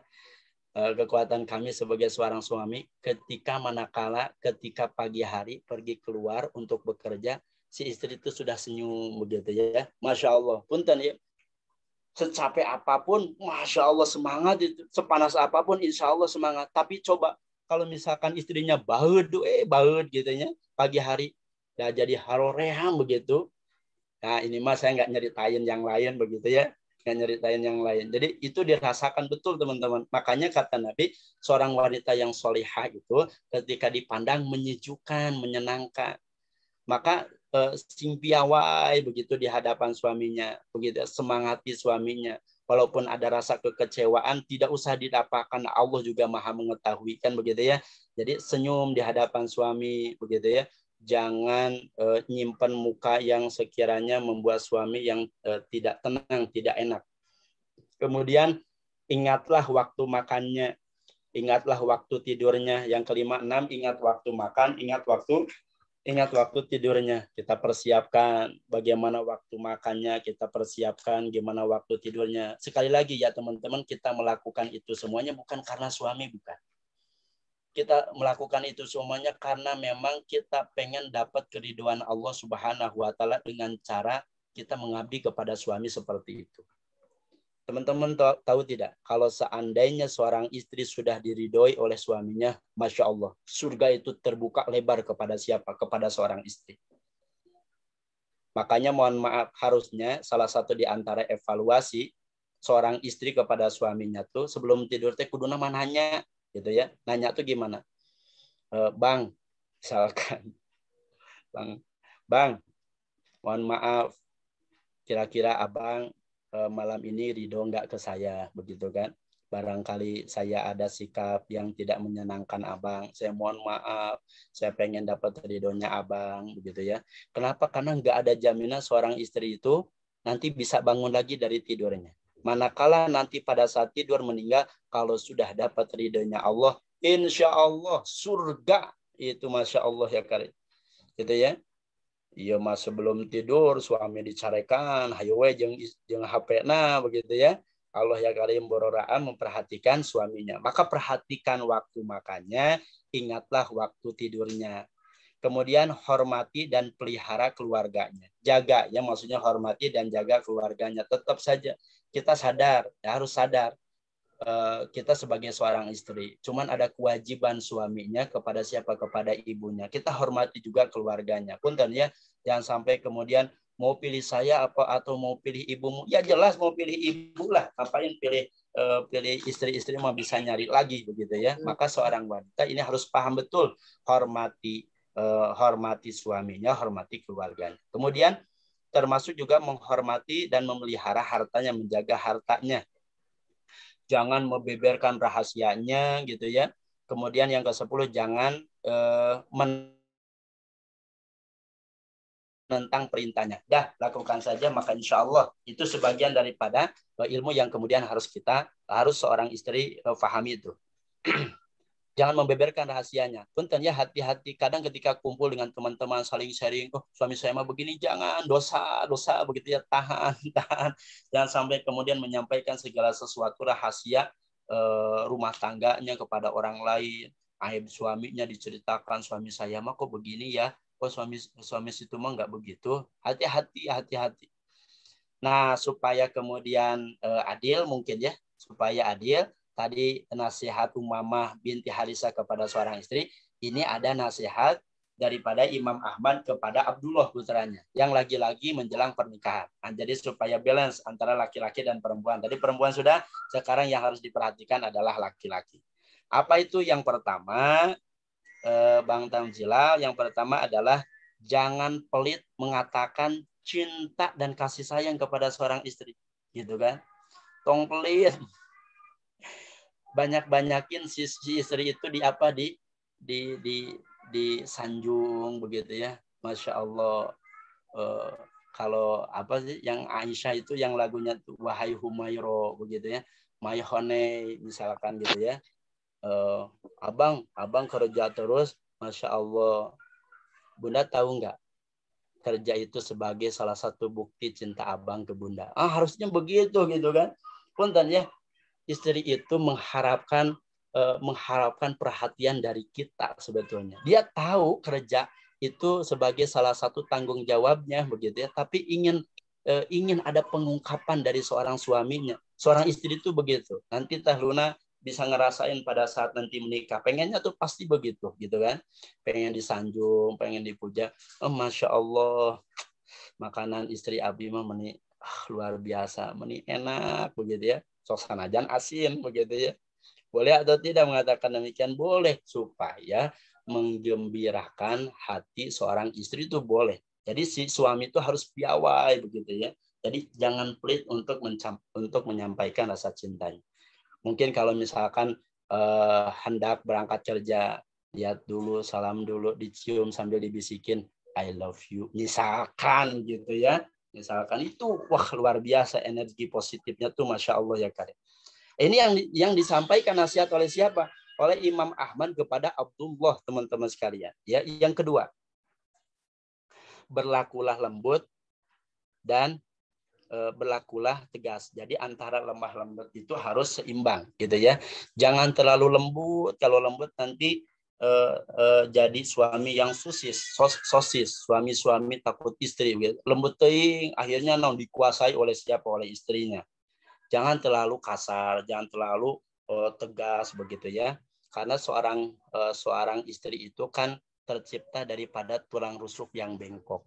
eh, kekuatan kami sebagai seorang suami ketika manakala ketika pagi hari pergi keluar untuk bekerja si istri itu sudah senyum begitu ya masya Allah punten ya secapek apapun, masya Allah semangat, itu sepanas apapun, insya Allah semangat. Tapi coba kalau misalkan istrinya baut, eh bau gitu ya, pagi hari, ya jadi haroreham begitu. Nah ini mah saya nggak nyeritain yang lain begitu ya, nggak nyeritain yang lain. Jadi itu dirasakan betul teman-teman. Makanya kata Nabi, seorang wanita yang solihah itu ketika dipandang menyejukkan, menyenangkan maka eh, sing piawai begitu di hadapan suaminya, begitu ya, semangati suaminya. Walaupun ada rasa kekecewaan, tidak usah didapatkan. Allah juga maha mengetahui kan begitu ya. Jadi senyum di hadapan suami begitu ya. Jangan eh, nyimpan muka yang sekiranya membuat suami yang eh, tidak tenang, tidak enak. Kemudian ingatlah waktu makannya, ingatlah waktu tidurnya. Yang kelima enam, ingat waktu makan, ingat waktu ingat waktu tidurnya, kita persiapkan bagaimana waktu makannya, kita persiapkan gimana waktu tidurnya. Sekali lagi ya teman-teman, kita melakukan itu semuanya bukan karena suami, bukan. Kita melakukan itu semuanya karena memang kita pengen dapat keriduan Allah Subhanahu wa taala dengan cara kita mengabdi kepada suami seperti itu. Teman-teman tahu tidak, kalau seandainya seorang istri sudah diridoi oleh suaminya, Masya Allah, surga itu terbuka lebar kepada siapa? Kepada seorang istri. Makanya mohon maaf, harusnya salah satu di antara evaluasi seorang istri kepada suaminya tuh sebelum tidur teh kuduna mananya gitu ya. Nanya tuh gimana? E, bang, misalkan. Bang, Bang, mohon maaf. Kira-kira Abang Eh, malam ini Ridho nggak ke saya begitu kan barangkali saya ada sikap yang tidak menyenangkan abang saya mohon maaf saya pengen dapat ridhonya abang begitu ya kenapa karena nggak ada jaminan seorang istri itu nanti bisa bangun lagi dari tidurnya manakala nanti pada saat tidur meninggal kalau sudah dapat ridhonya Allah insya Allah surga itu masya Allah ya karim gitu ya Iya mas sebelum tidur suami dicarikan, hayu we jeng, jeng HP-na begitu ya. Allah ya karim bororaan memperhatikan suaminya. Maka perhatikan waktu makannya, ingatlah waktu tidurnya. Kemudian hormati dan pelihara keluarganya. Jaga ya maksudnya hormati dan jaga keluarganya. Tetap saja kita sadar, ya harus sadar Eh, kita sebagai seorang istri. Cuman ada kewajiban suaminya kepada siapa? Kepada ibunya. Kita hormati juga keluarganya. Punten ya, jangan sampai kemudian mau pilih saya apa atau mau pilih ibumu. Ya jelas mau pilih ibu lah. Ngapain pilih eh, pilih istri-istri mau bisa nyari lagi begitu ya. Hmm. Maka seorang wanita ini harus paham betul hormati eh, hormati suaminya, hormati keluarganya. Kemudian termasuk juga menghormati dan memelihara hartanya, menjaga hartanya jangan membeberkan rahasianya gitu ya. Kemudian yang ke-10 jangan eh, menentang perintahnya. Dah, lakukan saja maka insya Allah itu sebagian daripada eh, ilmu yang kemudian harus kita harus seorang istri eh, fahami itu. jangan membeberkan rahasianya. Punten ya hati-hati kadang ketika kumpul dengan teman-teman saling sharing, oh suami saya mah begini jangan dosa dosa begitu ya tahan tahan jangan sampai kemudian menyampaikan segala sesuatu rahasia eh, rumah tangganya kepada orang lain. Aib suaminya diceritakan suami saya mah kok begini ya, kok suami suami situ mah nggak begitu. Hati-hati hati-hati. Nah supaya kemudian eh, adil mungkin ya supaya adil tadi nasihat Umamah binti Harisa kepada seorang istri, ini ada nasihat daripada Imam Ahmad kepada Abdullah putranya yang lagi-lagi menjelang pernikahan. Nah, jadi supaya balance antara laki-laki dan perempuan. Tadi perempuan sudah, sekarang yang harus diperhatikan adalah laki-laki. Apa itu yang pertama, eh, Bang Tanjilal, Yang pertama adalah jangan pelit mengatakan cinta dan kasih sayang kepada seorang istri, gitu kan? Tong pelit banyak-banyakin si, si istri itu di apa di di di di sanjung begitu ya masya allah e, kalau apa sih yang Aisyah itu yang lagunya wahai Humairo begitu ya Mayhone misalkan gitu ya e, abang abang kerja terus masya allah bunda tahu nggak kerja itu sebagai salah satu bukti cinta abang ke bunda ah harusnya begitu gitu kan punten ya istri itu mengharapkan uh, mengharapkan perhatian dari kita sebetulnya. Dia tahu kerja itu sebagai salah satu tanggung jawabnya begitu ya, tapi ingin uh, ingin ada pengungkapan dari seorang suaminya. Seorang istri itu begitu. Nanti Teh Luna bisa ngerasain pada saat nanti menikah. Pengennya tuh pasti begitu, gitu kan? Pengen disanjung, pengen dipuja. Oh, Masya Allah, makanan istri Abimah mah meni ah, luar biasa, meni enak, begitu ya sosanajan jan asin begitu ya. Boleh atau tidak mengatakan demikian? Boleh supaya menggembirakan hati seorang istri itu boleh. Jadi si suami itu harus piawai begitu ya. Jadi jangan pelit untuk untuk menyampaikan rasa cintanya. Mungkin kalau misalkan eh, hendak berangkat kerja, lihat dulu, salam dulu, dicium sambil dibisikin I love you. Misalkan gitu ya. Misalkan itu, wah luar biasa energi positifnya tuh Masya Allah ya kare Ini yang yang disampaikan nasihat oleh siapa? Oleh Imam Ahmad kepada Abdullah teman-teman sekalian. Ya, yang kedua, berlakulah lembut dan eh, berlakulah tegas. Jadi antara lemah lembut itu harus seimbang gitu ya. Jangan terlalu lembut, kalau lembut nanti uh, uh, jadi suami yang sosis sos, sosis suami-suami takut istri gitu. lembut teing akhirnya non dikuasai oleh siapa oleh istrinya jangan terlalu kasar jangan terlalu uh, tegas begitu ya karena seorang uh, seorang istri itu kan tercipta daripada tulang rusuk yang bengkok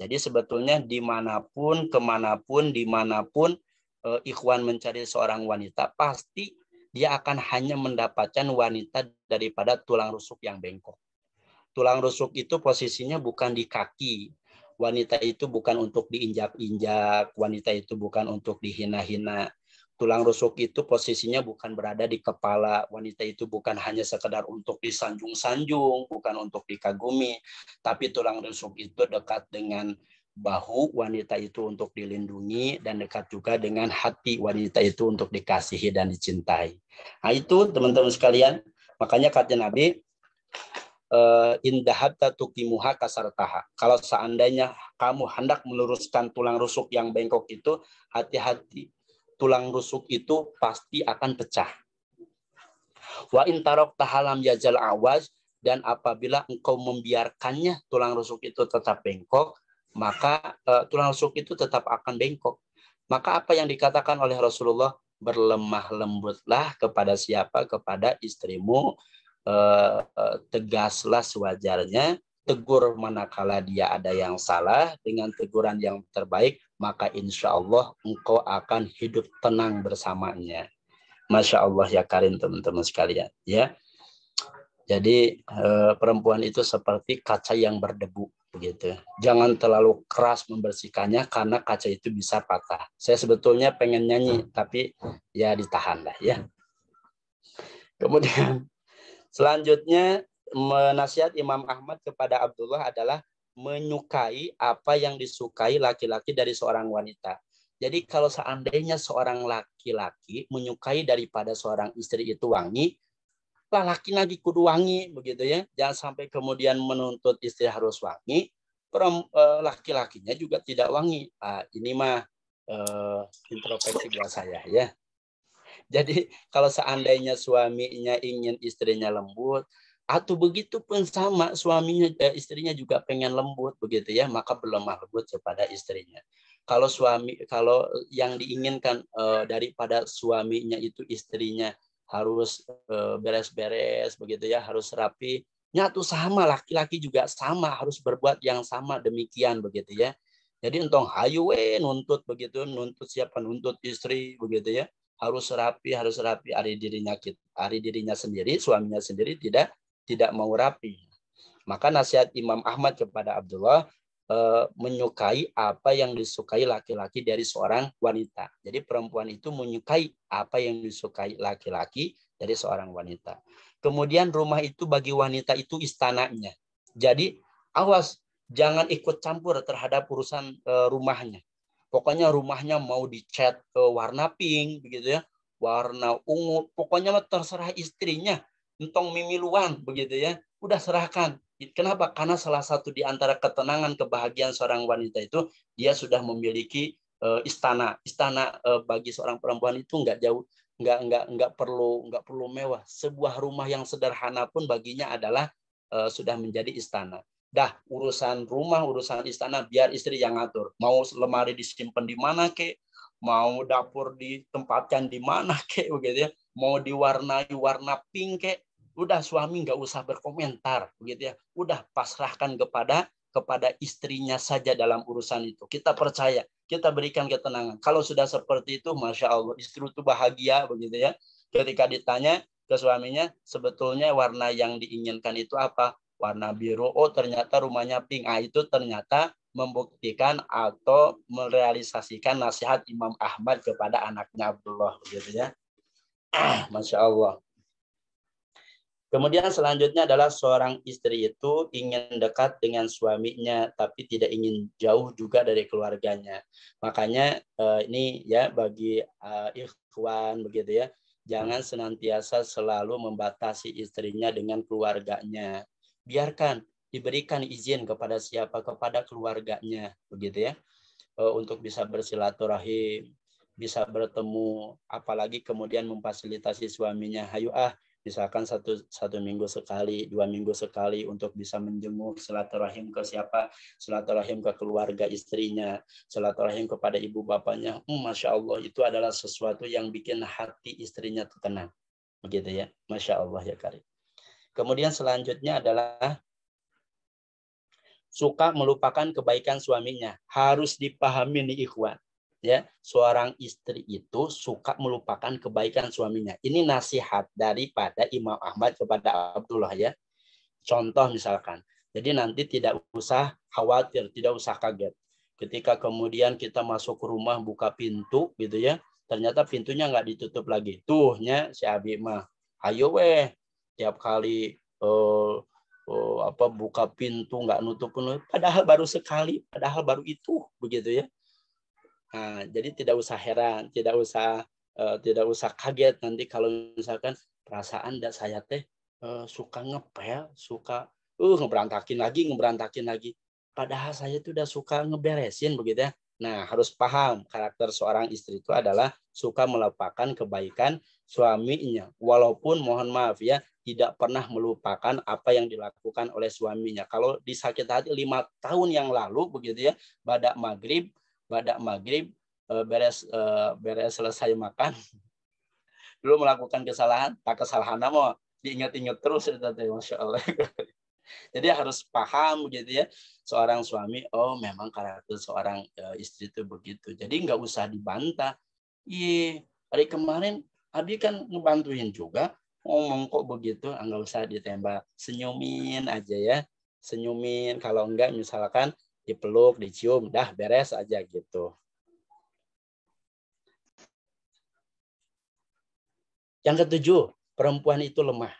jadi sebetulnya dimanapun kemanapun dimanapun eh, ikhwan mencari seorang wanita pasti dia akan hanya mendapatkan wanita daripada tulang rusuk yang bengkok. Tulang rusuk itu posisinya bukan di kaki. Wanita itu bukan untuk diinjak-injak, wanita itu bukan untuk dihina-hina. Tulang rusuk itu posisinya bukan berada di kepala, wanita itu bukan hanya sekedar untuk disanjung-sanjung, bukan untuk dikagumi, tapi tulang rusuk itu dekat dengan bahu wanita itu untuk dilindungi dan dekat juga dengan hati wanita itu untuk dikasihi dan dicintai. Nah itu teman-teman sekalian, makanya kata Nabi, eh, indahata tukimuha kasartaha. Kalau seandainya kamu hendak meluruskan tulang rusuk yang bengkok itu, hati-hati tulang rusuk itu pasti akan pecah. Wa intarok tahalam yajal awas dan apabila engkau membiarkannya tulang rusuk itu tetap bengkok, maka uh, tulang rusuk itu tetap akan bengkok. Maka apa yang dikatakan oleh Rasulullah berlemah lembutlah kepada siapa kepada istrimu eh, eh, tegaslah sewajarnya tegur manakala dia ada yang salah dengan teguran yang terbaik maka insya Allah engkau akan hidup tenang bersamanya masya Allah ya Karin teman-teman sekalian ya jadi eh, perempuan itu seperti kaca yang berdebu begitu. Jangan terlalu keras membersihkannya karena kaca itu bisa patah. Saya sebetulnya pengen nyanyi hmm. tapi ya ditahan lah ya. Kemudian selanjutnya menasihat Imam Ahmad kepada Abdullah adalah menyukai apa yang disukai laki-laki dari seorang wanita. Jadi kalau seandainya seorang laki-laki menyukai daripada seorang istri itu wangi, laki lagi kudu wangi begitu ya. Jangan sampai kemudian menuntut istri harus wangi, eh, laki-lakinya juga tidak wangi. Nah, ini mah uh, introspeksi buat saya ya. Jadi kalau seandainya suaminya ingin istrinya lembut, atau begitu pun sama suaminya eh, istrinya juga pengen lembut begitu ya, maka berlemah lembut kepada istrinya. Kalau suami kalau yang diinginkan eh, daripada suaminya itu istrinya harus eh, beres-beres begitu ya, harus rapi. Nyatu sama laki-laki juga sama harus berbuat yang sama demikian begitu ya. Jadi entong hayu we nuntut begitu, nuntut siapa nuntut istri begitu ya. Harus rapi, harus rapi hari dirinya hari dirinya sendiri, suaminya sendiri tidak tidak mau rapi. Maka nasihat Imam Ahmad kepada Abdullah, Eh, menyukai apa yang disukai laki-laki dari seorang wanita. Jadi perempuan itu menyukai apa yang disukai laki-laki dari seorang wanita. Kemudian rumah itu bagi wanita itu istananya. Jadi awas jangan ikut campur terhadap urusan eh, rumahnya. Pokoknya rumahnya mau dicat warna pink begitu ya, warna ungu, pokoknya terserah istrinya, entong mimiluan begitu ya udah serahkan. Kenapa? Karena salah satu di antara ketenangan kebahagiaan seorang wanita itu dia sudah memiliki eh, istana. Istana eh, bagi seorang perempuan itu nggak jauh, nggak nggak nggak perlu nggak perlu mewah. Sebuah rumah yang sederhana pun baginya adalah eh, sudah menjadi istana. Dah urusan rumah, urusan istana biar istri yang ngatur. Mau lemari disimpan di mana ke mau dapur ditempatkan di mana ke begitu ya. Mau diwarnai warna pink ke udah suami nggak usah berkomentar begitu ya udah pasrahkan kepada kepada istrinya saja dalam urusan itu kita percaya kita berikan ketenangan kalau sudah seperti itu masya allah istri itu bahagia begitu ya ketika ditanya ke suaminya sebetulnya warna yang diinginkan itu apa warna biru oh ternyata rumahnya pink ah itu ternyata membuktikan atau merealisasikan nasihat Imam Ahmad kepada anaknya Abdullah begitu ya ah, masya Allah Kemudian selanjutnya adalah seorang istri itu ingin dekat dengan suaminya tapi tidak ingin jauh juga dari keluarganya. Makanya eh, ini ya bagi eh, ikhwan begitu ya, jangan senantiasa selalu membatasi istrinya dengan keluarganya. Biarkan diberikan izin kepada siapa kepada keluarganya begitu ya eh, untuk bisa bersilaturahim bisa bertemu apalagi kemudian memfasilitasi suaminya hayu ah misalkan satu satu minggu sekali dua minggu sekali untuk bisa menjenguk silaturahim ke siapa silaturahim ke keluarga istrinya silaturahim kepada ibu bapaknya hmm, masya Allah itu adalah sesuatu yang bikin hati istrinya tenang begitu ya masya Allah ya Karim kemudian selanjutnya adalah suka melupakan kebaikan suaminya harus dipahami nih ikhwan ya seorang istri itu suka melupakan kebaikan suaminya. Ini nasihat daripada Imam Ahmad kepada Abdullah ya. Contoh misalkan. Jadi nanti tidak usah khawatir, tidak usah kaget. Ketika kemudian kita masuk ke rumah buka pintu gitu ya, ternyata pintunya nggak ditutup lagi. Tuhnya si Abi mah, ayo weh tiap kali uh, apa buka pintu nggak nutup Padahal baru sekali, padahal baru itu begitu ya Nah, jadi tidak usah heran, tidak usah uh, tidak usah kaget nanti kalau misalkan perasaan dan saya teh uh, suka ngepel, suka uh ngeberantakin lagi, ngeberantakin lagi. Padahal saya tuh udah suka ngeberesin begitu ya. Nah, harus paham karakter seorang istri itu adalah suka melupakan kebaikan suaminya. Walaupun mohon maaf ya, tidak pernah melupakan apa yang dilakukan oleh suaminya. Kalau di sakit hati lima tahun yang lalu begitu ya, pada maghrib pada maghrib eh, beres eh, beres selesai makan dulu melakukan kesalahan tak kesalahan mau diingat-ingat terus ya masya allah jadi harus paham gitu ya seorang suami oh memang karakter seorang eh, istri itu begitu jadi nggak usah dibantah iya hari kemarin Abi kan ngebantuin juga ngomong kok begitu ah, nggak usah ditembak senyumin aja ya senyumin kalau enggak misalkan dipeluk, dicium, dah beres aja gitu. Yang ketujuh, perempuan itu lemah.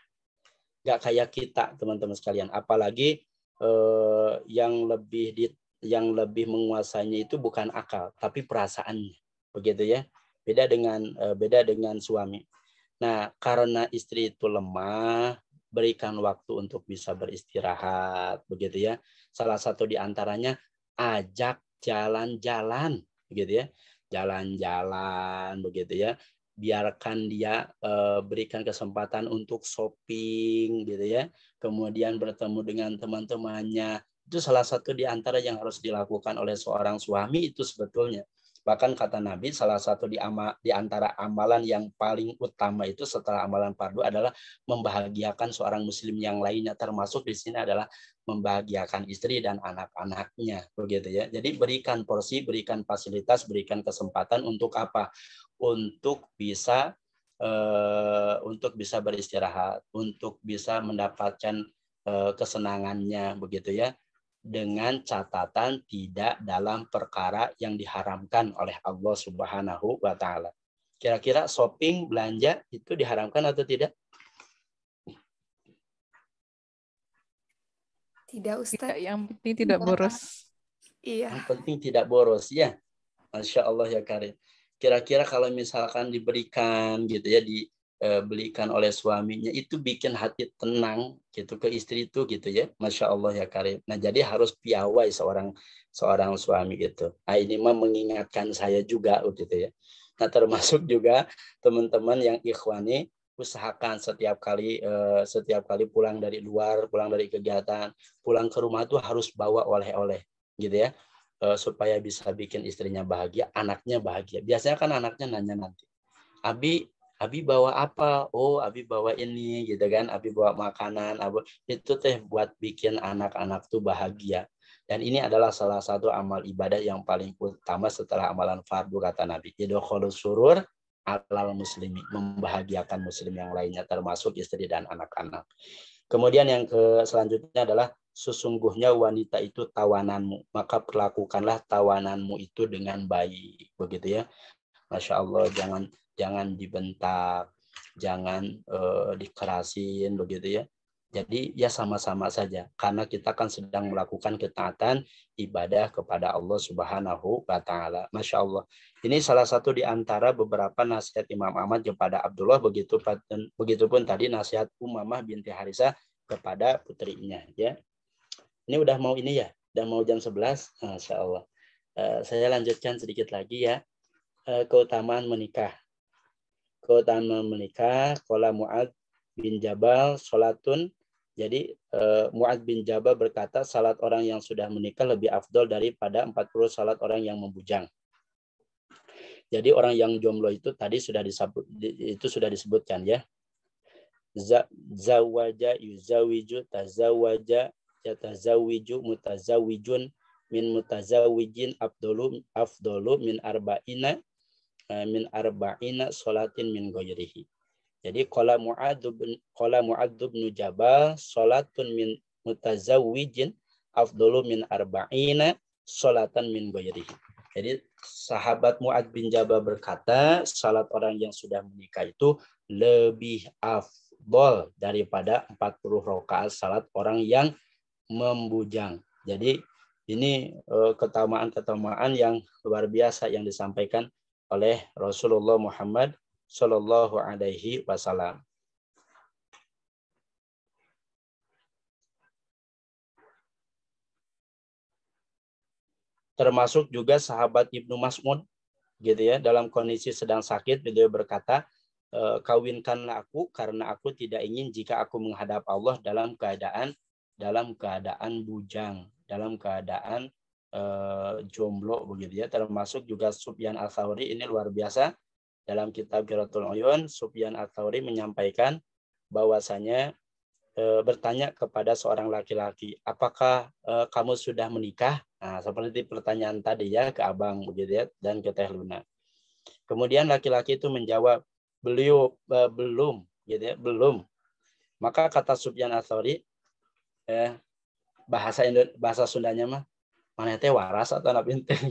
Gak kayak kita, teman-teman sekalian. Apalagi eh, yang lebih di, yang lebih menguasainya itu bukan akal, tapi perasaannya. Begitu ya. Beda dengan eh, beda dengan suami. Nah, karena istri itu lemah, berikan waktu untuk bisa beristirahat, begitu ya. Salah satu diantaranya ajak jalan-jalan, begitu ya. Jalan-jalan, begitu ya. Biarkan dia eh, berikan kesempatan untuk shopping, gitu ya. Kemudian bertemu dengan teman-temannya. Itu salah satu diantara yang harus dilakukan oleh seorang suami itu sebetulnya Bahkan kata Nabi, salah satu di, ama, di antara amalan yang paling utama itu setelah amalan fardu adalah membahagiakan seorang muslim yang lainnya. Termasuk di sini adalah membahagiakan istri dan anak-anaknya. Begitu ya. Jadi berikan porsi, berikan fasilitas, berikan kesempatan untuk apa? Untuk bisa Uh, untuk bisa beristirahat, untuk bisa mendapatkan uh, kesenangannya begitu ya dengan catatan tidak dalam perkara yang diharamkan oleh Allah Subhanahu wa taala. Kira-kira shopping, belanja itu diharamkan atau tidak? Tidak, Ustaz. Tidak, yang penting tidak boros. Iya. Yang penting tidak boros, ya. Masya Allah ya Karim. Kira-kira kalau misalkan diberikan gitu ya di Eh, belikan oleh suaminya itu bikin hati tenang gitu ke istri itu gitu ya masya Allah ya karim nah jadi harus piawai seorang seorang suami gitu nah ini mah mengingatkan saya juga gitu ya nah termasuk juga teman-teman yang ikhwani usahakan setiap kali eh, setiap kali pulang dari luar pulang dari kegiatan pulang ke rumah tuh harus bawa oleh-oleh gitu ya eh, supaya bisa bikin istrinya bahagia anaknya bahagia biasanya kan anaknya nanya nanti Abi Abi bawa apa? Oh, Abi bawa ini gitu kan. Abi bawa makanan. Abi itu teh buat bikin anak-anak tuh bahagia. Dan ini adalah salah satu amal ibadah yang paling utama setelah amalan fardu kata Nabi. Idokholus surur alal muslimi. Membahagiakan muslim yang lainnya termasuk istri dan anak-anak. Kemudian yang ke selanjutnya adalah sesungguhnya wanita itu tawananmu. Maka perlakukanlah tawananmu itu dengan baik. Begitu ya. Masya Allah jangan jangan dibentak, jangan uh, dikerasin begitu ya. Jadi ya sama-sama saja karena kita kan sedang melakukan ketaatan ibadah kepada Allah Subhanahu wa taala. Masya Allah. Ini salah satu di antara beberapa nasihat Imam Ahmad kepada Abdullah begitu begitupun tadi nasihat Umamah binti Harisa kepada putrinya ya. Ini udah mau ini ya, udah mau jam 11. Masya Allah. Eh, saya lanjutkan sedikit lagi ya. Eh, keutamaan menikah keutamaan menikah kola Mu'ad bin Jabal solatun jadi uh, eh, Mu'ad bin Jabal berkata salat orang yang sudah menikah lebih afdol daripada 40 salat orang yang membujang. Jadi orang yang jomblo itu tadi sudah disebut itu sudah disebutkan ya. Zawaja yuzawiju tazawaja yatazawiju mutazawijun min mutazawijin afdolu afdolu min arba'ina Eh, min arba'ina solatin min ghairihi. Jadi qala Mu'adz bin qala Mu'adz bin Jabal salatun min mutazawwijin afdalu min arba'ina salatan min ghairihi. Jadi sahabat Mu'ad bin Jabal berkata, salat orang yang sudah menikah itu lebih afdol daripada 40 rakaat salat orang yang membujang. Jadi ini eh, ketamaan-ketamaan yang luar biasa yang disampaikan oleh Rasulullah Muhammad Shallallahu Alaihi Wasallam. Termasuk juga sahabat Ibnu Mas'ud gitu ya dalam kondisi sedang sakit beliau berkata e, kawinkanlah aku karena aku tidak ingin jika aku menghadap Allah dalam keadaan dalam keadaan bujang dalam keadaan uh, jomblo begitu ya termasuk juga Sufyan Al-Thawri ini luar biasa dalam kitab Qiratul Uyun Sufyan Al-Thawri menyampaikan bahwasanya e, bertanya kepada seorang laki-laki, apakah e, kamu sudah menikah? Nah, seperti pertanyaan tadi ya ke abang begitu ya dan ke Teh Luna. Kemudian laki-laki itu menjawab, beliau e, belum, gitu ya, belum. Maka kata Sufyan al eh, bahasa Indo bahasa Sundanya mah mana teh waras atau anak benteng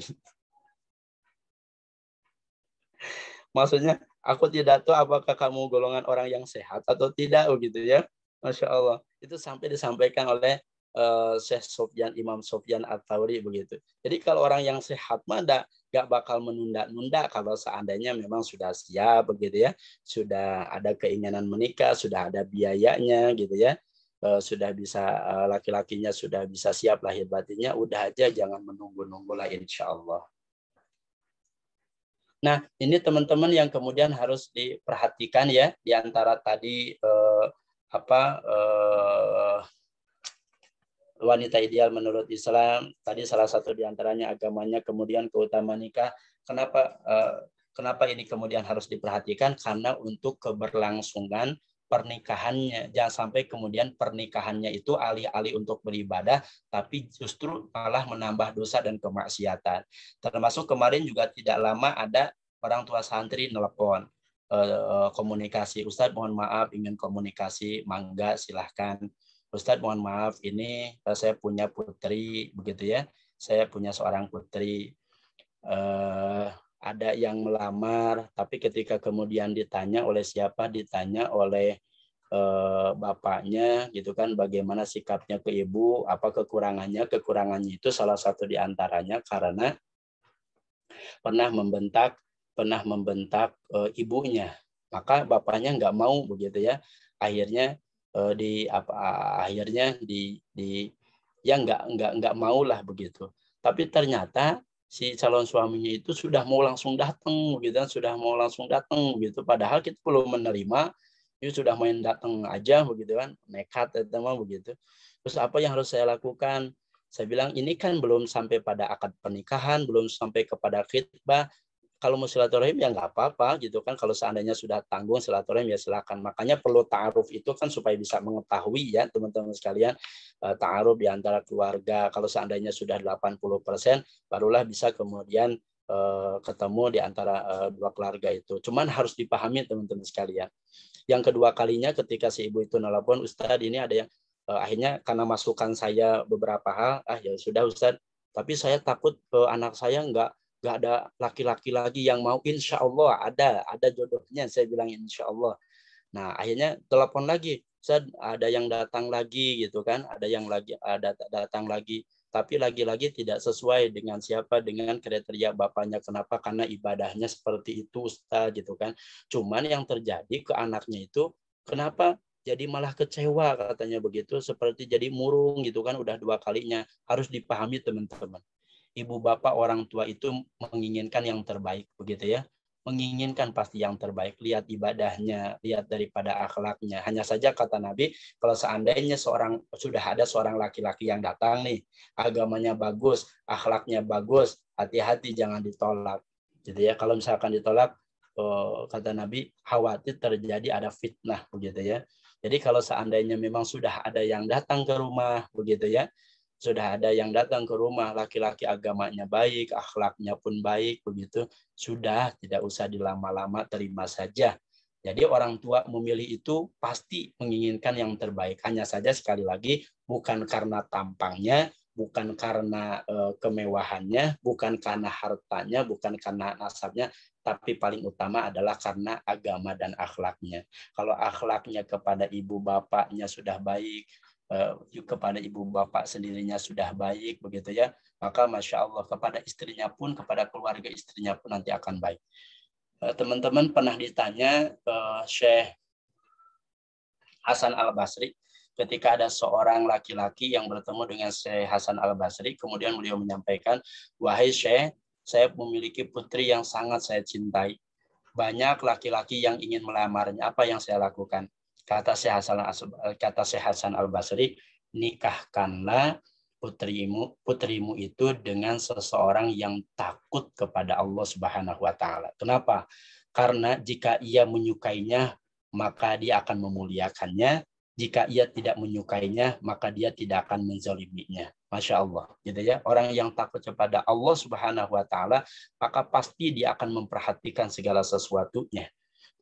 maksudnya aku tidak tahu apakah kamu golongan orang yang sehat atau tidak gitu ya masya Allah itu sampai disampaikan oleh uh, Syekh Sofyan Imam Sofyan At-Tauri begitu jadi kalau orang yang sehat mah gak bakal menunda-nunda kalau seandainya memang sudah siap begitu ya sudah ada keinginan menikah sudah ada biayanya gitu ya Eh, sudah bisa eh, laki-lakinya sudah bisa siap lahir batinnya, udah aja jangan menunggu-nunggu lah insya Allah. Nah, ini teman-teman yang kemudian harus diperhatikan ya diantara tadi eh, apa eh, wanita ideal menurut Islam, tadi salah satu diantaranya agamanya kemudian keutamaan nikah. Kenapa eh, kenapa ini kemudian harus diperhatikan? Karena untuk keberlangsungan pernikahannya. Jangan sampai kemudian pernikahannya itu alih-alih untuk beribadah, tapi justru malah menambah dosa dan kemaksiatan. Termasuk kemarin juga tidak lama ada orang tua santri nelpon eh, komunikasi Ustadz mohon maaf ingin komunikasi mangga silahkan Ustadz mohon maaf ini eh, saya punya putri begitu ya saya punya seorang putri eh, ada yang melamar, tapi ketika kemudian ditanya oleh siapa, ditanya oleh e, bapaknya, gitu kan, bagaimana sikapnya ke ibu, apa kekurangannya, kekurangannya itu salah satu di antaranya karena pernah membentak, pernah membentak e, ibunya, maka bapaknya nggak mau begitu ya, akhirnya e, di apa, akhirnya di di ya nggak nggak nggak maulah begitu. Tapi ternyata si calon suaminya itu sudah mau langsung datang gitu kan, sudah mau langsung datang gitu padahal kita perlu menerima itu sudah main datang aja begitu kan nekat itu begitu terus apa yang harus saya lakukan saya bilang ini kan belum sampai pada akad pernikahan belum sampai kepada khitbah kalau mau silaturahim ya nggak apa-apa gitu kan kalau seandainya sudah tanggung silaturahim ya silakan makanya perlu taaruf itu kan supaya bisa mengetahui ya teman-teman sekalian eh, taaruf di antara keluarga kalau seandainya sudah 80% barulah bisa kemudian eh, ketemu di antara eh, dua keluarga itu. Cuman harus dipahami teman-teman sekalian. Yang kedua kalinya ketika si ibu itu nelpon, Ustaz ini ada yang akhirnya karena masukan saya beberapa hal, ah ya sudah Ustaz, tapi saya takut anak saya nggak gak ada laki-laki lagi yang mau insya Allah ada ada jodohnya saya bilang insya Allah nah akhirnya telepon lagi Ustaz, ada yang datang lagi gitu kan ada yang lagi ada datang lagi tapi lagi-lagi tidak sesuai dengan siapa dengan kriteria bapaknya kenapa karena ibadahnya seperti itu Ustaz gitu kan cuman yang terjadi ke anaknya itu kenapa jadi malah kecewa katanya begitu seperti jadi murung gitu kan udah dua kalinya harus dipahami teman-teman ibu bapak orang tua itu menginginkan yang terbaik begitu ya menginginkan pasti yang terbaik lihat ibadahnya lihat daripada akhlaknya hanya saja kata Nabi kalau seandainya seorang sudah ada seorang laki-laki yang datang nih agamanya bagus akhlaknya bagus hati-hati jangan ditolak jadi gitu ya kalau misalkan ditolak oh, kata Nabi khawatir terjadi ada fitnah begitu ya jadi kalau seandainya memang sudah ada yang datang ke rumah begitu ya sudah ada yang datang ke rumah laki-laki agamanya baik, akhlaknya pun baik begitu, sudah tidak usah dilama-lama terima saja. Jadi orang tua memilih itu pasti menginginkan yang terbaik. Hanya saja sekali lagi bukan karena tampangnya, bukan karena e, kemewahannya, bukan karena hartanya, bukan karena nasabnya, tapi paling utama adalah karena agama dan akhlaknya. Kalau akhlaknya kepada ibu bapaknya sudah baik, Eh, kepada ibu bapak sendirinya sudah baik begitu ya maka masya Allah kepada istrinya pun kepada keluarga istrinya pun nanti akan baik eh, teman-teman pernah ditanya Syekh Hasan Al Basri ketika ada seorang laki-laki yang bertemu dengan Syekh Hasan Al Basri kemudian beliau menyampaikan wahai Syekh saya memiliki putri yang sangat saya cintai banyak laki-laki yang ingin melamarnya apa yang saya lakukan Kata Syekh Hasan, kata Syekh Hasan Al-Basri, nikahkanlah putrimu putrimu itu dengan seseorang yang takut kepada Allah Subhanahu wa taala. Kenapa? Karena jika ia menyukainya, maka dia akan memuliakannya. Jika ia tidak menyukainya, maka dia tidak akan menzaliminya. Masya Allah. Gitu ya. Orang yang takut kepada Allah Subhanahu wa taala, maka pasti dia akan memperhatikan segala sesuatunya.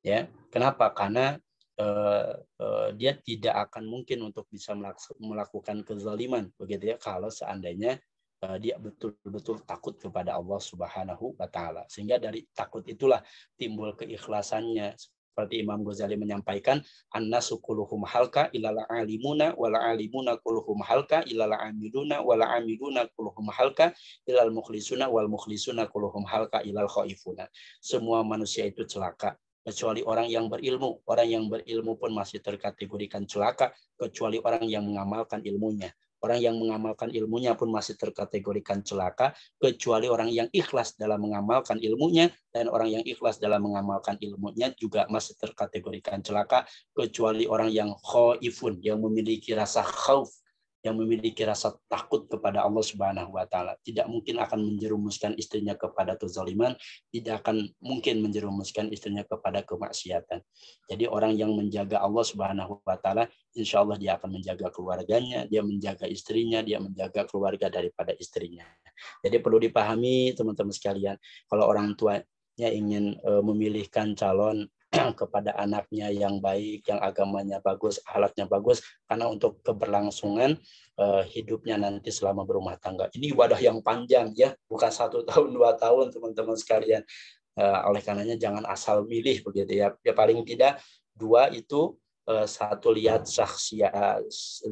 Ya. Kenapa? Karena uh, uh, dia tidak akan mungkin untuk bisa melakukan kezaliman begitu ya kalau seandainya uh, dia betul-betul takut kepada Allah Subhanahu wa taala. Sehingga dari takut itulah timbul keikhlasannya seperti Imam Ghazali menyampaikan annasu kulluhum halka ilal alimuna wal alimuna kulluhum halka ilal amiluna wal amiluna kulluhum halka ilal mukhlisuna wal mukhlisuna kulluhum halka ilal khaifuna semua manusia itu celaka kecuali orang yang berilmu. Orang yang berilmu pun masih terkategorikan celaka, kecuali orang yang mengamalkan ilmunya. Orang yang mengamalkan ilmunya pun masih terkategorikan celaka, kecuali orang yang ikhlas dalam mengamalkan ilmunya, dan orang yang ikhlas dalam mengamalkan ilmunya juga masih terkategorikan celaka, kecuali orang yang khawifun yang memiliki rasa khauf yang memiliki rasa takut kepada Allah Subhanahu wa taala tidak mungkin akan menjerumuskan istrinya kepada kezaliman, tidak akan mungkin menjerumuskan istrinya kepada kemaksiatan. Jadi orang yang menjaga Allah Subhanahu wa taala, insya Allah dia akan menjaga keluarganya, dia menjaga istrinya, dia menjaga keluarga daripada istrinya. Jadi perlu dipahami teman-teman sekalian, kalau orang tuanya ingin eh, memilihkan calon kepada anaknya yang baik, yang agamanya bagus, alatnya bagus, karena untuk keberlangsungan uh, hidupnya nanti selama berumah tangga. Ini wadah yang panjang ya, bukan satu tahun dua tahun teman-teman sekalian. Uh, oleh karenanya jangan asal milih begitu ya. Ya paling tidak dua itu eh, satu lihat saksi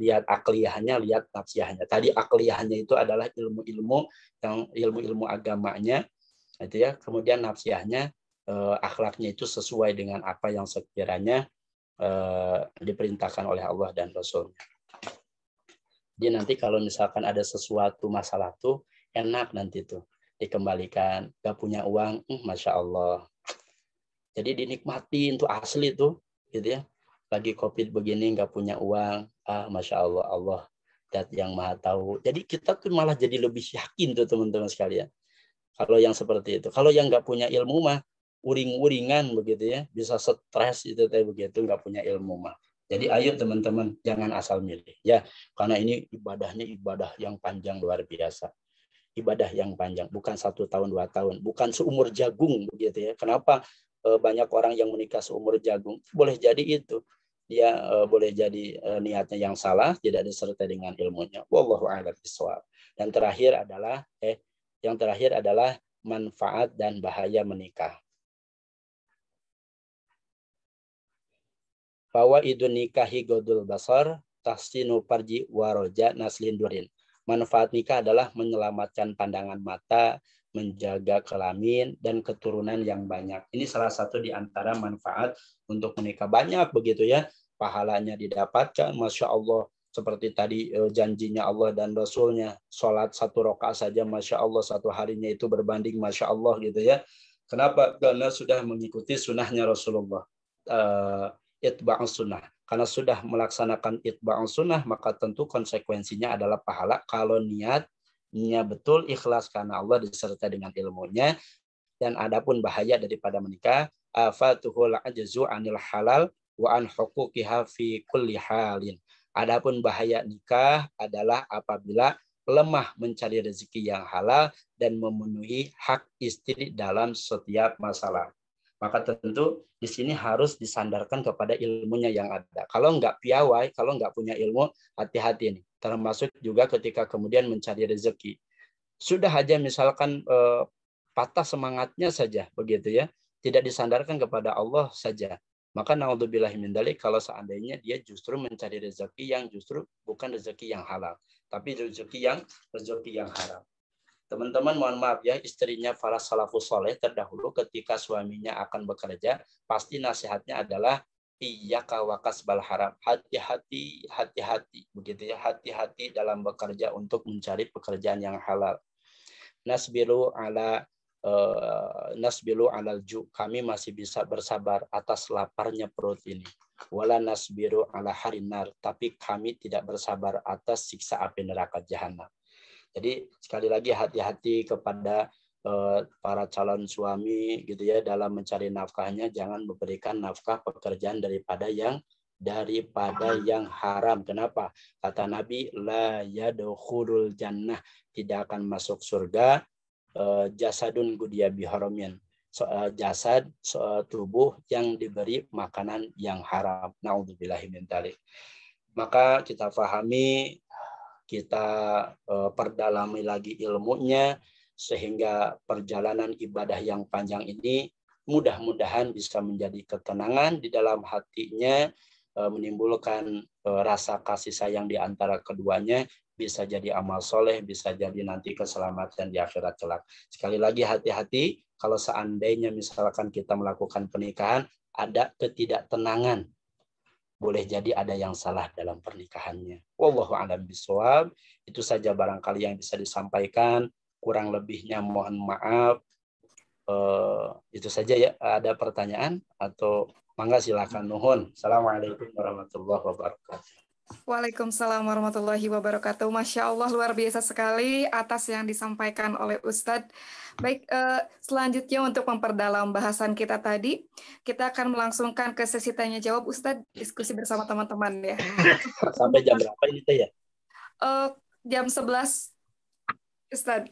lihat akliyahnya, lihat nafsiyahnya. Tadi akliyahnya itu adalah ilmu-ilmu yang ilmu-ilmu agamanya, itu ya. Kemudian nafsiyahnya eh, akhlaknya itu sesuai dengan apa yang sekiranya eh, diperintahkan oleh Allah dan Rasul. Jadi nanti kalau misalkan ada sesuatu masalah tuh enak nanti tuh dikembalikan. Gak punya uang, hmm, masya Allah. Jadi dinikmati tuh asli tuh, gitu ya. Lagi covid begini gak punya uang, ah masya Allah Allah dat yang maha tahu. Jadi kita tuh malah jadi lebih yakin tuh teman-teman sekalian. Kalau yang seperti itu, kalau yang gak punya ilmu mah uring-uringan begitu ya, bisa stres itu teh begitu nggak punya ilmu mah. Jadi hmm. ayo teman-teman jangan asal milih ya, karena ini ibadahnya ibadah yang panjang luar biasa. Ibadah yang panjang, bukan satu tahun dua tahun, bukan seumur jagung begitu ya. Kenapa eh, banyak orang yang menikah seumur jagung? Boleh jadi itu dia ya, eh, boleh jadi eh, niatnya yang salah, tidak disertai dengan ilmunya. Wallahu a'lam bishawab. Dan terakhir adalah eh yang terakhir adalah manfaat dan bahaya menikah. idun nikahi godul basar, tahsinu parji waroja naslin durin. Manfaat nikah adalah menyelamatkan pandangan mata, menjaga kelamin, dan keturunan yang banyak. Ini salah satu di antara manfaat untuk menikah. Banyak begitu ya, pahalanya didapatkan. Masya Allah, seperti tadi eh, janjinya Allah dan Rasulnya. Sholat satu rokaat saja, Masya Allah, satu harinya itu berbanding Masya Allah gitu ya. Kenapa? Karena sudah mengikuti sunnahnya Rasulullah. Uh, itba'ang sunnah. Karena sudah melaksanakan itba'ang sunnah, maka tentu konsekuensinya adalah pahala kalau niatnya betul ikhlas karena Allah disertai dengan ilmunya. Dan adapun bahaya daripada menikah, afatuhul ajzu anil halal wa an hukukiha fi kulli halin. Adapun bahaya nikah adalah apabila lemah mencari rezeki yang halal dan memenuhi hak istri dalam setiap masalah maka tentu di sini harus disandarkan kepada ilmunya yang ada. Kalau nggak piawai, kalau nggak punya ilmu, hati-hati nih. Termasuk juga ketika kemudian mencari rezeki. Sudah aja misalkan eh, patah semangatnya saja, begitu ya. Tidak disandarkan kepada Allah saja. Maka naudzubillah min dalik kalau seandainya dia justru mencari rezeki yang justru bukan rezeki yang halal, tapi rezeki yang rezeki yang haram. Teman-teman mohon maaf ya, istrinya para salafus soleh terdahulu ketika suaminya akan bekerja, pasti nasihatnya adalah iya kawakas balharap, hati-hati, hati-hati, begitu ya, hati-hati dalam bekerja untuk mencari pekerjaan yang halal. Nasbiru ala Uh, nasbilu juk ju kami masih bisa bersabar atas laparnya perut ini wala nasbiru ala harinar tapi kami tidak bersabar atas siksa api neraka jahanam jadi sekali lagi hati-hati kepada eh, para calon suami gitu ya dalam mencari nafkahnya jangan memberikan nafkah pekerjaan daripada yang daripada yang haram. Kenapa? Kata Nabi, la yadkhulul jannah, tidak akan masuk surga eh, jasadun gudia biharamin. So, eh, jasad tubuh yang diberi makanan yang haram. Nauzubillahi Maka kita pahami kita eh, perdalami lagi ilmunya sehingga perjalanan ibadah yang panjang ini mudah-mudahan bisa menjadi ketenangan di dalam hatinya eh, menimbulkan eh, rasa kasih sayang di antara keduanya bisa jadi amal soleh, bisa jadi nanti keselamatan di akhirat kelak. Sekali lagi hati-hati kalau seandainya misalkan kita melakukan pernikahan, ada ketidaktenangan boleh jadi ada yang salah dalam pernikahannya. Wallahu a'lam bishawab. Itu saja barangkali yang bisa disampaikan. Kurang lebihnya mohon maaf. Uh, itu saja ya. Ada pertanyaan atau mangga silakan nuhun. Assalamualaikum warahmatullahi wabarakatuh. Waalaikumsalam warahmatullahi wabarakatuh. Masya Allah luar biasa sekali atas yang disampaikan oleh Ustadz. Baik, uh, selanjutnya untuk memperdalam bahasan kita tadi, kita akan melangsungkan ke sesi tanya jawab Ustadz diskusi bersama teman-teman ya. Sampai jam berapa ini teh ya? Uh, jam 11 Ustadz.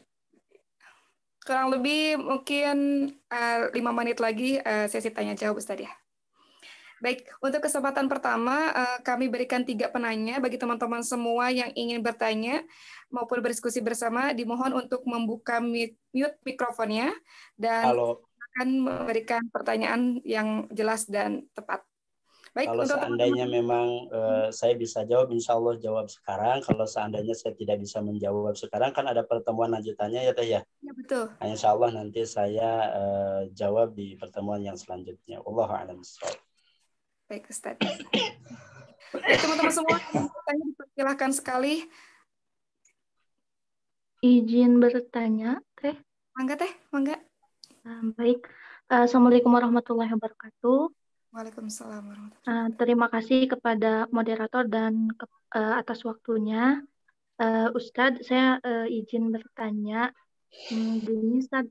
Kurang lebih mungkin eh, lima 5 menit lagi uh, sesi tanya jawab Ustadz ya. Baik, untuk kesempatan pertama eh, kami berikan tiga penanya bagi teman-teman semua yang ingin bertanya maupun berdiskusi bersama dimohon untuk membuka mute, mikrofonnya dan Halo. akan memberikan pertanyaan yang jelas dan tepat. Baik, kalau untuk seandainya teman -teman. memang uh, saya bisa jawab, insya Allah jawab sekarang. Kalau seandainya saya tidak bisa menjawab sekarang, kan ada pertemuan lanjutannya ya Teh ya. Ya betul. Nah, insya Allah nanti saya uh, jawab di pertemuan yang selanjutnya. Allah alam. Baik, Ustaz. Teman-teman semua, tanya dipersilahkan sekali. Izin bertanya, Teh. Mangga, Teh. Mangga. Ah, baik. Ah, Assalamualaikum warahmatullahi wabarakatuh. Waalaikumsalam warahmatullahi ah, wabarakatuh. Terima kasih kepada moderator dan ke, eh, atas waktunya. Uh, eh, Ustadz, saya uh, izin bertanya. Hmm, Ustadz,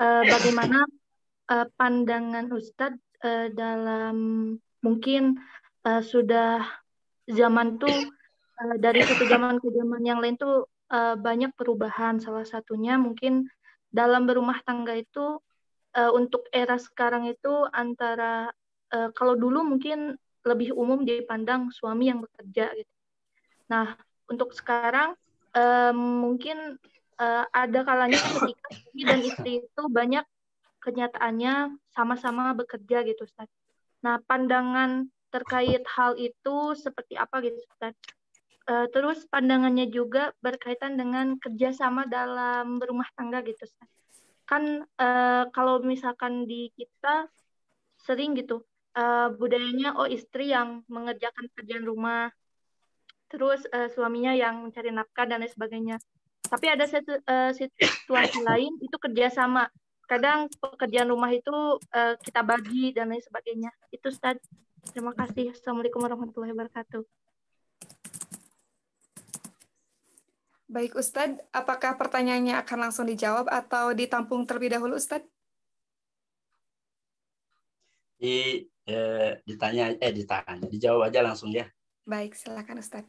uh, bagaimana uh, pandangan Ustadz uh, dalam mungkin uh, sudah zaman tuh uh, dari satu zaman ke zaman yang lain tuh uh, banyak perubahan. Salah satunya mungkin dalam berumah tangga itu uh, untuk era sekarang itu antara uh, kalau dulu mungkin lebih umum dipandang suami yang bekerja gitu. Nah, untuk sekarang uh, mungkin uh, ada kalanya ketika suami dan istri itu banyak kenyataannya sama-sama bekerja gitu Ustaz. Nah, pandangan terkait hal itu seperti apa gitu Ustaz. E, terus pandangannya juga berkaitan dengan kerjasama dalam berumah tangga gitu Ustaz. Kan e, kalau misalkan di kita sering gitu e, budayanya oh istri yang mengerjakan kerjaan rumah terus e, suaminya yang mencari nafkah dan lain sebagainya tapi ada situasi lain itu kerjasama kadang pekerjaan rumah itu uh, kita bagi dan lain sebagainya itu Ustaz terima kasih assalamualaikum warahmatullahi wabarakatuh Baik Ustaz, apakah pertanyaannya akan langsung dijawab atau ditampung terlebih dahulu Ustaz? Di, eh, ditanya, eh ditanya, dijawab aja langsung ya. Baik, silakan Ustaz.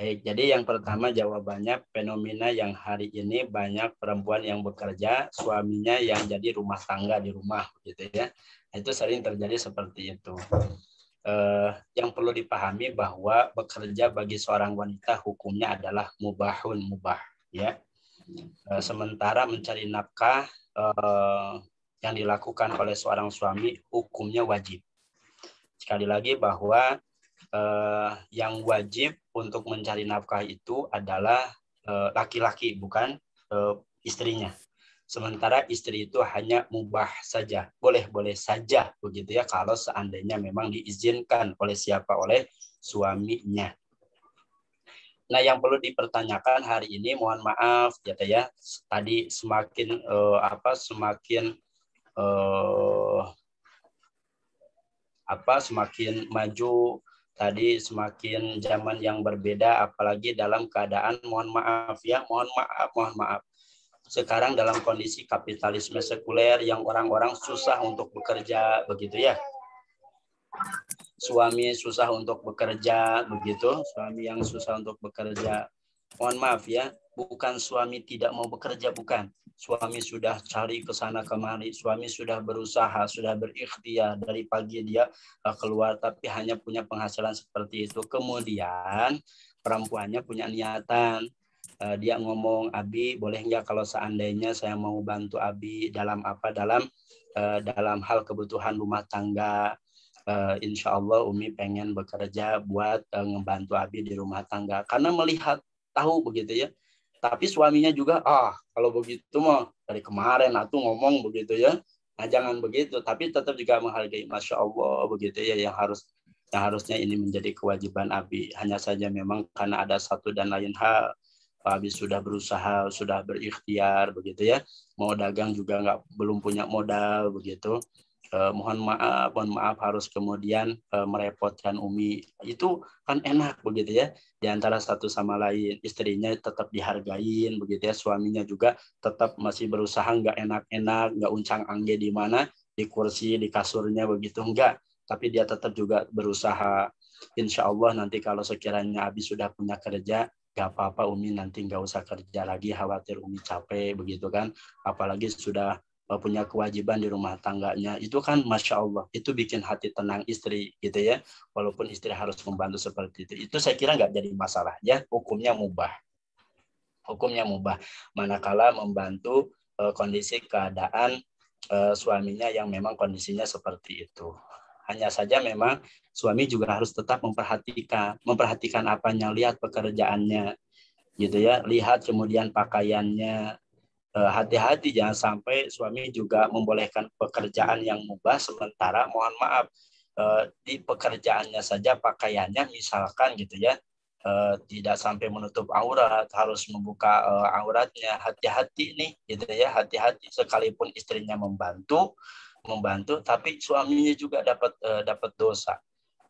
Baik, eh, jadi yang pertama jawabannya fenomena yang hari ini banyak perempuan yang bekerja, suaminya yang jadi rumah tangga di rumah, gitu ya. Nah, itu sering terjadi seperti itu. Eh, yang perlu dipahami bahwa bekerja bagi seorang wanita hukumnya adalah mubahun mubah, ya. Eh, sementara mencari nafkah eh, yang dilakukan oleh seorang suami hukumnya wajib. Sekali lagi bahwa eh, yang wajib untuk mencari nafkah itu adalah eh, laki-laki, bukan eh, istrinya. Sementara istri itu hanya mubah saja, boleh-boleh saja begitu ya kalau seandainya memang diizinkan oleh siapa oleh suaminya. Nah, yang perlu dipertanyakan hari ini mohon maaf ya ya tadi semakin eh, apa semakin eh, apa semakin maju tadi semakin zaman yang berbeda apalagi dalam keadaan mohon maaf ya mohon maaf mohon maaf sekarang dalam kondisi kapitalisme sekuler yang orang-orang susah untuk bekerja begitu ya suami susah untuk bekerja begitu suami yang susah untuk bekerja mohon maaf ya, bukan suami tidak mau bekerja, bukan. Suami sudah cari ke sana kemari, suami sudah berusaha, sudah berikhtiar dari pagi dia keluar, tapi hanya punya penghasilan seperti itu. Kemudian perempuannya punya niatan, eh, dia ngomong Abi, boleh nggak kalau seandainya saya mau bantu Abi dalam apa? Dalam eh, dalam hal kebutuhan rumah tangga, eh, insya Allah Umi pengen bekerja buat ngebantu Abi di rumah tangga. Karena melihat tahu begitu ya. Tapi suaminya juga ah kalau begitu mah dari kemarin aku ngomong begitu ya. Nah jangan begitu, tapi tetap juga menghargai masya Allah begitu ya yang harus yang harusnya ini menjadi kewajiban Abi. Hanya saja memang karena ada satu dan lain hal Abi sudah berusaha, sudah berikhtiar begitu ya. Mau dagang juga nggak belum punya modal begitu eh, mohon maaf mohon maaf harus kemudian eh, merepotkan Umi itu kan enak begitu ya di antara satu sama lain istrinya tetap dihargain begitu ya suaminya juga tetap masih berusaha nggak enak-enak nggak uncang angge di mana di kursi di kasurnya begitu enggak tapi dia tetap juga berusaha insya Allah nanti kalau sekiranya Abi sudah punya kerja gak apa-apa Umi nanti nggak usah kerja lagi khawatir Umi capek begitu kan apalagi sudah Eh, punya kewajiban di rumah tangganya itu kan masya Allah itu bikin hati tenang istri gitu ya walaupun istri harus membantu seperti itu itu saya kira nggak jadi masalah ya hukumnya mubah hukumnya mubah manakala membantu uh, kondisi keadaan uh, suaminya yang memang kondisinya seperti itu hanya saja memang suami juga harus tetap memperhatikan memperhatikan yang lihat pekerjaannya gitu ya lihat kemudian pakaiannya Eh, hati-hati jangan sampai suami juga membolehkan pekerjaan yang mubah sementara mohon maaf eh, di pekerjaannya saja pakaiannya misalkan gitu ya eh, tidak sampai menutup aurat harus membuka auratnya hati-hati nih gitu ya hati-hati sekalipun istrinya membantu membantu tapi suaminya juga dapat dapat dosa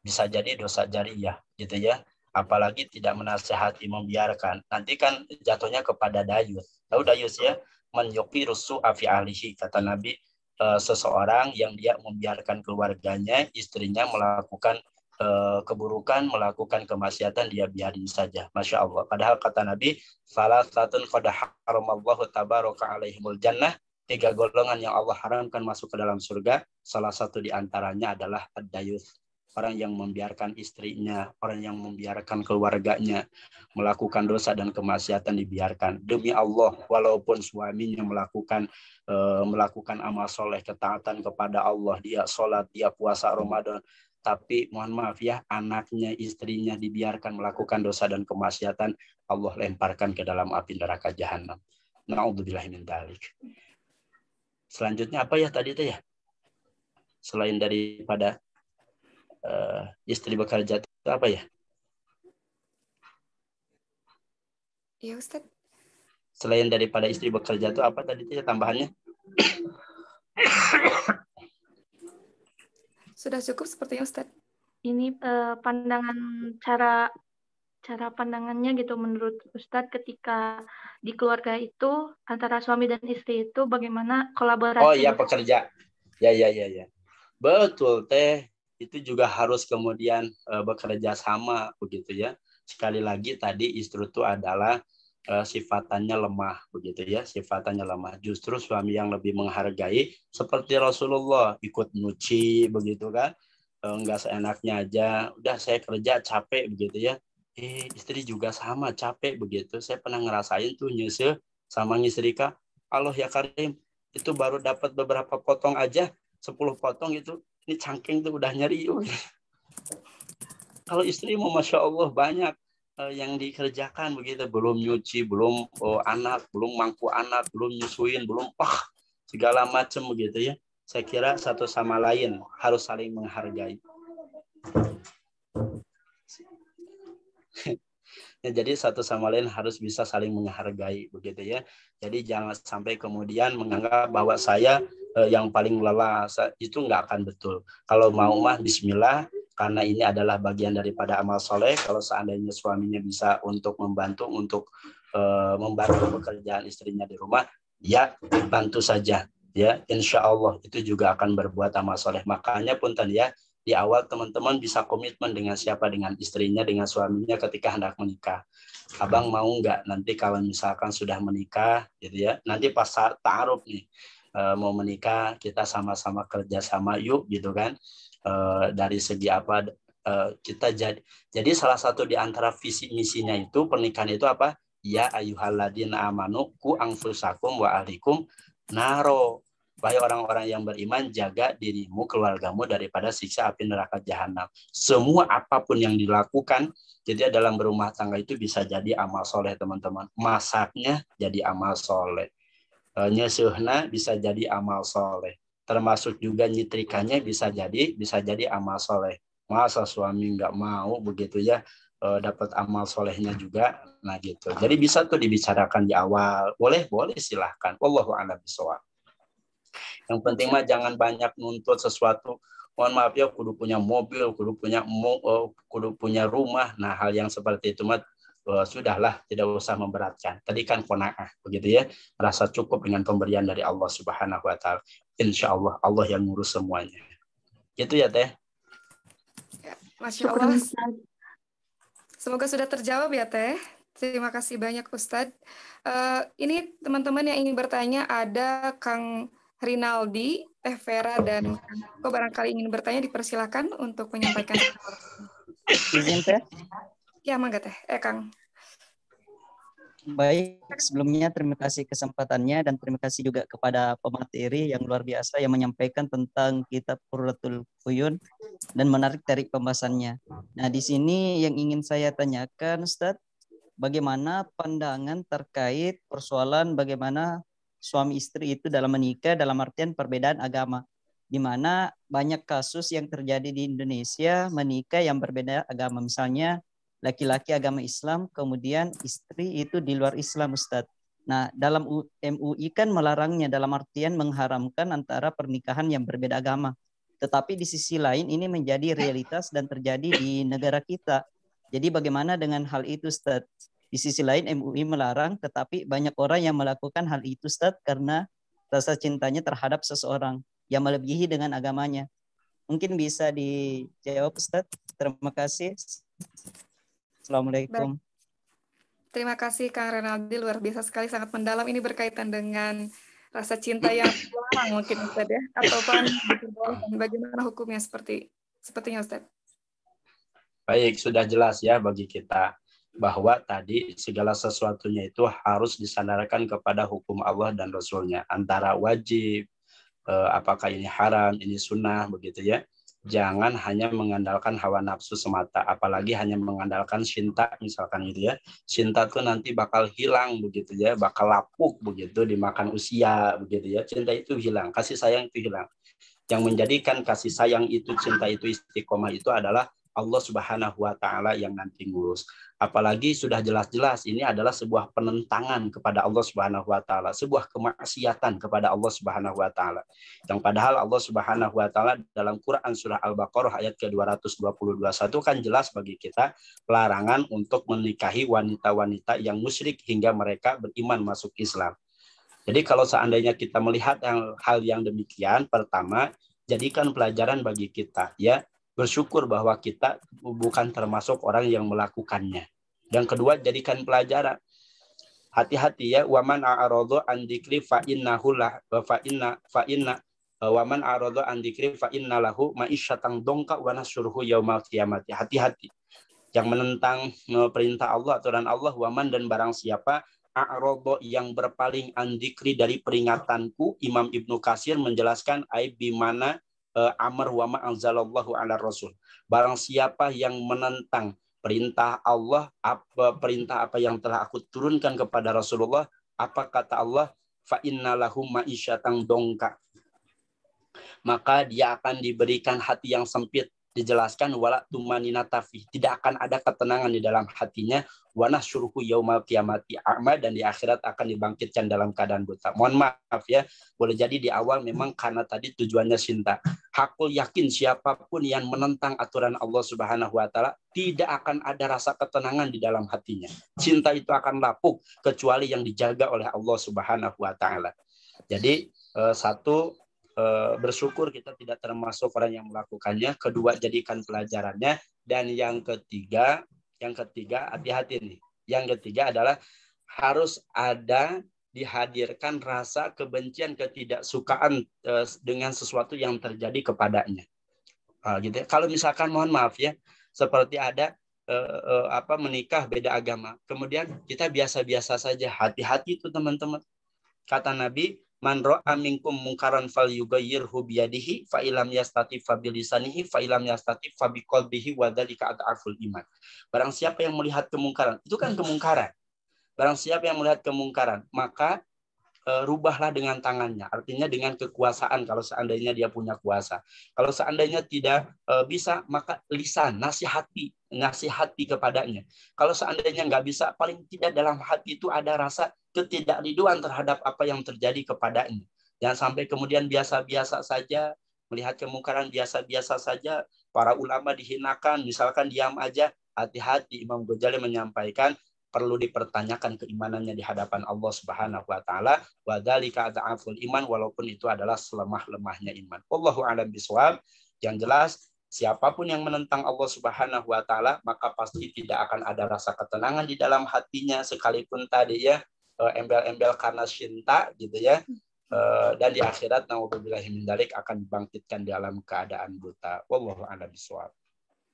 bisa jadi dosa jariyah gitu ya apalagi tidak menasehati membiarkan nanti kan jatuhnya kepada dayut Lalu dayus ya, man rusu afi alihi kata Nabi e, seseorang yang dia membiarkan keluarganya, istrinya melakukan e, keburukan, melakukan kemaksiatan dia biarin saja. Masya Allah. Padahal kata Nabi, salah satu satun haramallahu tabaraka alaihimul jannah tiga golongan yang Allah haramkan masuk ke dalam surga, salah satu diantaranya adalah ad-dayus, orang yang membiarkan istrinya, orang yang membiarkan keluarganya melakukan dosa dan kemaksiatan dibiarkan. Demi Allah, walaupun suaminya melakukan e, melakukan amal soleh ketaatan kepada Allah, dia sholat, dia puasa Ramadan, tapi mohon maaf ya, anaknya, istrinya dibiarkan melakukan dosa dan kemaksiatan, Allah lemparkan ke dalam api neraka jahanam. Nauzubillah min dalik. Selanjutnya apa ya tadi itu ya? Selain daripada uh, istri bekerja itu apa ya? Ya Ustaz. Selain daripada istri bekerja itu apa tadi itu ya tambahannya? Sudah cukup seperti sepertinya Ustaz. Ini uh, pandangan cara cara pandangannya gitu menurut Ustadz ketika di keluarga itu antara suami dan istri itu bagaimana kolaborasi? Oh iya pekerja. Ya ya ya ya. Betul teh itu juga harus kemudian uh, bekerja sama begitu ya. Sekali lagi tadi istri itu adalah uh, sifatannya lemah begitu ya, sifatannya lemah. Justru suami yang lebih menghargai seperti Rasulullah ikut nyuci begitu kan. Enggak eh, seenaknya aja, udah saya kerja capek begitu ya. Eh, istri juga sama capek begitu. Saya pernah ngerasain tuh nyusul sama istrika Allah ya Karim, itu baru dapat beberapa potong aja, sepuluh potong itu ini cangking tuh udah nyeri. Oh gitu. Kalau istri mau masya Allah banyak eh, yang dikerjakan begitu belum nyuci belum oh, anak belum mangku anak belum nyusuin belum wah segala macam begitu ya saya kira satu sama lain harus saling menghargai ya, jadi satu sama lain harus bisa saling menghargai begitu ya jadi jangan sampai kemudian menganggap bahwa saya Eh, yang paling lelah itu nggak akan betul. Kalau mau mah Bismillah karena ini adalah bagian daripada amal soleh. Kalau seandainya suaminya bisa untuk membantu untuk uh, membantu pekerjaan istrinya di rumah, ya bantu saja. Ya, insya Allah itu juga akan berbuat amal soleh. Makanya pun tadi ya di awal teman-teman bisa komitmen dengan siapa dengan istrinya dengan suaminya ketika hendak menikah. Abang mau nggak nanti kalau misalkan sudah menikah, gitu ya. Nanti pas taruh nih Eh, mau menikah kita sama-sama kerjasama yuk gitu kan uh, dari segi apa uh, kita jadi jadi salah satu di antara visi misinya itu pernikahan itu apa ya ayuhaladin amanu ku angfusakum wa alikum naro Wahai orang-orang yang beriman, jaga dirimu, keluargamu daripada siksa api neraka jahanam. Semua apapun yang dilakukan, jadi dalam berumah tangga itu bisa jadi amal soleh, teman-teman. Masaknya jadi amal soleh. Eh, nyesuhna bisa jadi amal soleh termasuk juga nyitrikannya bisa jadi bisa jadi amal soleh masa suami nggak mau begitu ya eh, dapat amal solehnya juga nah gitu jadi bisa tuh dibicarakan di awal boleh boleh silahkan Allahu a'lam yang penting mah jangan banyak nuntut sesuatu mohon maaf ya kudu punya mobil kudu punya eh, kudu punya rumah nah hal yang seperti itu mah oh, sudahlah tidak usah memberatkan. Tadi kan kona'ah begitu ya, merasa cukup dengan pemberian dari Allah Subhanahu wa taala. Insya Allah Allah yang ngurus semuanya. Gitu ya Teh. Ya, Masya Allah. Semoga sudah terjawab ya Teh. Terima kasih banyak Ustadz. Uh, eh, ini teman-teman yang ingin bertanya ada Kang Rinaldi, Teh Vera, dan kok barangkali ingin bertanya dipersilakan untuk menyampaikan. Izin Teh. Ya, mangga teh, eh Kang. Baik, sebelumnya terima kasih kesempatannya dan terima kasih juga kepada pemateri yang luar biasa yang menyampaikan tentang kitab Purlatul Uyun dan menarik dari pembahasannya. Nah, di sini yang ingin saya tanyakan, Ustaz, bagaimana pandangan terkait persoalan bagaimana suami istri itu dalam menikah dalam artian perbedaan agama? Di mana banyak kasus yang terjadi di Indonesia menikah yang berbeda agama. Misalnya laki-laki agama Islam, kemudian istri itu di luar Islam Ustaz. Nah, dalam MUI kan melarangnya dalam artian mengharamkan antara pernikahan yang berbeda agama. Tetapi di sisi lain ini menjadi realitas dan terjadi di negara kita. Jadi bagaimana dengan hal itu Ustaz? Di sisi lain MUI melarang tetapi banyak orang yang melakukan hal itu Ustaz karena rasa cintanya terhadap seseorang yang melebihi dengan agamanya. Mungkin bisa dijawab Ustaz. Terima kasih. Assalamualaikum. Baik. Terima kasih Kang Renaldi, luar biasa sekali, sangat mendalam. Ini berkaitan dengan rasa cinta yang lama mungkin Ustaz ya, atau bagaimana hukumnya seperti sepertinya Ustaz? Baik, sudah jelas ya bagi kita bahwa tadi segala sesuatunya itu harus disandarkan kepada hukum Allah dan Rasulnya. Antara wajib, eh, apakah ini haram, ini sunnah, begitu ya jangan hanya mengandalkan hawa nafsu semata, apalagi hanya mengandalkan cinta misalkan gitu ya. Cinta tuh nanti bakal hilang begitu ya, bakal lapuk begitu dimakan usia begitu ya. Cinta itu hilang, kasih sayang itu hilang. Yang menjadikan kasih sayang itu, cinta itu, istiqomah itu adalah Allah Subhanahu wa taala yang nanti ngurus. Apalagi sudah jelas-jelas ini adalah sebuah penentangan kepada Allah Subhanahu wa taala, sebuah kemaksiatan kepada Allah Subhanahu wa taala. Yang padahal Allah Subhanahu wa taala dalam Quran surah Al-Baqarah ayat ke-221 kan jelas bagi kita larangan untuk menikahi wanita-wanita yang musyrik hingga mereka beriman masuk Islam. Jadi kalau seandainya kita melihat hal, hal yang demikian, pertama jadikan pelajaran bagi kita ya bersyukur bahwa kita bukan termasuk orang yang melakukannya. Yang kedua, jadikan pelajaran. Hati-hati ya, waman a'aradhu an dzikri fa innahu lah fa inna fa inna e, waman a'aradhu an dzikri fa innalahu ma'isyatan dongka wa yaumal Hati-hati. Yang menentang e, perintah Allah, aturan Allah, waman dan barang siapa a'rodo yang berpaling andikri dari peringatanku Imam Ibnu Kasir menjelaskan aib di mana eh, amr wa ma'anzalallahu ala rasul. Barang siapa yang menentang perintah Allah, apa perintah apa yang telah aku turunkan kepada Rasulullah, apa kata Allah? Fa innalahum ma'isyatang dongka. Maka dia akan diberikan hati yang sempit, dijelaskan wala tumanina tafi tidak akan ada ketenangan di dalam hatinya wana suruhu yaumal kiamati ama dan di akhirat akan dibangkitkan dalam keadaan buta mohon maaf ya boleh jadi di awal memang karena tadi tujuannya cinta hakul yakin siapapun yang menentang aturan Allah Subhanahu wa taala tidak akan ada rasa ketenangan di dalam hatinya cinta itu akan lapuk kecuali yang dijaga oleh Allah Subhanahu wa taala jadi eh, satu Eh, bersyukur kita tidak termasuk orang yang melakukannya. Kedua, jadikan pelajarannya. Dan yang ketiga, yang ketiga hati-hati nih. Yang ketiga adalah harus ada dihadirkan rasa kebencian ketidaksukaan eh, dengan sesuatu yang terjadi kepadanya. Ah, gitu. Ya. Kalau misalkan mohon maaf ya, seperti ada eh, apa menikah beda agama, kemudian kita biasa-biasa saja. Hati-hati itu teman-teman. Kata Nabi, Man ra'a minkum mungkaran fal yughayyirhu biyadihi fa ilam yastati fa bilisanihi fa ilam yastati fa biqalbihi wa dzalika ad'aful iman. Barang siapa yang melihat kemungkaran, itu kan kemungkaran. Barang siapa yang melihat kemungkaran, maka e, rubahlah dengan tangannya. Artinya dengan kekuasaan kalau seandainya dia punya kuasa. Kalau seandainya tidak e, bisa, maka lisan, nasihati ngasih hati kepadanya. Kalau seandainya nggak bisa, paling tidak dalam hati itu ada rasa ketidakriduan terhadap apa yang terjadi kepadanya. Jangan sampai kemudian biasa-biasa saja, melihat kemungkaran biasa-biasa saja, para ulama dihinakan, misalkan diam aja, hati-hati Imam Ghazali menyampaikan perlu dipertanyakan keimanannya di hadapan Allah Subhanahu wa taala wa dzalika iman walaupun itu adalah selemah-lemahnya iman. Wallahu a'lam bisawab. Yang jelas Siapapun yang menentang Allah Subhanahu wa taala maka pasti tidak akan ada rasa ketenangan di dalam hatinya sekalipun tadi ya eh, embel-embel karena cinta gitu ya. Eh, dan di akhirat nah, min dalik akan dibangkitkan dalam keadaan buta. Wallahu a'lam bishawab.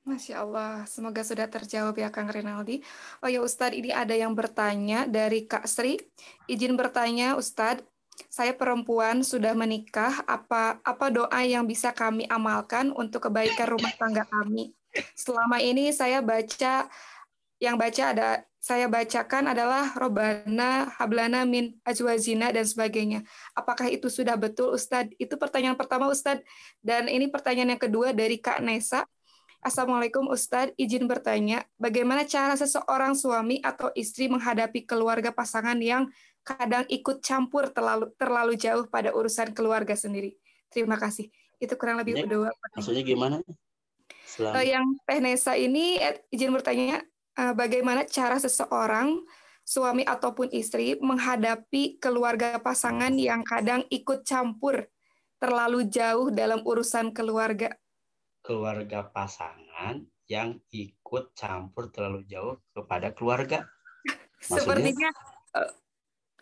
Masya Allah, semoga sudah terjawab ya Kang Rinaldi. Oh ya Ustadz, ini ada yang bertanya dari Kak Sri. Izin bertanya Ustadz, saya perempuan sudah menikah, apa apa doa yang bisa kami amalkan untuk kebaikan rumah tangga kami? Selama ini saya baca yang baca ada saya bacakan adalah Robana, Hablana, Min, Azwazina, dan sebagainya. Apakah itu sudah betul, Ustadz? Itu pertanyaan pertama, Ustadz. Dan ini pertanyaan yang kedua dari Kak Nesa. Assalamualaikum Ustadz, izin bertanya, bagaimana cara seseorang suami atau istri menghadapi keluarga pasangan yang kadang ikut campur terlalu terlalu jauh pada urusan keluarga sendiri. Terima kasih. Itu kurang lebih iya. udah. Maksudnya gimana? Selama. Eh, yang Teh Nesa ini eh, izin bertanya eh, bagaimana cara seseorang suami ataupun istri menghadapi keluarga pasangan yang kadang ikut campur terlalu jauh dalam urusan keluarga. Keluarga pasangan yang ikut campur terlalu jauh kepada keluarga. Maksudnya, Sepertinya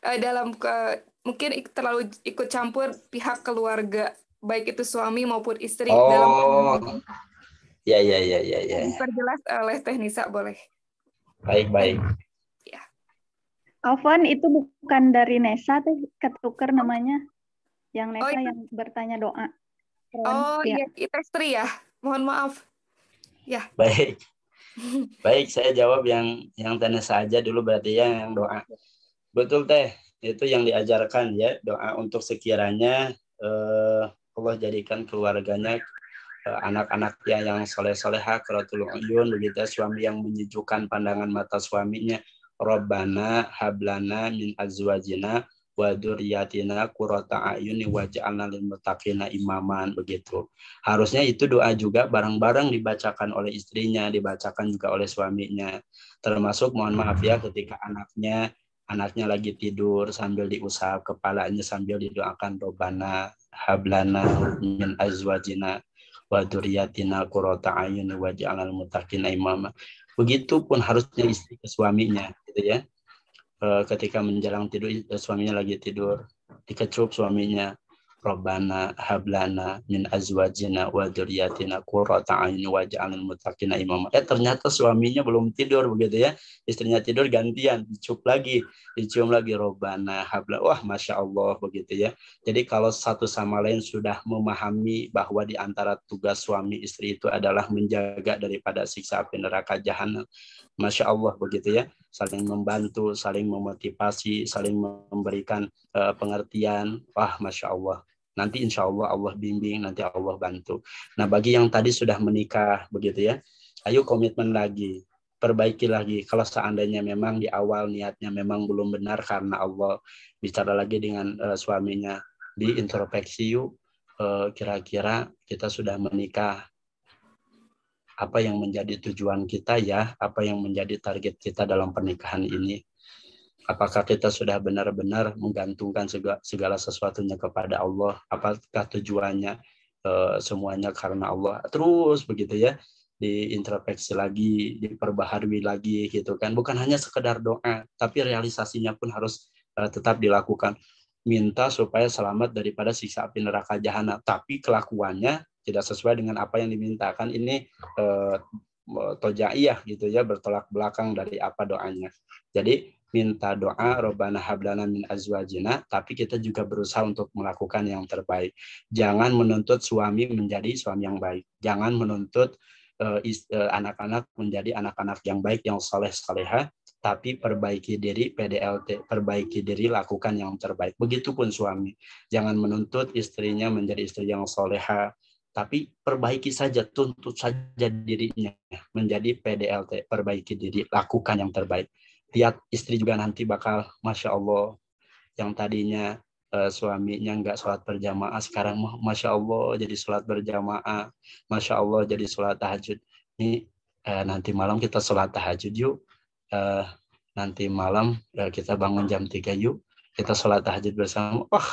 uh, dalam ke, eh, mungkin terlalu ikut campur pihak keluarga baik itu suami maupun istri oh. dalam ya ya ya ya ya, ya. diperjelas oleh Teh boleh baik baik ya Alvan itu bukan dari Nesa teh ketuker namanya yang oh, Nesa oh, itu. yang bertanya doa Oh ya. iya, itu istri ya. Mohon maaf. Ya. Baik. Baik, saya jawab yang yang tenis aja dulu berarti ya yang doa. Betul teh, itu yang diajarkan ya doa untuk sekiranya eh, Allah jadikan keluarganya eh, anak-anaknya yang soleh-soleha, keratul uyun, begitu ya. suami yang menyejukkan pandangan mata suaminya. Robbana hablana min azwajina wa dzurriyyatina kurota a'yuni waj'alna lil imaman begitu. Harusnya itu doa juga bareng-bareng dibacakan oleh istrinya, dibacakan juga oleh suaminya. Termasuk mohon maaf ya ketika anaknya anaknya lagi tidur sambil diusap kepalanya sambil didoakan robana hablana min azwajina wa duriyatina qurrata ayun waj'alal muttaqina imama. Begitupun harusnya istri ke suaminya gitu ya. Eh, ketika menjelang tidur eh, suaminya lagi tidur, dikecup suaminya, Rabbana hablana min azwajina wa dzurriyyatina qurrata a'yun waj'alna muttaqina imama. Eh ternyata suaminya belum tidur begitu ya. Istrinya tidur gantian, dicup lagi, dicium lagi Rabbana habla. Wah, Masya Allah begitu ya. Jadi kalau satu sama lain sudah memahami bahwa di antara tugas suami istri itu adalah menjaga daripada siksa api neraka jahanam. Masya Allah begitu ya saling membantu, saling memotivasi, saling memberikan uh, pengertian. Wah, masya Allah. Nanti insya Allah Allah bimbing, nanti Allah bantu. Nah bagi yang tadi sudah menikah begitu ya, ayo komitmen lagi, perbaiki lagi. Kalau seandainya memang di awal niatnya memang belum benar karena Allah bicara lagi dengan uh, suaminya, introspeksi yuk kira eh, kira-kira kita sudah menikah apa yang menjadi tujuan kita ya, apa yang menjadi target kita dalam pernikahan ini apakah kita sudah benar-benar menggantungkan segala, sesuatunya kepada Allah apakah tujuannya e, semuanya karena Allah terus begitu ya diintrospeksi lagi diperbaharui lagi gitu kan bukan hanya sekedar doa tapi realisasinya pun harus e, tetap dilakukan minta supaya selamat daripada siksa api neraka jahanam tapi kelakuannya tidak sesuai dengan apa yang dimintakan ini eh, eh tojaiyah gitu ya bertolak belakang dari apa doanya jadi minta doa robana hablana min azwajina tapi kita juga berusaha untuk melakukan yang terbaik jangan menuntut suami menjadi suami yang baik jangan menuntut eh, eh, anak-anak uh, menjadi anak-anak yang baik yang soleh soleha tapi perbaiki diri PDLT, perbaiki diri lakukan yang terbaik. Begitupun suami, jangan menuntut istrinya menjadi istri yang soleha, tapi perbaiki saja, tuntut saja dirinya menjadi PDLT, perbaiki diri, lakukan yang terbaik lihat istri juga nanti bakal masya Allah yang tadinya uh, suaminya nggak sholat berjamaah sekarang masya Allah jadi sholat berjamaah masya Allah jadi sholat tahajud ini uh, nanti malam kita sholat tahajud yuk uh, nanti malam uh, kita bangun jam 3 yuk kita sholat tahajud bersama wah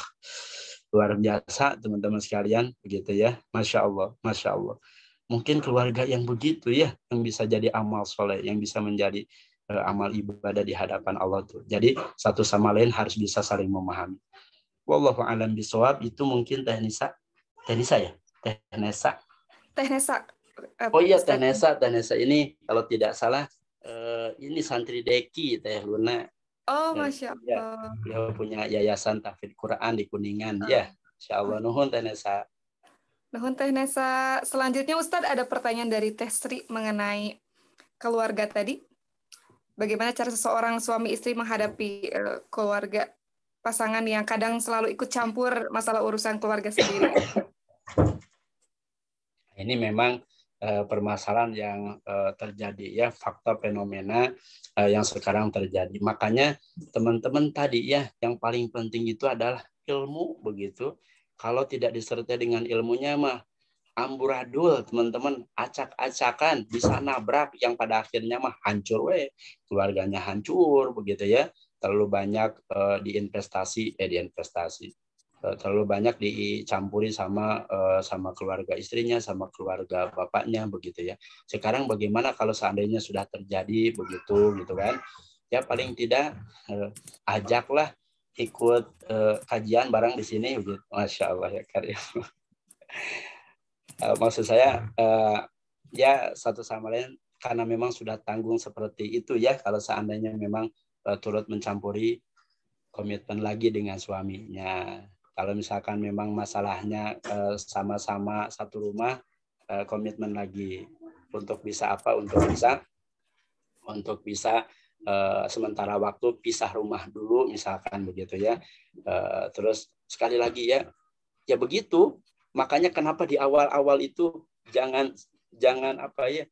luar biasa teman-teman sekalian begitu ya masya Allah masya Allah mungkin keluarga yang begitu ya yang bisa jadi amal soleh yang bisa menjadi Eh, amal ibadah di hadapan Allah tuh. Jadi satu sama lain harus bisa saling memahami. Wallahu alam bisawab itu mungkin Teh Nisa. ya? Tehnesa. Tehnesa. Uh, eh, oh iya Tehnesa, Tehnesa ini kalau tidak salah uh, ini santri Deki Teh Luna. Oh, masya iya. Allah. Dia, punya yayasan tahfidz Quran di Kuningan. uh. Ya, insya Allah. Ah. Nuhun Tehnesa. Nuhun Selanjutnya Ustadz ada pertanyaan dari Teh Sri mengenai keluarga tadi bagaimana cara seseorang suami istri menghadapi eh, keluarga pasangan yang kadang selalu ikut campur masalah urusan keluarga sendiri. Ini memang eh, permasalahan yang eh, terjadi ya fakta fenomena yang sekarang terjadi. Makanya teman-teman tadi ya yang paling penting itu adalah ilmu begitu. Kalau tidak disertai dengan ilmunya mah amburadul teman-teman acak-acakan bisa nabrak yang pada akhirnya mah hancur we keluarganya hancur begitu ya terlalu banyak uh, diinvestasi eh diinvestasi uh, terlalu banyak dicampuri sama uh, sama keluarga istrinya sama keluarga bapaknya begitu ya sekarang bagaimana kalau seandainya sudah terjadi begitu gitu kan ya paling tidak uh, ajaklah ikut uh, kajian bareng di sini begitu masya Allah ya karya Eh, maksud saya uh, ya satu sama lain karena memang sudah tanggung seperti itu ya kalau seandainya memang uh, turut mencampuri komitmen lagi dengan suaminya. Kalau misalkan memang masalahnya sama-sama uh, satu rumah uh, komitmen lagi untuk bisa apa? Untuk bisa untuk bisa uh, sementara waktu pisah rumah dulu misalkan begitu ya. Uh, terus sekali lagi ya ya begitu Makanya kenapa di awal-awal itu jangan jangan apa ya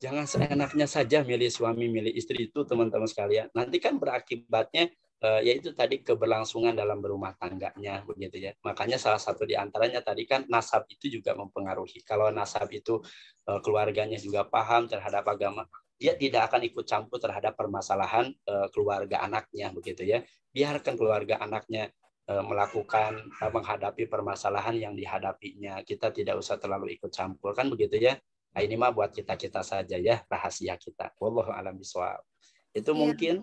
jangan seenaknya saja milih suami milih istri itu teman-teman sekalian nanti kan berakibatnya eh, yaitu tadi keberlangsungan dalam berumah tangganya begitu ya makanya salah satu diantaranya tadi kan nasab itu juga mempengaruhi kalau nasab itu eh, keluarganya juga paham terhadap agama dia tidak akan ikut campur terhadap permasalahan eh, keluarga anaknya begitu ya biarkan keluarga anaknya Eh, melakukan eh, menghadapi permasalahan yang dihadapinya. Kita tidak usah terlalu ikut campur kan begitu ya. Nah, ini mah buat kita-kita saja ya rahasia kita. Wallahu alam bisawab. Itu ya. mungkin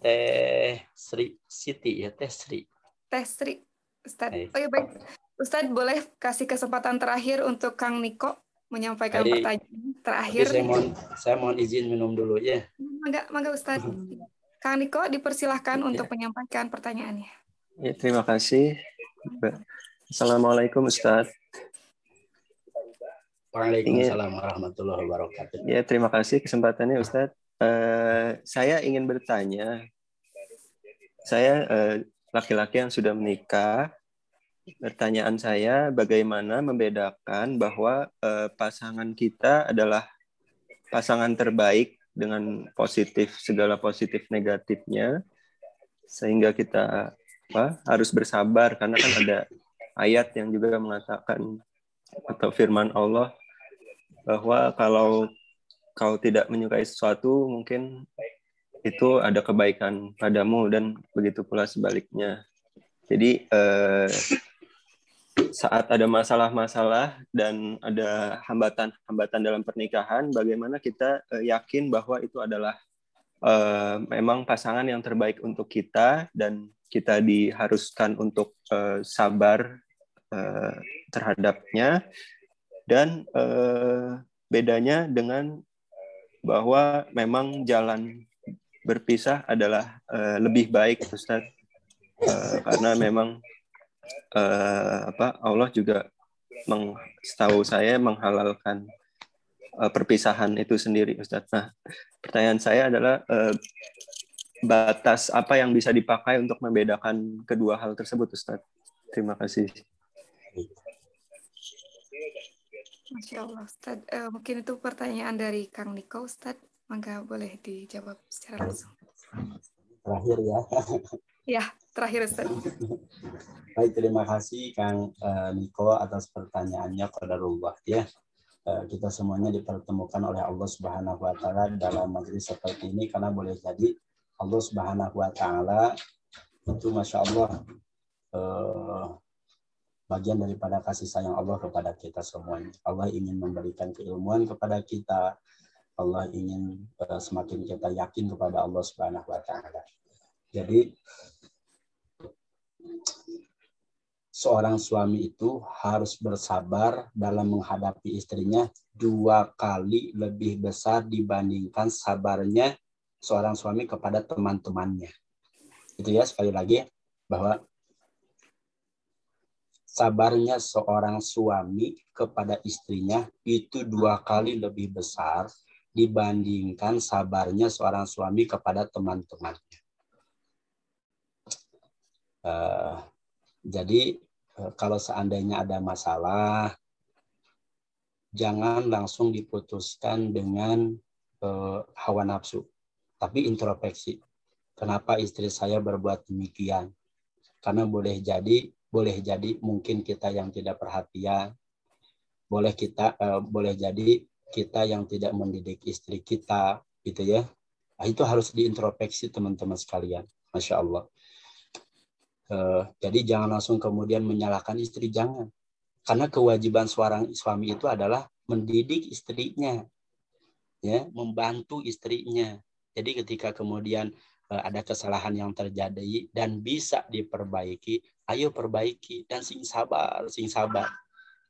Teh Sri Siti ya Teh Sri. Teh Sri Ustaz. Oh ya baik. Ustaz boleh kasih kesempatan terakhir untuk Kang Niko menyampaikan Jadi, pertanyaan terakhir. Saya mohon, saya mohon izin minum dulu ya. Mangga, mangga Ustaz. Kang Niko dipersilahkan ya. untuk menyampaikan pertanyaannya. Ya, terima kasih. Assalamualaikum Ustaz. Waalaikumsalam warahmatullahi wabarakatuh. Ya, terima kasih kesempatannya Ustaz. Uh, saya ingin bertanya. Saya eh, laki-laki uh, yang sudah menikah. Pertanyaan saya bagaimana membedakan bahwa uh, pasangan kita adalah pasangan terbaik dengan positif segala positif negatifnya sehingga kita apa harus bersabar karena kan ada ayat yang juga mengatakan atau firman Allah bahwa kalau kau tidak menyukai sesuatu mungkin itu ada kebaikan padamu dan begitu pula sebaliknya. Jadi eh, saat ada masalah-masalah dan ada hambatan-hambatan dalam pernikahan, bagaimana kita eh, yakin bahwa itu adalah eh, memang pasangan yang terbaik untuk kita dan kita diharuskan untuk uh, sabar uh, terhadapnya dan uh, bedanya dengan bahwa memang jalan berpisah adalah uh, lebih baik Ustaz uh, karena memang uh, apa Allah juga meng, setahu saya menghalalkan uh, perpisahan itu sendiri Ustaz. Nah, pertanyaan saya adalah uh, batas apa yang bisa dipakai untuk membedakan kedua hal tersebut Ustaz. Terima kasih. Masya Allah Ustaz. Uh, eh, mungkin itu pertanyaan dari Kang Niko Ustaz. Maka boleh dijawab secara langsung. Terakhir ya. ya, terakhir Ustaz. Baik, terima kasih Kang eh, Niko atas pertanyaannya Qadarullah ya eh, kita semuanya dipertemukan oleh Allah Subhanahu wa taala dalam majelis seperti ini karena boleh jadi Allah Subhanahu wa taala itu masya Allah eh, bagian daripada kasih sayang Allah kepada kita semuanya. Allah ingin memberikan keilmuan kepada kita. Allah ingin eh, semakin kita yakin kepada Allah Subhanahu wa taala. Jadi seorang suami itu harus bersabar dalam menghadapi istrinya dua kali lebih besar dibandingkan sabarnya seorang suami kepada teman-temannya. Itu ya sekali lagi bahwa sabarnya seorang suami kepada istrinya itu dua kali lebih besar dibandingkan sabarnya seorang suami kepada teman-temannya. Uh, jadi eh, kalau seandainya ada masalah, jangan langsung diputuskan dengan uh, hawa nafsu tapi introspeksi. Kenapa istri saya berbuat demikian? Karena boleh jadi, boleh jadi mungkin kita yang tidak perhatian, boleh kita, eh, boleh jadi kita yang tidak mendidik istri kita, gitu ya. Nah, itu harus diintrospeksi teman-teman sekalian, masya Allah. Eh, jadi jangan langsung kemudian menyalahkan istri, jangan. Karena kewajiban seorang suami itu adalah mendidik istrinya, ya, membantu istrinya, jadi ketika kemudian eh, ada kesalahan yang terjadi dan bisa diperbaiki, ayo perbaiki dan sing sabar, sing sabar.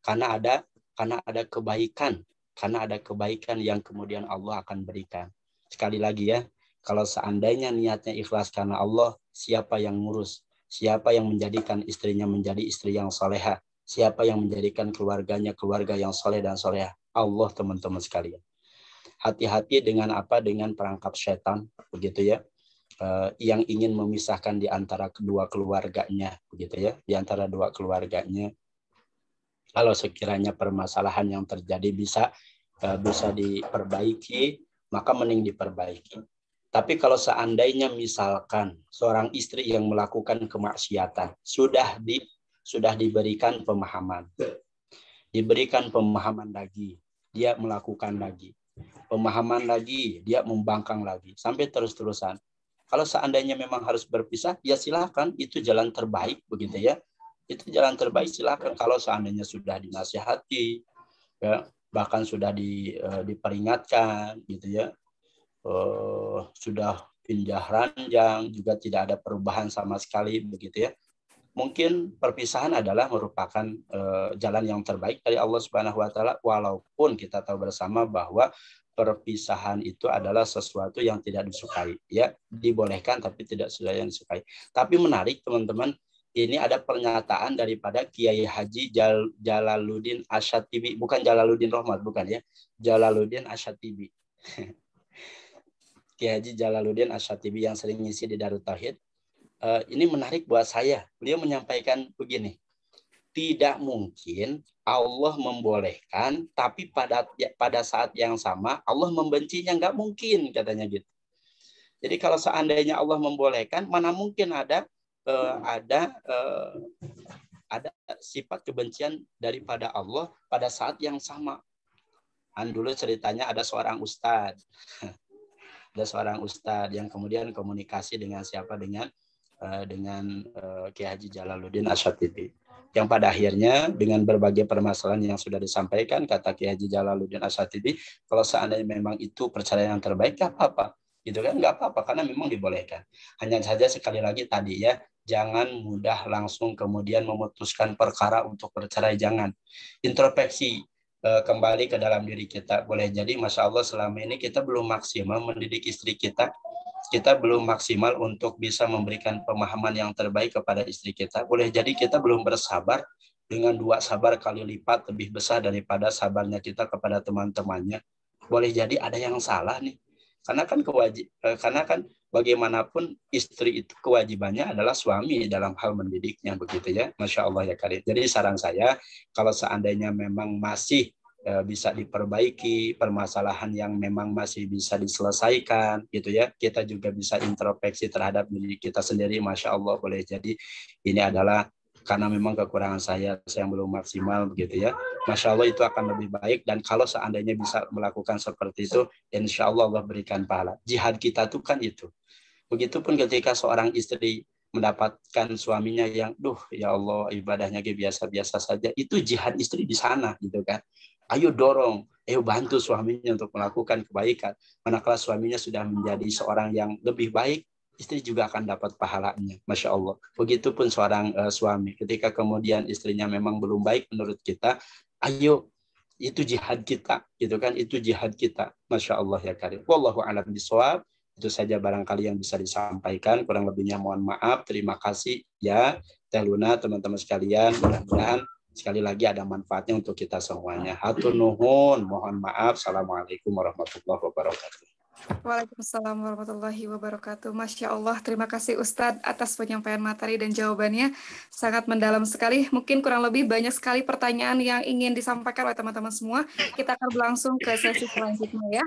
Karena ada karena ada kebaikan, karena ada kebaikan yang kemudian Allah akan berikan. Sekali lagi ya, kalau seandainya niatnya ikhlas karena Allah, siapa yang ngurus? Siapa yang menjadikan istrinya menjadi istri yang soleha? Siapa yang menjadikan keluarganya keluarga yang soleh dan soleha? Allah teman-teman sekalian hati-hati dengan apa dengan perangkap setan begitu ya eh, yang ingin memisahkan di antara kedua keluarganya begitu ya di antara dua keluarganya kalau sekiranya permasalahan yang terjadi bisa eh, bisa diperbaiki maka mending diperbaiki tapi kalau seandainya misalkan seorang istri yang melakukan kemaksiatan sudah di sudah diberikan pemahaman diberikan pemahaman lagi dia melakukan lagi pemahaman lagi, dia membangkang lagi, sampai terus-terusan. Kalau seandainya memang harus berpisah, ya silahkan, itu jalan terbaik begitu ya. Itu jalan terbaik silahkan kalau seandainya sudah dinasihati, ya, bahkan sudah di, uh, diperingatkan gitu ya, uh, sudah pindah ranjang juga tidak ada perubahan sama sekali begitu ya mungkin perpisahan adalah merupakan uh, jalan yang terbaik dari Allah Subhanahu wa taala walaupun kita tahu bersama bahwa perpisahan itu adalah sesuatu yang tidak disukai ya dibolehkan tapi tidak sudah yang disukai tapi menarik teman-teman ini ada pernyataan daripada Kiai Haji Jal Jalaluddin Asyatibi bukan Jalaluddin Rohmat bukan ya Jalaluddin Asyatibi Kiai Haji Jalaluddin Asyatibi yang sering ngisi di Darut Tauhid Eh, ini menarik buat saya. Beliau menyampaikan begini, tidak mungkin Allah membolehkan, tapi pada ya, pada saat yang sama Allah membencinya nggak mungkin katanya gitu. Jadi kalau seandainya Allah membolehkan, mana mungkin ada uh, ada uh, ada sifat kebencian daripada Allah pada saat yang sama. Kan dulu ceritanya ada seorang ustadz, ada seorang ustadz yang kemudian komunikasi dengan siapa dengan Eh, dengan uh, eh, Kiai Haji Jalaluddin Asyatibi yang pada akhirnya dengan berbagai permasalahan yang sudah disampaikan kata Kiai Haji Jalaluddin Asyatibi kalau seandainya memang itu perceraian yang terbaik ya apa-apa gitu kan Gak apa-apa karena memang dibolehkan hanya saja sekali lagi tadi ya jangan mudah langsung kemudian memutuskan perkara untuk bercerai jangan introspeksi eh, kembali ke dalam diri kita boleh jadi masya Allah selama ini kita belum maksimal mendidik istri kita kita belum maksimal untuk bisa memberikan pemahaman yang terbaik kepada istri kita. Boleh jadi kita belum bersabar dengan dua sabar kali lipat lebih besar daripada sabarnya kita kepada teman-temannya. Boleh jadi ada yang salah nih. Karena kan kewajib eh, karena kan bagaimanapun istri itu kewajibannya adalah suami dalam hal mendidiknya begitu ya. Masya Allah ya Karim. Jadi saran saya kalau seandainya memang masih Eh, bisa diperbaiki, permasalahan yang memang masih bisa diselesaikan gitu ya. Kita juga bisa introspeksi terhadap diri kita sendiri, masya Allah boleh jadi ini adalah karena memang kekurangan saya, saya belum maksimal begitu ya. Masya Allah itu akan lebih baik dan kalau seandainya bisa melakukan seperti itu, insya Allah Allah berikan pahala. Jihad kita tuh kan itu. Begitupun ketika seorang istri mendapatkan suaminya yang duh ya Allah ibadahnya biasa-biasa saja itu jihad istri di sana gitu kan Ayo dorong, ayo bantu suaminya untuk melakukan kebaikan. Manakala suaminya sudah menjadi seorang yang lebih baik, istri juga akan dapat pahalanya. Masya Allah. Begitupun seorang uh, suami. Ketika kemudian istrinya memang belum baik menurut kita, ayo itu jihad kita, gitu kan? Itu jihad kita. Masya Allah ya karim. Wallahu a'lam bishawab. Itu saja barangkali yang bisa disampaikan. Kurang lebihnya mohon maaf. Terima kasih ya Teh teman-teman sekalian. Mudah-mudahan Sekali lagi ada manfaatnya untuk kita semuanya. Hatur nuhun, mohon maaf. Assalamualaikum warahmatullahi wabarakatuh. Waalaikumsalam warahmatullahi wabarakatuh. Masya Allah, terima kasih Ustadz atas penyampaian materi dan jawabannya. Sangat mendalam sekali. Mungkin kurang lebih banyak sekali pertanyaan yang ingin disampaikan oleh teman-teman semua. Kita akan berlangsung ke sesi selanjutnya ya.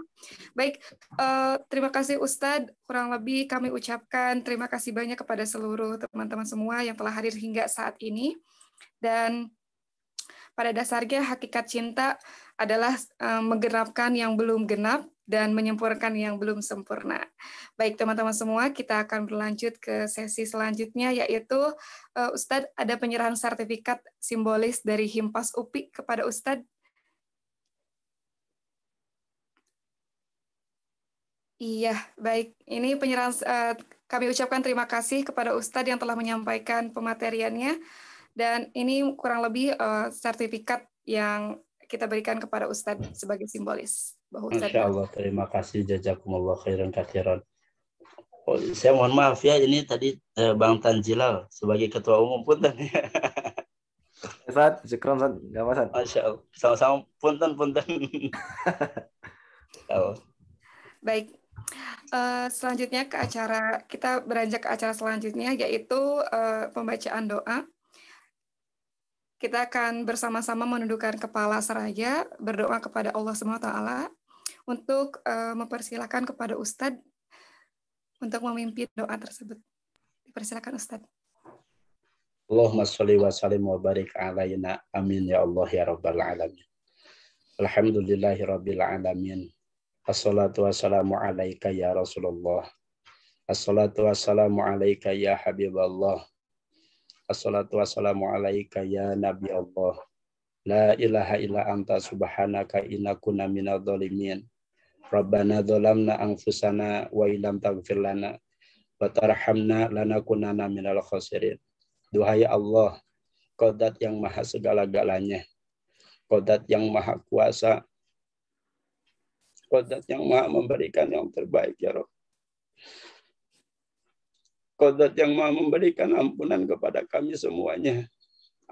Baik, eh, terima kasih Ustadz. Kurang lebih kami ucapkan terima kasih banyak kepada seluruh teman-teman semua yang telah hadir hingga saat ini. Dan pada dasarnya hakikat cinta adalah eh, menggenapkan yang belum genap dan menyempurnakan yang belum sempurna. Baik teman-teman semua, kita akan berlanjut ke sesi selanjutnya yaitu eh, Ustadz ada penyerahan sertifikat simbolis dari Himpas UPI kepada Ustadz. Iya, baik. Ini penyerahan eh, kami ucapkan terima kasih kepada Ustadz yang telah menyampaikan pemateriannya. Dan ini kurang lebih uh, sertifikat yang kita berikan kepada Ustadz hmm. sebagai simbolis. Insya Allah, terima kasih. Jazakumullah khairan kathiran. Oh, saya mohon maaf ya, ini tadi eh, Bang Tanjilal sebagai ketua umum punten. tadi. Eh, Ustaz, syukron Ustaz. Enggak apa Masya Sama-sama punten punten. Baik. Eh, selanjutnya ke acara kita beranjak ke acara selanjutnya yaitu pembacaan doa. Kita akan bersama-sama menundukkan kepala seraya berdoa kepada Allah SWT untuk uh, mempersilahkan kepada Ustadz untuk memimpin doa tersebut. Dipersilakan Ustadz. Allahumma sholli wa sallim wa barik alaina. Amin ya Allah ya rabbal alamin. Alhamdulillahi rabbil alamin. Assalatu wassalamu alaika ya Rasulullah. Assalatu wassalamu alaika ya Habiballah. Assalatu wassalamu alaika ya Nabi Allah. La ilaha illa anta subhanaka inna kunna minal dhalimin. Rabbana dholamna anfusana wa ilam taghfir lana. Wa tarhamna lanakunana minal khasirin. Duhai Allah, kodat yang maha segala-galanya. Kodat yang maha kuasa. Kodat yang maha memberikan yang terbaik ya Rabb. Kodat yang mau memberikan ampunan kepada kami semuanya.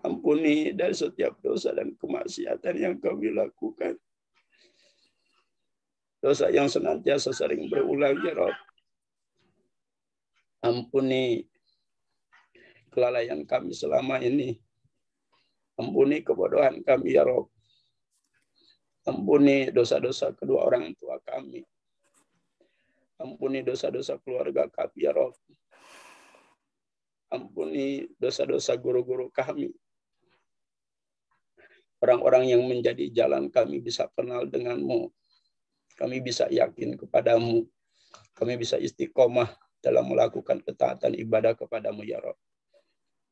Ampuni dari setiap dosa dan kemaksiatan yang kami lakukan. Dosa yang senantiasa sering berulang, ya Rob. Ampuni kelalaian kami selama ini. Ampuni kebodohan kami, ya Rob. Ampuni dosa-dosa kedua orang tua kami. Ampuni dosa-dosa keluarga kami, ya Rob ampuni dosa-dosa guru-guru kami. Orang-orang yang menjadi jalan kami bisa kenal denganmu. Kami bisa yakin kepadamu. Kami bisa istiqomah dalam melakukan ketaatan ibadah kepadamu ya Rob.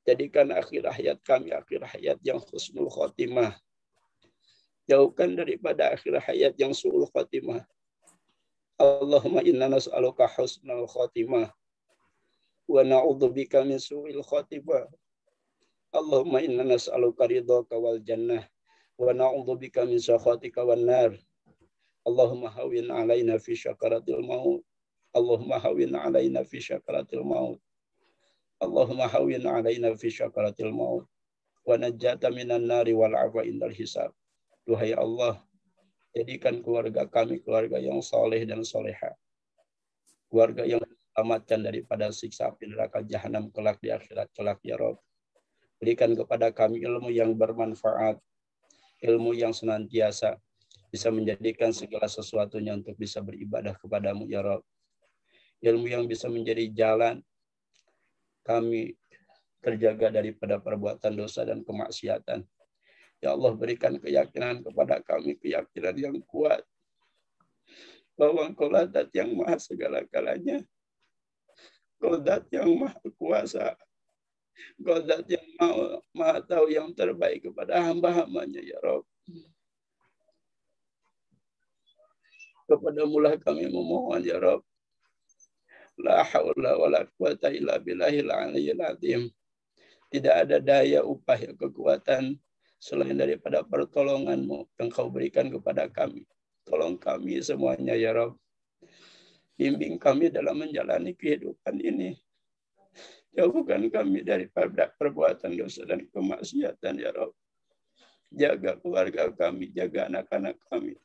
Jadikan akhir hayat kami akhir hayat yang khusnul khotimah. Jauhkan daripada akhir hayat yang suul khotimah. Allahumma inna nas'aluka husnul khotimah wa na'udzubika min su'il khatibah. Allahumma inna nas'aluka ridhaka wal jannah wa na'udzubika min sakhatika wan nar Allahumma hawin alaina fi syakaratil maut Allahumma hawin alaina fi syakaratil maut Allahumma hawin alaina fi syakaratil maut wa najjata minan nari wal afa indal hisab Duhai Allah, jadikan keluarga kami keluarga yang saleh dan salehah. Keluarga yang selamatkan daripada siksa api neraka jahanam kelak di akhirat kelak ya Rob. Berikan kepada kami ilmu yang bermanfaat, ilmu yang senantiasa bisa menjadikan segala sesuatunya untuk bisa beribadah kepadamu ya Rob. Ilmu yang bisa menjadi jalan kami terjaga daripada perbuatan dosa dan kemaksiatan. Ya Allah berikan keyakinan kepada kami, keyakinan yang kuat. Bahwa engkau yang maha segala-galanya Godat yang maha kuasa. Godat yang maha, maha tahu yang terbaik kepada hamba-hambanya ya Rob. Kepada lah kami memohon ya Rob. La haula wa la quwata illa aliyyil Tidak ada daya upah yang kekuatan selain daripada pertolonganmu yang kau berikan kepada kami. Tolong kami semuanya ya Rob Bimbing kami dalam menjalani kehidupan ini. Jauhkan kami dari perbuatan dosa dan kemaksiatan, ya Rob. Jaga keluarga kami, jaga anak-anak kami.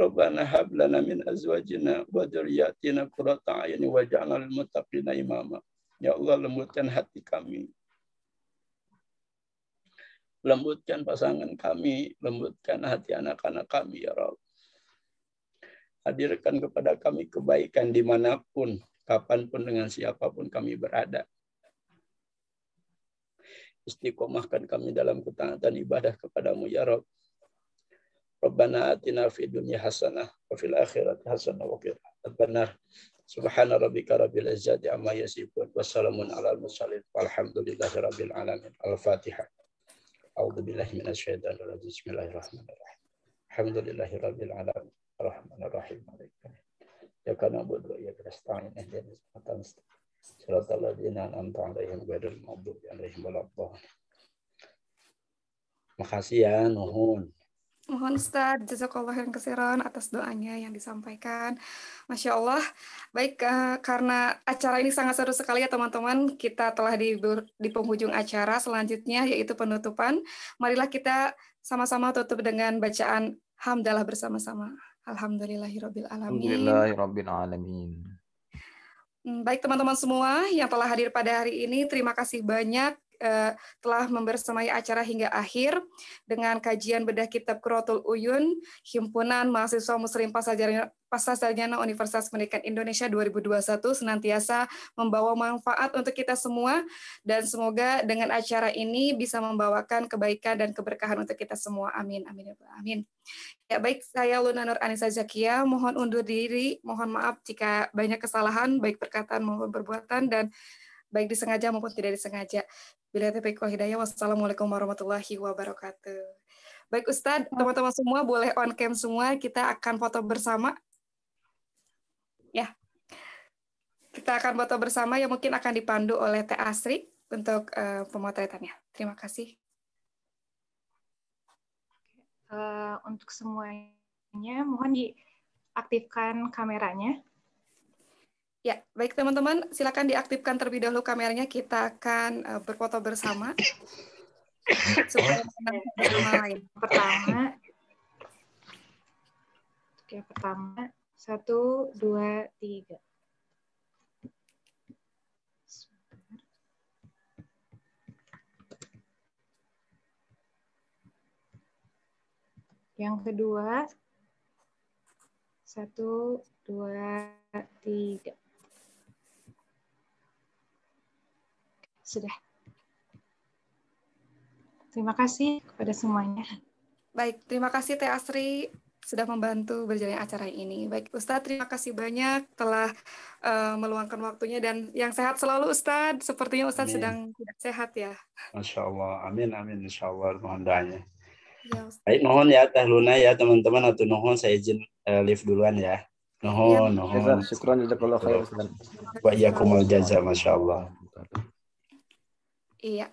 Rabbana hablana min azwajina wa dzurriyyatina qurrata a'yun waj'alna lil muttaqina imama. Ya Allah lembutkan hati kami, lembutkan pasangan kami, lembutkan hati anak-anak kami ya Rabb. Hadirkan kepada kami kebaikan dimanapun, kapanpun dengan siapapun kami berada. Istiqomahkan kami dalam ketaatan ibadah kepadamu ya Rabb. Rabbana atina fi dunya hasanah wa fil akhirati hasanah wa qina adzabannar. Subhana rabbika rabbil izzati amma yasifun. Wassalamun al mursalin. Walhamdulillahi rabbil alamin. Al-Fatihah. A'udzu billahi minasyaitonir rajim. Bismillahirrahmanirrahim. Alhamdulillahi alamin. Arrahmanir rahim. Iyyaka na'budu wa iyyaka nasta'in. Ihdinas siratal mustaqim. Siratal an'amta 'alaihim ghairil maghdubi 'alaihim waladdallin. Makasih ya Nuhun. Mohon Ustaz, jazakallah yang keseron atas doanya yang disampaikan. Masya Allah. Baik, uh, karena acara ini sangat seru sekali ya teman-teman. Kita telah di, di penghujung acara selanjutnya yaitu penutupan. Marilah kita sama-sama tutup dengan bacaan Hamdalah bersama-sama. Alhamdulillahirabbil alamin. Hmm, baik teman-teman semua yang telah hadir pada hari ini, terima kasih banyak uh, telah membersamai acara hingga akhir dengan kajian bedah kitab Kurotul Uyun, Himpunan Mahasiswa Muslim Pasar Sarjana Universitas Pendidikan Indonesia 2021 senantiasa membawa manfaat untuk kita semua dan semoga dengan acara ini bisa membawakan kebaikan dan keberkahan untuk kita semua. Amin. Amin. Ya amin. Ya baik, saya Luna Nur Anissa Zakia, mohon undur diri, mohon maaf jika banyak kesalahan baik perkataan maupun perbuatan dan baik disengaja maupun tidak disengaja. Bila Taufiq Hidayah, wassalamualaikum warahmatullahi wabarakatuh. Baik Ustadz, teman-teman semua boleh on cam semua, kita akan foto bersama. Ya, kita akan foto bersama yang mungkin akan dipandu oleh Teh Asri untuk uh, pemotretannya. Terima kasih. Uh, untuk semuanya, mohon diaktifkan kameranya. Ya, baik teman-teman, silakan diaktifkan terlebih dahulu kameranya. Kita akan uh, berfoto bersama. Supaya lain. Pertama, Oke, pertama, satu, dua, tiga. Yang kedua, satu, dua, tiga. sudah. Terima kasih kepada semuanya. Baik, terima kasih Teh Asri sudah membantu berjalannya acara ini. Baik, Ustadz, terima kasih banyak telah uh, meluangkan waktunya dan yang sehat selalu Ustadz. Sepertinya Ustadz amin. sedang tidak sehat ya. Masya Allah, amin, amin, insya Allah, mohon doanya. Ya, Baik, mohon ya Teh Luna ya teman-teman, atau mohon saya izin uh, lift duluan ya. Nuhun, ya. nuhun. Syukran jazakallah khair. Wa jaza, Masya Allah. Iya.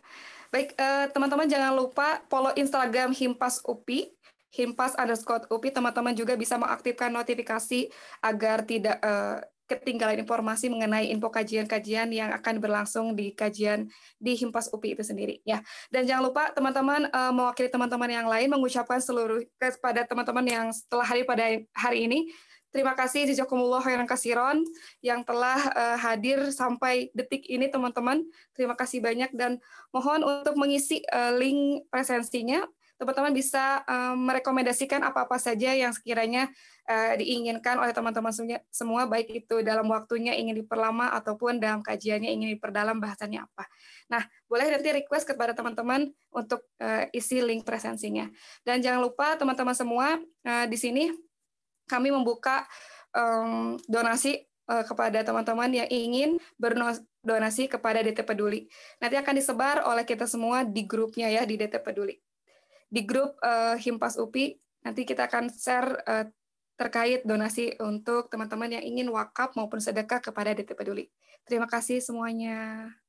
Baik, eh, teman-teman uh, jangan lupa follow Instagram Himpas UPI, Himpas underscore UPI. Teman-teman juga bisa mengaktifkan notifikasi agar tidak uh, ketinggalan informasi mengenai info kajian-kajian yang akan berlangsung di kajian di Himpas UPI itu sendiri ya. Dan jangan lupa teman-teman uh, mewakili teman-teman yang lain mengucapkan seluruh kepada teman-teman yang setelah hari pada hari ini Terima kasih jazakumullah khairan kasiron yang telah uh, hadir sampai detik ini teman-teman. Terima kasih banyak dan mohon untuk mengisi uh, link presensinya. Teman-teman bisa uh, merekomendasikan apa-apa saja yang sekiranya uh, diinginkan oleh teman-teman semua, baik itu dalam waktunya ingin diperlama ataupun dalam kajiannya ingin diperdalam bahasanya apa. Nah, boleh nanti request kepada teman-teman untuk uh, isi link presensinya. Dan jangan lupa teman-teman semua uh, di sini kami membuka um, donasi uh, kepada teman-teman yang ingin berdonasi kepada DT Peduli. Nanti akan disebar oleh kita semua di grupnya ya di DT Peduli. Di grup uh, Himpas UPI nanti kita akan share uh, terkait donasi untuk teman-teman yang ingin wakaf maupun sedekah kepada DT Peduli. Terima kasih semuanya.